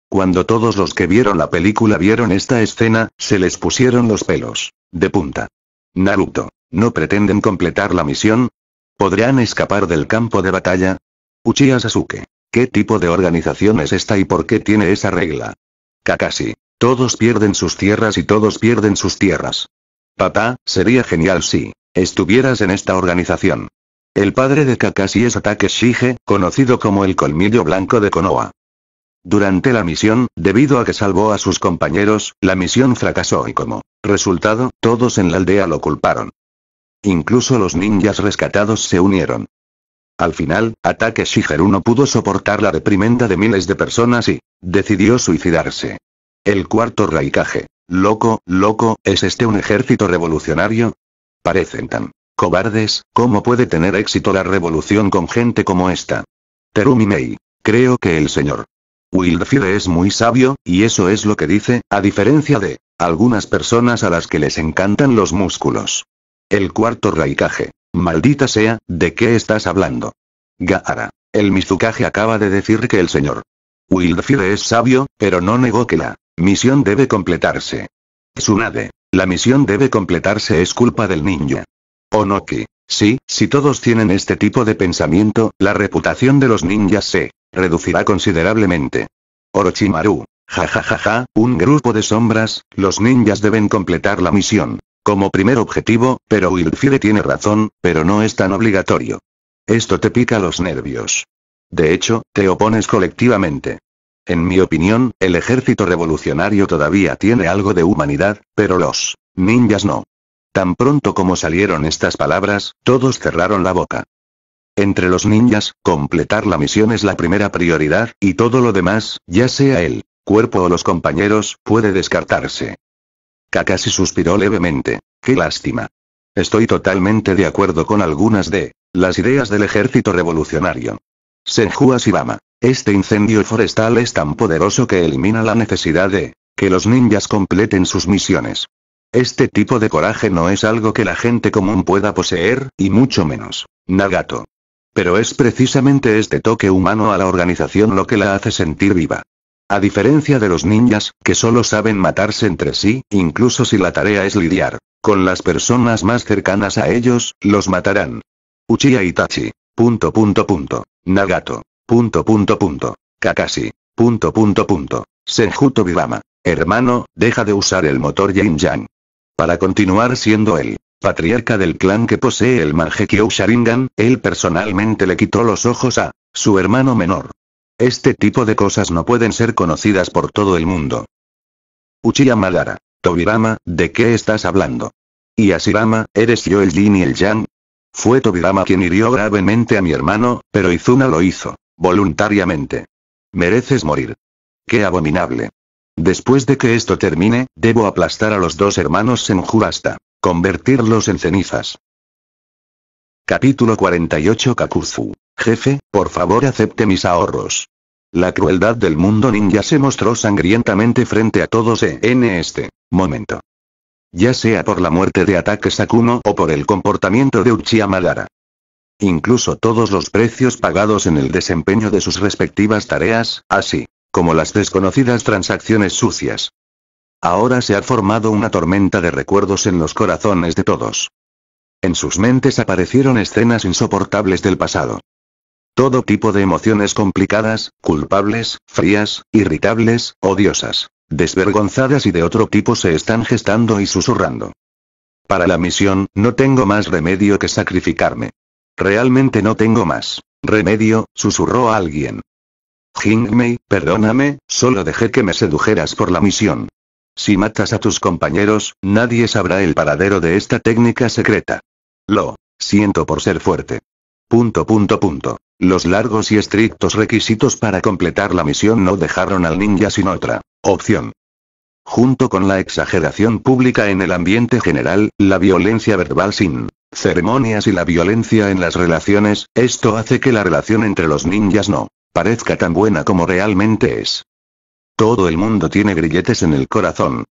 Cuando todos los que vieron la película vieron esta escena, se les pusieron los pelos de punta. Naruto, ¿no pretenden completar la misión? ¿Podrían escapar del campo de batalla? Uchiha Sasuke. ¿Qué tipo de organización es esta y por qué tiene esa regla? Kakashi. Todos pierden sus tierras y todos pierden sus tierras. Papá, sería genial si estuvieras en esta organización. El padre de Kakashi es Atake Shige, conocido como el colmillo blanco de Konoha. Durante la misión, debido a que salvó a sus compañeros, la misión fracasó y como resultado, todos en la aldea lo culparon. Incluso los ninjas rescatados se unieron. Al final, Ataque Shigeru no pudo soportar la deprimenda de miles de personas y decidió suicidarse. El cuarto Raikage. Loco, loco, ¿es este un ejército revolucionario? Parecen tan cobardes, ¿cómo puede tener éxito la revolución con gente como esta? Terumi Mei. Creo que el señor Wildfire es muy sabio, y eso es lo que dice, a diferencia de algunas personas a las que les encantan los músculos. El cuarto Raikage. Maldita sea, ¿de qué estás hablando? Gaara. El Mizukage acaba de decir que el señor Wildfire es sabio, pero no negó que la misión debe completarse. Tsunade. La misión debe completarse es culpa del ninja. Onoki. Sí, si todos tienen este tipo de pensamiento, la reputación de los ninjas se reducirá considerablemente. Orochimaru. Ja un grupo de sombras, los ninjas deben completar la misión como primer objetivo, pero Wilfire tiene razón, pero no es tan obligatorio. Esto te pica los nervios. De hecho, te opones colectivamente. En mi opinión, el ejército revolucionario todavía tiene algo de humanidad, pero los ninjas no. Tan pronto como salieron estas palabras, todos cerraron la boca. Entre los ninjas, completar la misión es la primera prioridad, y todo lo demás, ya sea el cuerpo o los compañeros, puede descartarse. Kakashi suspiró levemente. ¡Qué lástima! Estoy totalmente de acuerdo con algunas de las ideas del ejército revolucionario. Senju Ashibama. Este incendio forestal es tan poderoso que elimina la necesidad de que los ninjas completen sus misiones. Este tipo de coraje no es algo que la gente común pueda poseer, y mucho menos, Nagato. Pero es precisamente este toque humano a la organización lo que la hace sentir viva. A diferencia de los ninjas, que solo saben matarse entre sí, incluso si la tarea es lidiar con las personas más cercanas a ellos, los matarán. Uchiha Itachi. Nagato. Kakashi. Punto punto Senjuto Hermano, deja de usar el motor Yin Yang. Para continuar siendo el patriarca del clan que posee el Mangekyou Sharingan, él personalmente le quitó los ojos a su hermano menor, este tipo de cosas no pueden ser conocidas por todo el mundo. Uchiha Madara. Tobirama, ¿de qué estás hablando? Y Asirama, ¿eres yo el yin y el yang? Fue Tobirama quien hirió gravemente a mi hermano, pero Izuna lo hizo. Voluntariamente. Mereces morir. ¡Qué abominable! Después de que esto termine, debo aplastar a los dos hermanos en hasta convertirlos en cenizas. Capítulo 48 Kakuzu Jefe, por favor acepte mis ahorros. La crueldad del mundo ninja se mostró sangrientamente frente a todos e, en este momento. Ya sea por la muerte de Ataque Sakuno o por el comportamiento de Uchiha Madara. Incluso todos los precios pagados en el desempeño de sus respectivas tareas, así como las desconocidas transacciones sucias. Ahora se ha formado una tormenta de recuerdos en los corazones de todos. En sus mentes aparecieron escenas insoportables del pasado. Todo tipo de emociones complicadas, culpables, frías, irritables, odiosas, desvergonzadas y de otro tipo se están gestando y susurrando. Para la misión, no tengo más remedio que sacrificarme. Realmente no tengo más. Remedio, susurró alguien. Jingmei, perdóname, solo dejé que me sedujeras por la misión. Si matas a tus compañeros, nadie sabrá el paradero de esta técnica secreta. Lo siento por ser fuerte. Punto punto punto. Los largos y estrictos requisitos para completar la misión no dejaron al ninja sin otra opción. Junto con la exageración pública en el ambiente general, la violencia verbal sin ceremonias y la violencia en las relaciones, esto hace que la relación entre los ninjas no parezca tan buena como realmente es. Todo el mundo tiene grilletes en el corazón.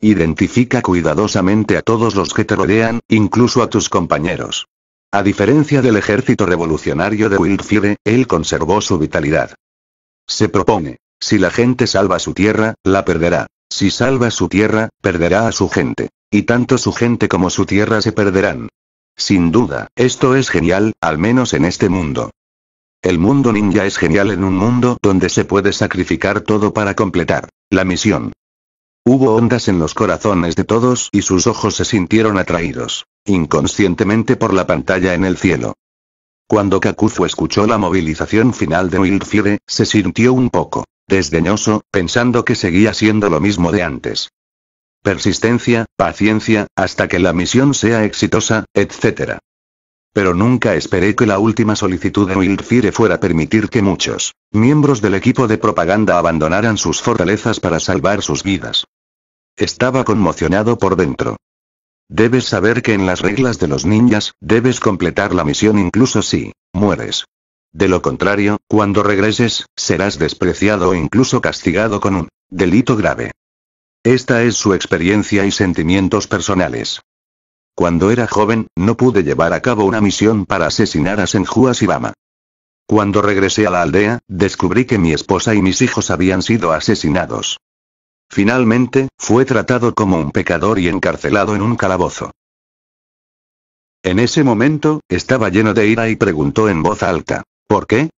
Identifica cuidadosamente a todos los que te rodean, incluso a tus compañeros. A diferencia del ejército revolucionario de Wildfire, él conservó su vitalidad. Se propone, si la gente salva su tierra, la perderá. Si salva su tierra, perderá a su gente. Y tanto su gente como su tierra se perderán. Sin duda, esto es genial, al menos en este mundo. El mundo ninja es genial en un mundo donde se puede sacrificar todo para completar la misión. Hubo ondas en los corazones de todos y sus ojos se sintieron atraídos, inconscientemente por la pantalla en el cielo. Cuando Kakuzu escuchó la movilización final de Wildfire, se sintió un poco desdeñoso, pensando que seguía siendo lo mismo de antes. Persistencia, paciencia, hasta que la misión sea exitosa, etc. Pero nunca esperé que la última solicitud de Wildfire fuera permitir que muchos miembros del equipo de propaganda abandonaran sus fortalezas para salvar sus vidas. Estaba conmocionado por dentro. Debes saber que en las reglas de los ninjas, debes completar la misión incluso si mueres. De lo contrario, cuando regreses, serás despreciado o incluso castigado con un delito grave. Esta es su experiencia y sentimientos personales. Cuando era joven, no pude llevar a cabo una misión para asesinar a Senju Bama. Cuando regresé a la aldea, descubrí que mi esposa y mis hijos habían sido asesinados. Finalmente, fue tratado como un pecador y encarcelado en un calabozo. En ese momento, estaba lleno de ira y preguntó en voz alta, ¿por qué?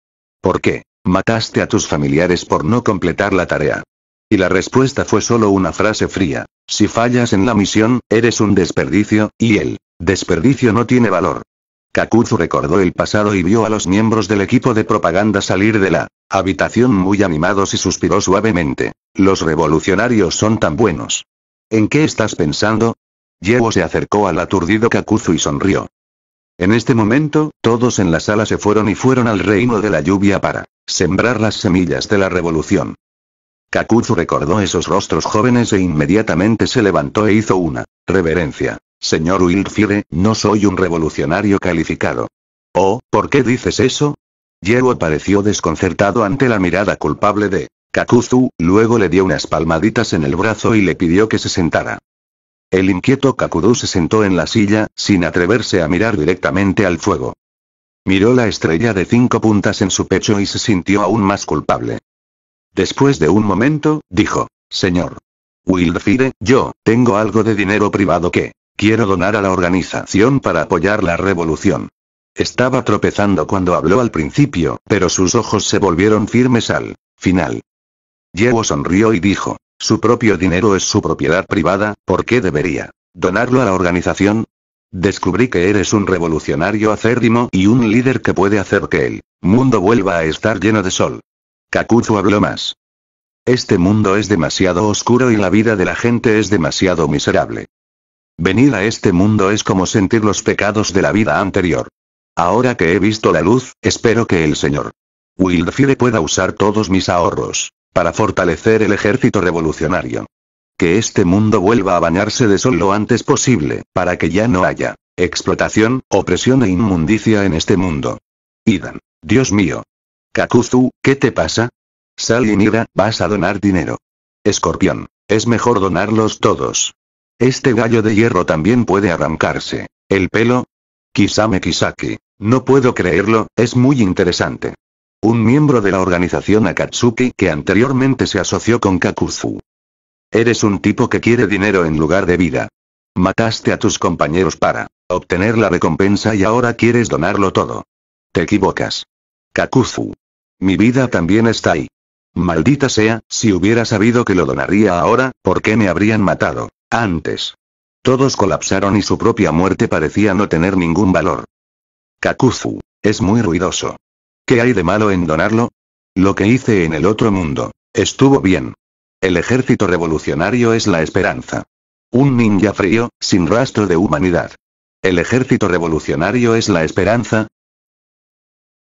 ¿Por qué? Mataste a tus familiares por no completar la tarea. Y la respuesta fue solo una frase fría, si fallas en la misión, eres un desperdicio, y el desperdicio no tiene valor. Kakuzu recordó el pasado y vio a los miembros del equipo de propaganda salir de la habitación muy animados y suspiró suavemente. Los revolucionarios son tan buenos. ¿En qué estás pensando? Yewo se acercó al aturdido Kakuzu y sonrió. En este momento, todos en la sala se fueron y fueron al reino de la lluvia para sembrar las semillas de la revolución. Kakuzu recordó esos rostros jóvenes e inmediatamente se levantó e hizo una reverencia. Señor Wilfire, no soy un revolucionario calificado. Oh, ¿por qué dices eso? Yeo pareció desconcertado ante la mirada culpable de Kakuzu, luego le dio unas palmaditas en el brazo y le pidió que se sentara. El inquieto Kakuzu se sentó en la silla, sin atreverse a mirar directamente al fuego. Miró la estrella de cinco puntas en su pecho y se sintió aún más culpable. Después de un momento, dijo, Señor. Wilfire, yo, tengo algo de dinero privado que, Quiero donar a la organización para apoyar la revolución. Estaba tropezando cuando habló al principio, pero sus ojos se volvieron firmes al final. Yewo sonrió y dijo, su propio dinero es su propiedad privada, ¿por qué debería donarlo a la organización? Descubrí que eres un revolucionario acérrimo y un líder que puede hacer que el mundo vuelva a estar lleno de sol. Kakuzu habló más. Este mundo es demasiado oscuro y la vida de la gente es demasiado miserable. Venir a este mundo es como sentir los pecados de la vida anterior. Ahora que he visto la luz, espero que el señor Wildfire pueda usar todos mis ahorros para fortalecer el ejército revolucionario. Que este mundo vuelva a bañarse de sol lo antes posible, para que ya no haya explotación, opresión e inmundicia en este mundo. Idan. Dios mío. Kakuzu, ¿qué te pasa? Sal y mira, vas a donar dinero. Escorpión. Es mejor donarlos todos. Este gallo de hierro también puede arrancarse. El pelo. Kisame Kisaki. No puedo creerlo, es muy interesante. Un miembro de la organización Akatsuki que anteriormente se asoció con Kakuzu. Eres un tipo que quiere dinero en lugar de vida. Mataste a tus compañeros para obtener la recompensa y ahora quieres donarlo todo. Te equivocas. Kakuzu. Mi vida también está ahí. Maldita sea, si hubiera sabido que lo donaría ahora, ¿por qué me habrían matado? Antes. Todos colapsaron y su propia muerte parecía no tener ningún valor. Kakuzu. Es muy ruidoso. ¿Qué hay de malo en donarlo? Lo que hice en el otro mundo. Estuvo bien. El ejército revolucionario es la esperanza. Un ninja frío, sin rastro de humanidad. El ejército revolucionario es la esperanza.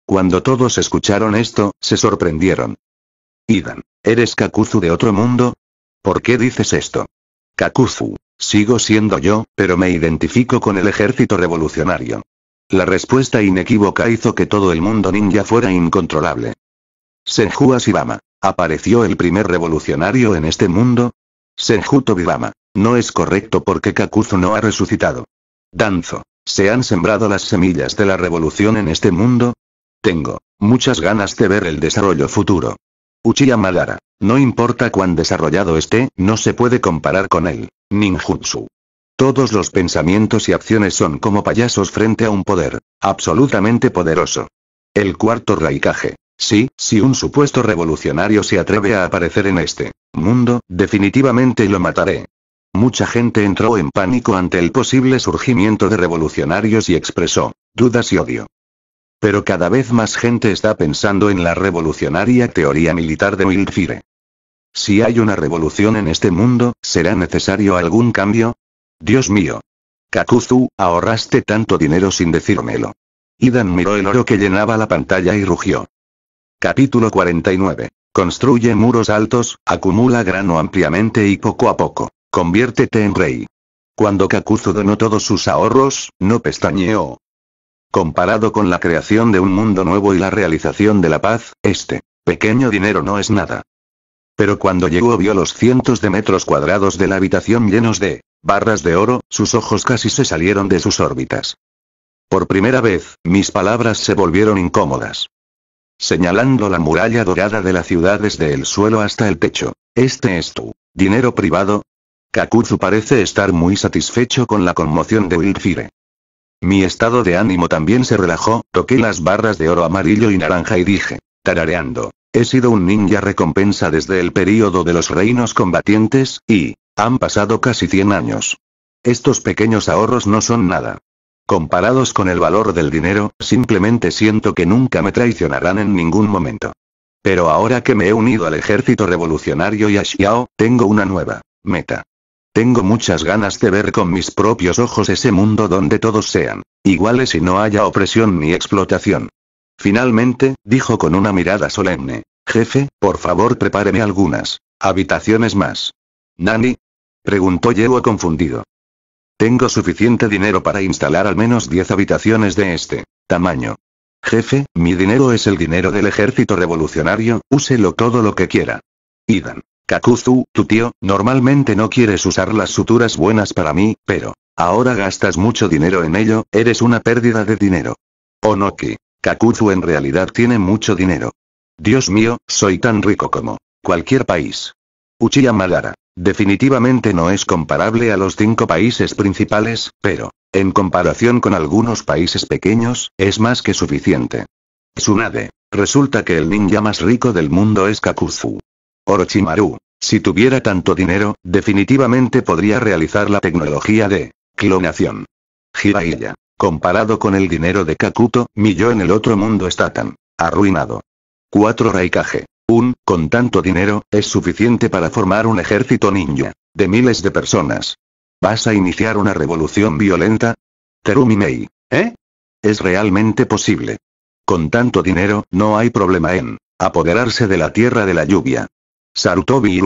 Cuando todos escucharon esto, se sorprendieron. Idan, ¿eres Kakuzu de otro mundo? ¿Por qué dices esto? Kakuzu. Sigo siendo yo, pero me identifico con el ejército revolucionario. La respuesta inequívoca hizo que todo el mundo ninja fuera incontrolable. Senju Asibama. ¿Apareció el primer revolucionario en este mundo? Senju Tobibama. No es correcto porque Kakuzu no ha resucitado. Danzo. ¿Se han sembrado las semillas de la revolución en este mundo? Tengo muchas ganas de ver el desarrollo futuro. Uchiha Madara. No importa cuán desarrollado esté, no se puede comparar con él. Ninjutsu. Todos los pensamientos y acciones son como payasos frente a un poder. Absolutamente poderoso. El cuarto raikaje. Sí, si un supuesto revolucionario se atreve a aparecer en este mundo, definitivamente lo mataré. Mucha gente entró en pánico ante el posible surgimiento de revolucionarios y expresó dudas y odio. Pero cada vez más gente está pensando en la revolucionaria teoría militar de Wilfire. Si hay una revolución en este mundo, ¿será necesario algún cambio? Dios mío. Kakuzu, ahorraste tanto dinero sin decírmelo. Idan miró el oro que llenaba la pantalla y rugió. Capítulo 49. Construye muros altos, acumula grano ampliamente y poco a poco. Conviértete en rey. Cuando Kakuzu donó todos sus ahorros, no pestañeó. Comparado con la creación de un mundo nuevo y la realización de la paz, este pequeño dinero no es nada. Pero cuando llegó vio los cientos de metros cuadrados de la habitación llenos de barras de oro, sus ojos casi se salieron de sus órbitas. Por primera vez, mis palabras se volvieron incómodas. Señalando la muralla dorada de la ciudad desde el suelo hasta el techo. Este es tu dinero privado. Kakuzu parece estar muy satisfecho con la conmoción de Wilfire. Mi estado de ánimo también se relajó, toqué las barras de oro amarillo y naranja y dije, tarareando, He sido un ninja recompensa desde el período de los reinos combatientes, y... han pasado casi 100 años. Estos pequeños ahorros no son nada. Comparados con el valor del dinero, simplemente siento que nunca me traicionarán en ningún momento. Pero ahora que me he unido al ejército revolucionario y a Xiao, tengo una nueva meta. Tengo muchas ganas de ver con mis propios ojos ese mundo donde todos sean iguales y no haya opresión ni explotación. Finalmente, dijo con una mirada solemne. Jefe, por favor prepáreme algunas habitaciones más. ¿Nani? preguntó Yewa confundido. Tengo suficiente dinero para instalar al menos 10 habitaciones de este tamaño. Jefe, mi dinero es el dinero del ejército revolucionario, úselo todo lo que quiera. Idan. Kakuzu, tu tío, normalmente no quieres usar las suturas buenas para mí, pero ahora gastas mucho dinero en ello, eres una pérdida de dinero. Onoki. Kakuzu en realidad tiene mucho dinero. Dios mío, soy tan rico como cualquier país. Uchiha Madara. Definitivamente no es comparable a los cinco países principales, pero, en comparación con algunos países pequeños, es más que suficiente. Tsunade. Resulta que el ninja más rico del mundo es Kakuzu. Orochimaru. Si tuviera tanto dinero, definitivamente podría realizar la tecnología de clonación. Jiraiya. Comparado con el dinero de Kakuto, mi yo en el otro mundo está tan arruinado. 4 Raikage. Un, con tanto dinero, es suficiente para formar un ejército ninja. De miles de personas. ¿Vas a iniciar una revolución violenta? Terumimei. ¿Eh? Es realmente posible. Con tanto dinero, no hay problema en apoderarse de la tierra de la lluvia. Sarutobi y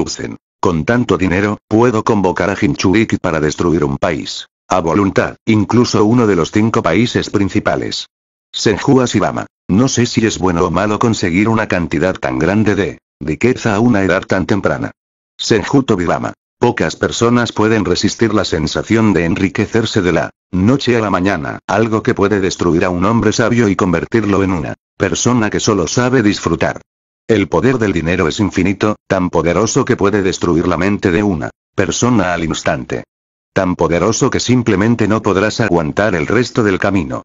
Con tanto dinero, puedo convocar a Hinchurik para destruir un país voluntad, incluso uno de los cinco países principales. Senju Sibama. No sé si es bueno o malo conseguir una cantidad tan grande de riqueza a una edad tan temprana. Senju Tobibama. Pocas personas pueden resistir la sensación de enriquecerse de la noche a la mañana, algo que puede destruir a un hombre sabio y convertirlo en una persona que solo sabe disfrutar. El poder del dinero es infinito, tan poderoso que puede destruir la mente de una persona al instante tan poderoso que simplemente no podrás aguantar el resto del camino.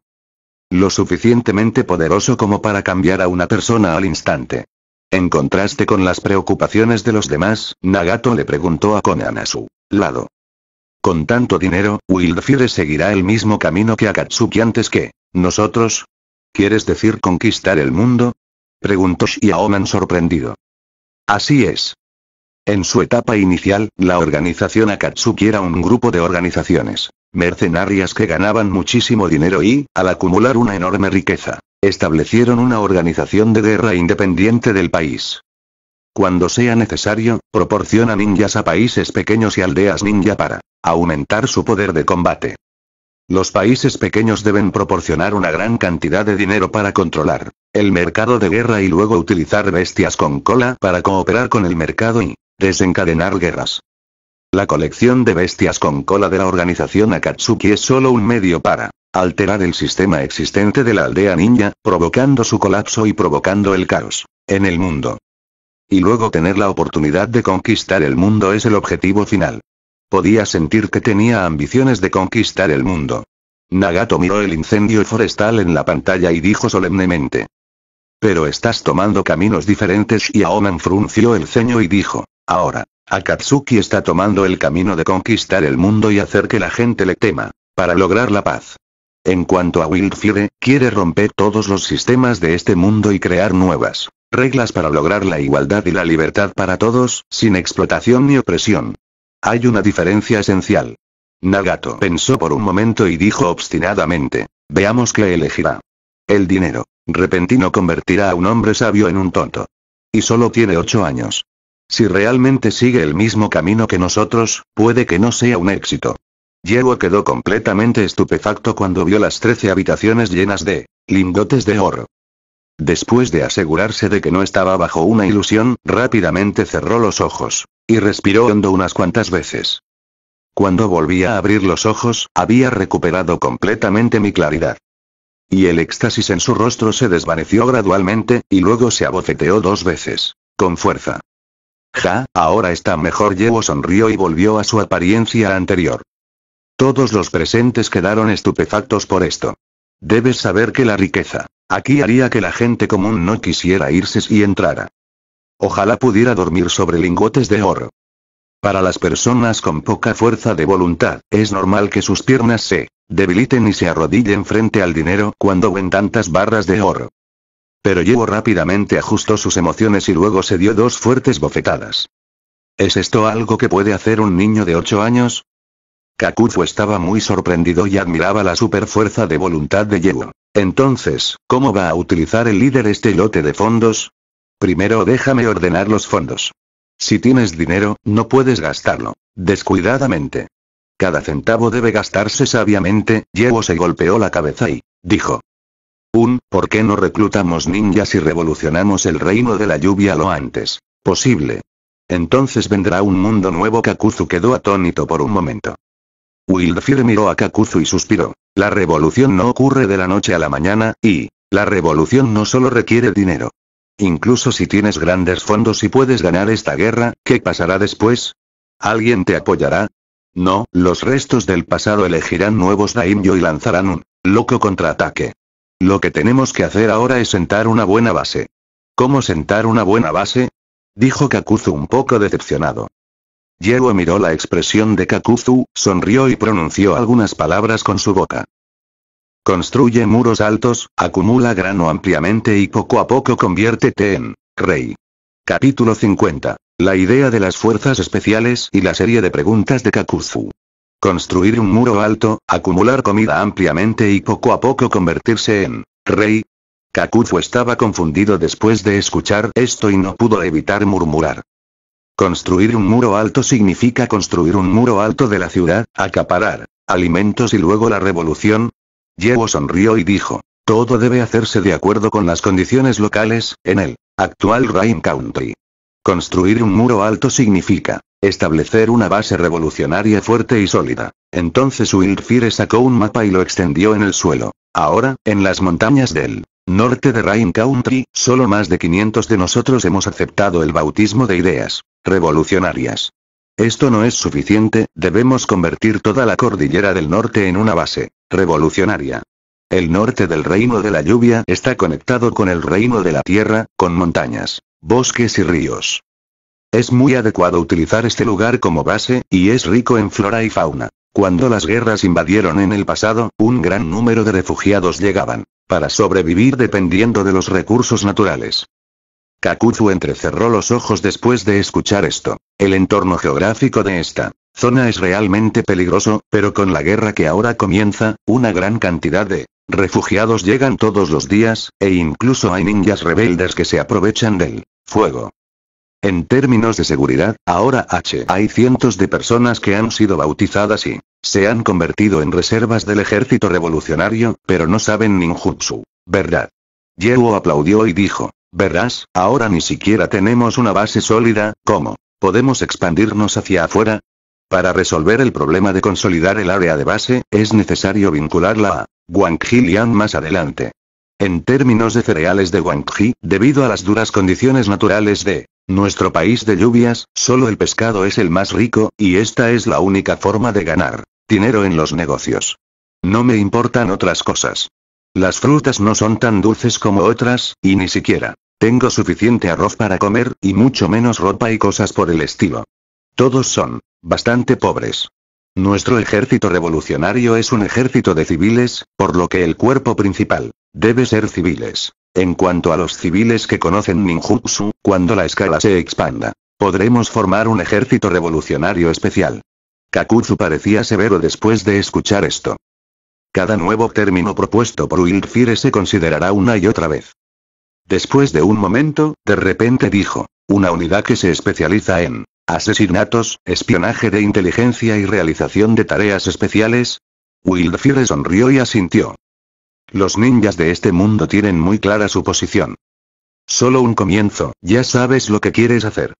Lo suficientemente poderoso como para cambiar a una persona al instante. En contraste con las preocupaciones de los demás, Nagato le preguntó a Conan a su lado. Con tanto dinero, Wildfire seguirá el mismo camino que Akatsuki antes que nosotros. ¿Quieres decir conquistar el mundo? Preguntó Oman sorprendido. Así es. En su etapa inicial, la organización Akatsuki era un grupo de organizaciones mercenarias que ganaban muchísimo dinero y, al acumular una enorme riqueza, establecieron una organización de guerra independiente del país. Cuando sea necesario, proporciona ninjas a países pequeños y aldeas ninja para aumentar su poder de combate. Los países pequeños deben proporcionar una gran cantidad de dinero para controlar el mercado de guerra y luego utilizar bestias con cola para cooperar con el mercado y Desencadenar guerras. La colección de bestias con cola de la organización Akatsuki es solo un medio para alterar el sistema existente de la aldea ninja, provocando su colapso y provocando el caos en el mundo. Y luego tener la oportunidad de conquistar el mundo es el objetivo final. Podía sentir que tenía ambiciones de conquistar el mundo. Nagato miró el incendio forestal en la pantalla y dijo solemnemente. Pero estás tomando caminos diferentes y Aoman frunció el ceño y dijo. Ahora, Akatsuki está tomando el camino de conquistar el mundo y hacer que la gente le tema, para lograr la paz. En cuanto a Wildfire, quiere romper todos los sistemas de este mundo y crear nuevas reglas para lograr la igualdad y la libertad para todos, sin explotación ni opresión. Hay una diferencia esencial. Nagato pensó por un momento y dijo obstinadamente, veamos qué elegirá. El dinero repentino convertirá a un hombre sabio en un tonto. Y solo tiene ocho años. Si realmente sigue el mismo camino que nosotros, puede que no sea un éxito. diego quedó completamente estupefacto cuando vio las trece habitaciones llenas de lingotes de oro. Después de asegurarse de que no estaba bajo una ilusión, rápidamente cerró los ojos, y respiró hondo unas cuantas veces. Cuando volvía a abrir los ojos, había recuperado completamente mi claridad. Y el éxtasis en su rostro se desvaneció gradualmente, y luego se abofeteó dos veces, con fuerza. Ja, ahora está mejor. Yeo sonrió y volvió a su apariencia anterior. Todos los presentes quedaron estupefactos por esto. Debes saber que la riqueza, aquí haría que la gente común no quisiera irse si entrara. Ojalá pudiera dormir sobre lingotes de oro. Para las personas con poca fuerza de voluntad, es normal que sus piernas se debiliten y se arrodillen frente al dinero cuando ven tantas barras de oro. Pero Yeo rápidamente ajustó sus emociones y luego se dio dos fuertes bofetadas. ¿Es esto algo que puede hacer un niño de ocho años? Kakuzu estaba muy sorprendido y admiraba la superfuerza de voluntad de Yewo. Entonces, ¿cómo va a utilizar el líder este lote de fondos? Primero déjame ordenar los fondos. Si tienes dinero, no puedes gastarlo. Descuidadamente. Cada centavo debe gastarse sabiamente, Yewo se golpeó la cabeza y, dijo, un, ¿por qué no reclutamos ninjas y revolucionamos el reino de la lluvia lo antes posible? Entonces vendrá un mundo nuevo. Kakuzu quedó atónito por un momento. Wildfire miró a Kakuzu y suspiró. La revolución no ocurre de la noche a la mañana, y, la revolución no solo requiere dinero. Incluso si tienes grandes fondos y puedes ganar esta guerra, ¿qué pasará después? ¿Alguien te apoyará? No, los restos del pasado elegirán nuevos daimyo y lanzarán un loco contraataque. Lo que tenemos que hacer ahora es sentar una buena base. ¿Cómo sentar una buena base? Dijo Kakuzu un poco decepcionado. Yeru miró la expresión de Kakuzu, sonrió y pronunció algunas palabras con su boca. Construye muros altos, acumula grano ampliamente y poco a poco conviértete en rey. Capítulo 50. La idea de las fuerzas especiales y la serie de preguntas de Kakuzu. Construir un muro alto, acumular comida ampliamente y poco a poco convertirse en rey. Kakuzu estaba confundido después de escuchar esto y no pudo evitar murmurar. Construir un muro alto significa construir un muro alto de la ciudad, acaparar alimentos y luego la revolución. Yeo sonrió y dijo, todo debe hacerse de acuerdo con las condiciones locales, en el actual Rain Country. Construir un muro alto significa Establecer una base revolucionaria fuerte y sólida. Entonces Wildfire sacó un mapa y lo extendió en el suelo. Ahora, en las montañas del norte de Rain Country, solo más de 500 de nosotros hemos aceptado el bautismo de ideas revolucionarias. Esto no es suficiente, debemos convertir toda la cordillera del norte en una base revolucionaria. El norte del reino de la lluvia está conectado con el reino de la tierra, con montañas, bosques y ríos. Es muy adecuado utilizar este lugar como base, y es rico en flora y fauna. Cuando las guerras invadieron en el pasado, un gran número de refugiados llegaban, para sobrevivir dependiendo de los recursos naturales. Kakuzu entrecerró los ojos después de escuchar esto. El entorno geográfico de esta zona es realmente peligroso, pero con la guerra que ahora comienza, una gran cantidad de refugiados llegan todos los días, e incluso hay ninjas rebeldes que se aprovechan del fuego en términos de seguridad, ahora H. Hay cientos de personas que han sido bautizadas y se han convertido en reservas del ejército revolucionario, pero no saben ninjutsu. ¿Verdad? Yeruo aplaudió y dijo, verás, ahora ni siquiera tenemos una base sólida, ¿cómo? ¿Podemos expandirnos hacia afuera? Para resolver el problema de consolidar el área de base, es necesario vincularla a Lian más adelante. En términos de cereales de Guangxi, debido a las duras condiciones naturales de nuestro país de lluvias, solo el pescado es el más rico, y esta es la única forma de ganar dinero en los negocios. No me importan otras cosas. Las frutas no son tan dulces como otras, y ni siquiera tengo suficiente arroz para comer, y mucho menos ropa y cosas por el estilo. Todos son bastante pobres. Nuestro ejército revolucionario es un ejército de civiles, por lo que el cuerpo principal debe ser civiles. En cuanto a los civiles que conocen ninjutsu, cuando la escala se expanda, podremos formar un ejército revolucionario especial. Kakuzu parecía severo después de escuchar esto. Cada nuevo término propuesto por Wildfire se considerará una y otra vez. Después de un momento, de repente dijo, una unidad que se especializa en asesinatos, espionaje de inteligencia y realización de tareas especiales. Wildfire sonrió y asintió. Los ninjas de este mundo tienen muy clara su posición. Solo un comienzo, ya sabes lo que quieres hacer.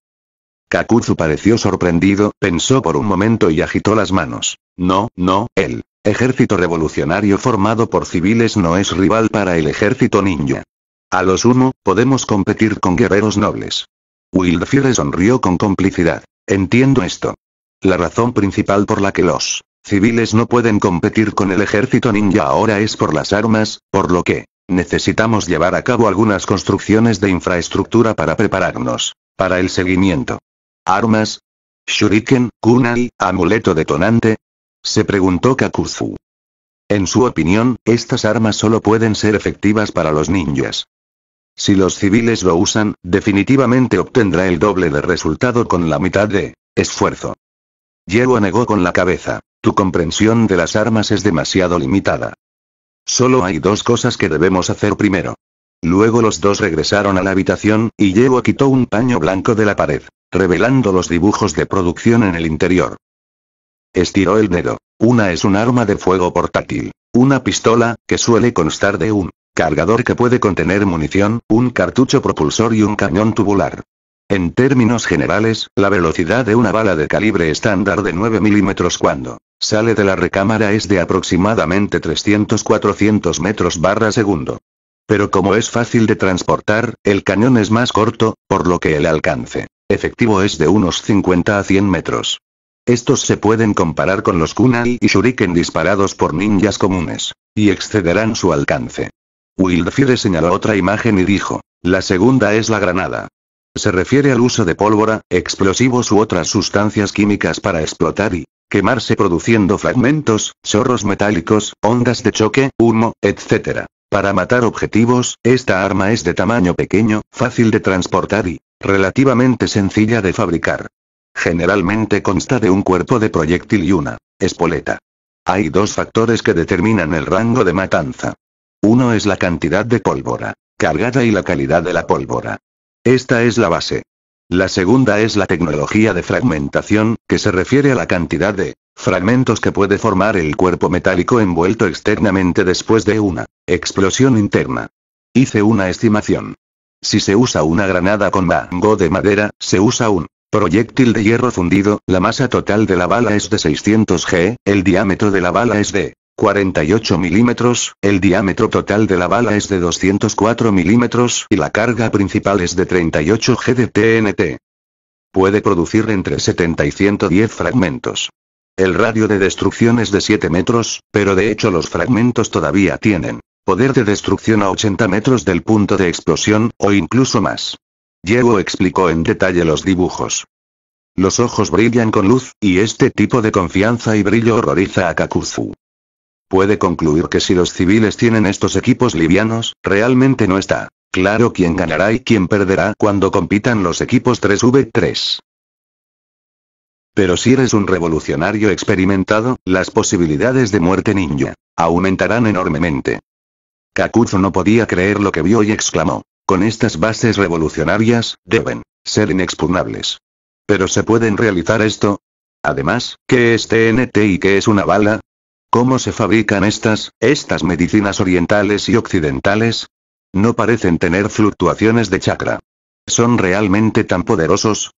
Kakuzu pareció sorprendido, pensó por un momento y agitó las manos. No, no, el ejército revolucionario formado por civiles no es rival para el ejército ninja. A lo sumo, podemos competir con guerreros nobles. Wildfire sonrió con complicidad. Entiendo esto. La razón principal por la que los civiles no pueden competir con el ejército ninja ahora es por las armas, por lo que, necesitamos llevar a cabo algunas construcciones de infraestructura para prepararnos, para el seguimiento. ¿Armas? ¿Shuriken, kunai, amuleto detonante? Se preguntó Kakuzu. En su opinión, estas armas solo pueden ser efectivas para los ninjas. Si los civiles lo usan, definitivamente obtendrá el doble de resultado con la mitad de esfuerzo. Yeru negó con la cabeza. Tu comprensión de las armas es demasiado limitada. Solo hay dos cosas que debemos hacer primero. Luego los dos regresaron a la habitación, y Yewa quitó un paño blanco de la pared, revelando los dibujos de producción en el interior. Estiró el dedo. Una es un arma de fuego portátil. Una pistola, que suele constar de un cargador que puede contener munición, un cartucho propulsor y un cañón tubular. En términos generales, la velocidad de una bala de calibre estándar de 9 milímetros cuando Sale de la recámara es de aproximadamente 300-400 metros barra segundo. Pero como es fácil de transportar, el cañón es más corto, por lo que el alcance efectivo es de unos 50 a 100 metros. Estos se pueden comparar con los kunai y shuriken disparados por ninjas comunes, y excederán su alcance. Wildfire señaló otra imagen y dijo, la segunda es la granada, se refiere al uso de pólvora, explosivos u otras sustancias químicas para explotar y quemarse produciendo fragmentos, chorros metálicos, ondas de choque, humo, etc. Para matar objetivos, esta arma es de tamaño pequeño, fácil de transportar y relativamente sencilla de fabricar. Generalmente consta de un cuerpo de proyectil y una espoleta. Hay dos factores que determinan el rango de matanza. Uno es la cantidad de pólvora cargada y la calidad de la pólvora. Esta es la base. La segunda es la tecnología de fragmentación, que se refiere a la cantidad de fragmentos que puede formar el cuerpo metálico envuelto externamente después de una explosión interna. Hice una estimación. Si se usa una granada con mango de madera, se usa un proyectil de hierro fundido, la masa total de la bala es de 600 g, el diámetro de la bala es de 48 milímetros, el diámetro total de la bala es de 204 milímetros y la carga principal es de 38 G de TNT. Puede producir entre 70 y 110 fragmentos. El radio de destrucción es de 7 metros, pero de hecho los fragmentos todavía tienen poder de destrucción a 80 metros del punto de explosión, o incluso más. Diego explicó en detalle los dibujos. Los ojos brillan con luz, y este tipo de confianza y brillo horroriza a Kakuzu puede concluir que si los civiles tienen estos equipos livianos, realmente no está claro quién ganará y quién perderá cuando compitan los equipos 3v3. Pero si eres un revolucionario experimentado, las posibilidades de muerte ninja aumentarán enormemente. Kakuzu no podía creer lo que vio y exclamó, con estas bases revolucionarias, deben ser inexpugnables. ¿Pero se pueden realizar esto? Además, ¿qué es este TNT y qué es una bala? ¿Cómo se fabrican estas, estas medicinas orientales y occidentales? No parecen tener fluctuaciones de chakra. ¿Son realmente tan poderosos?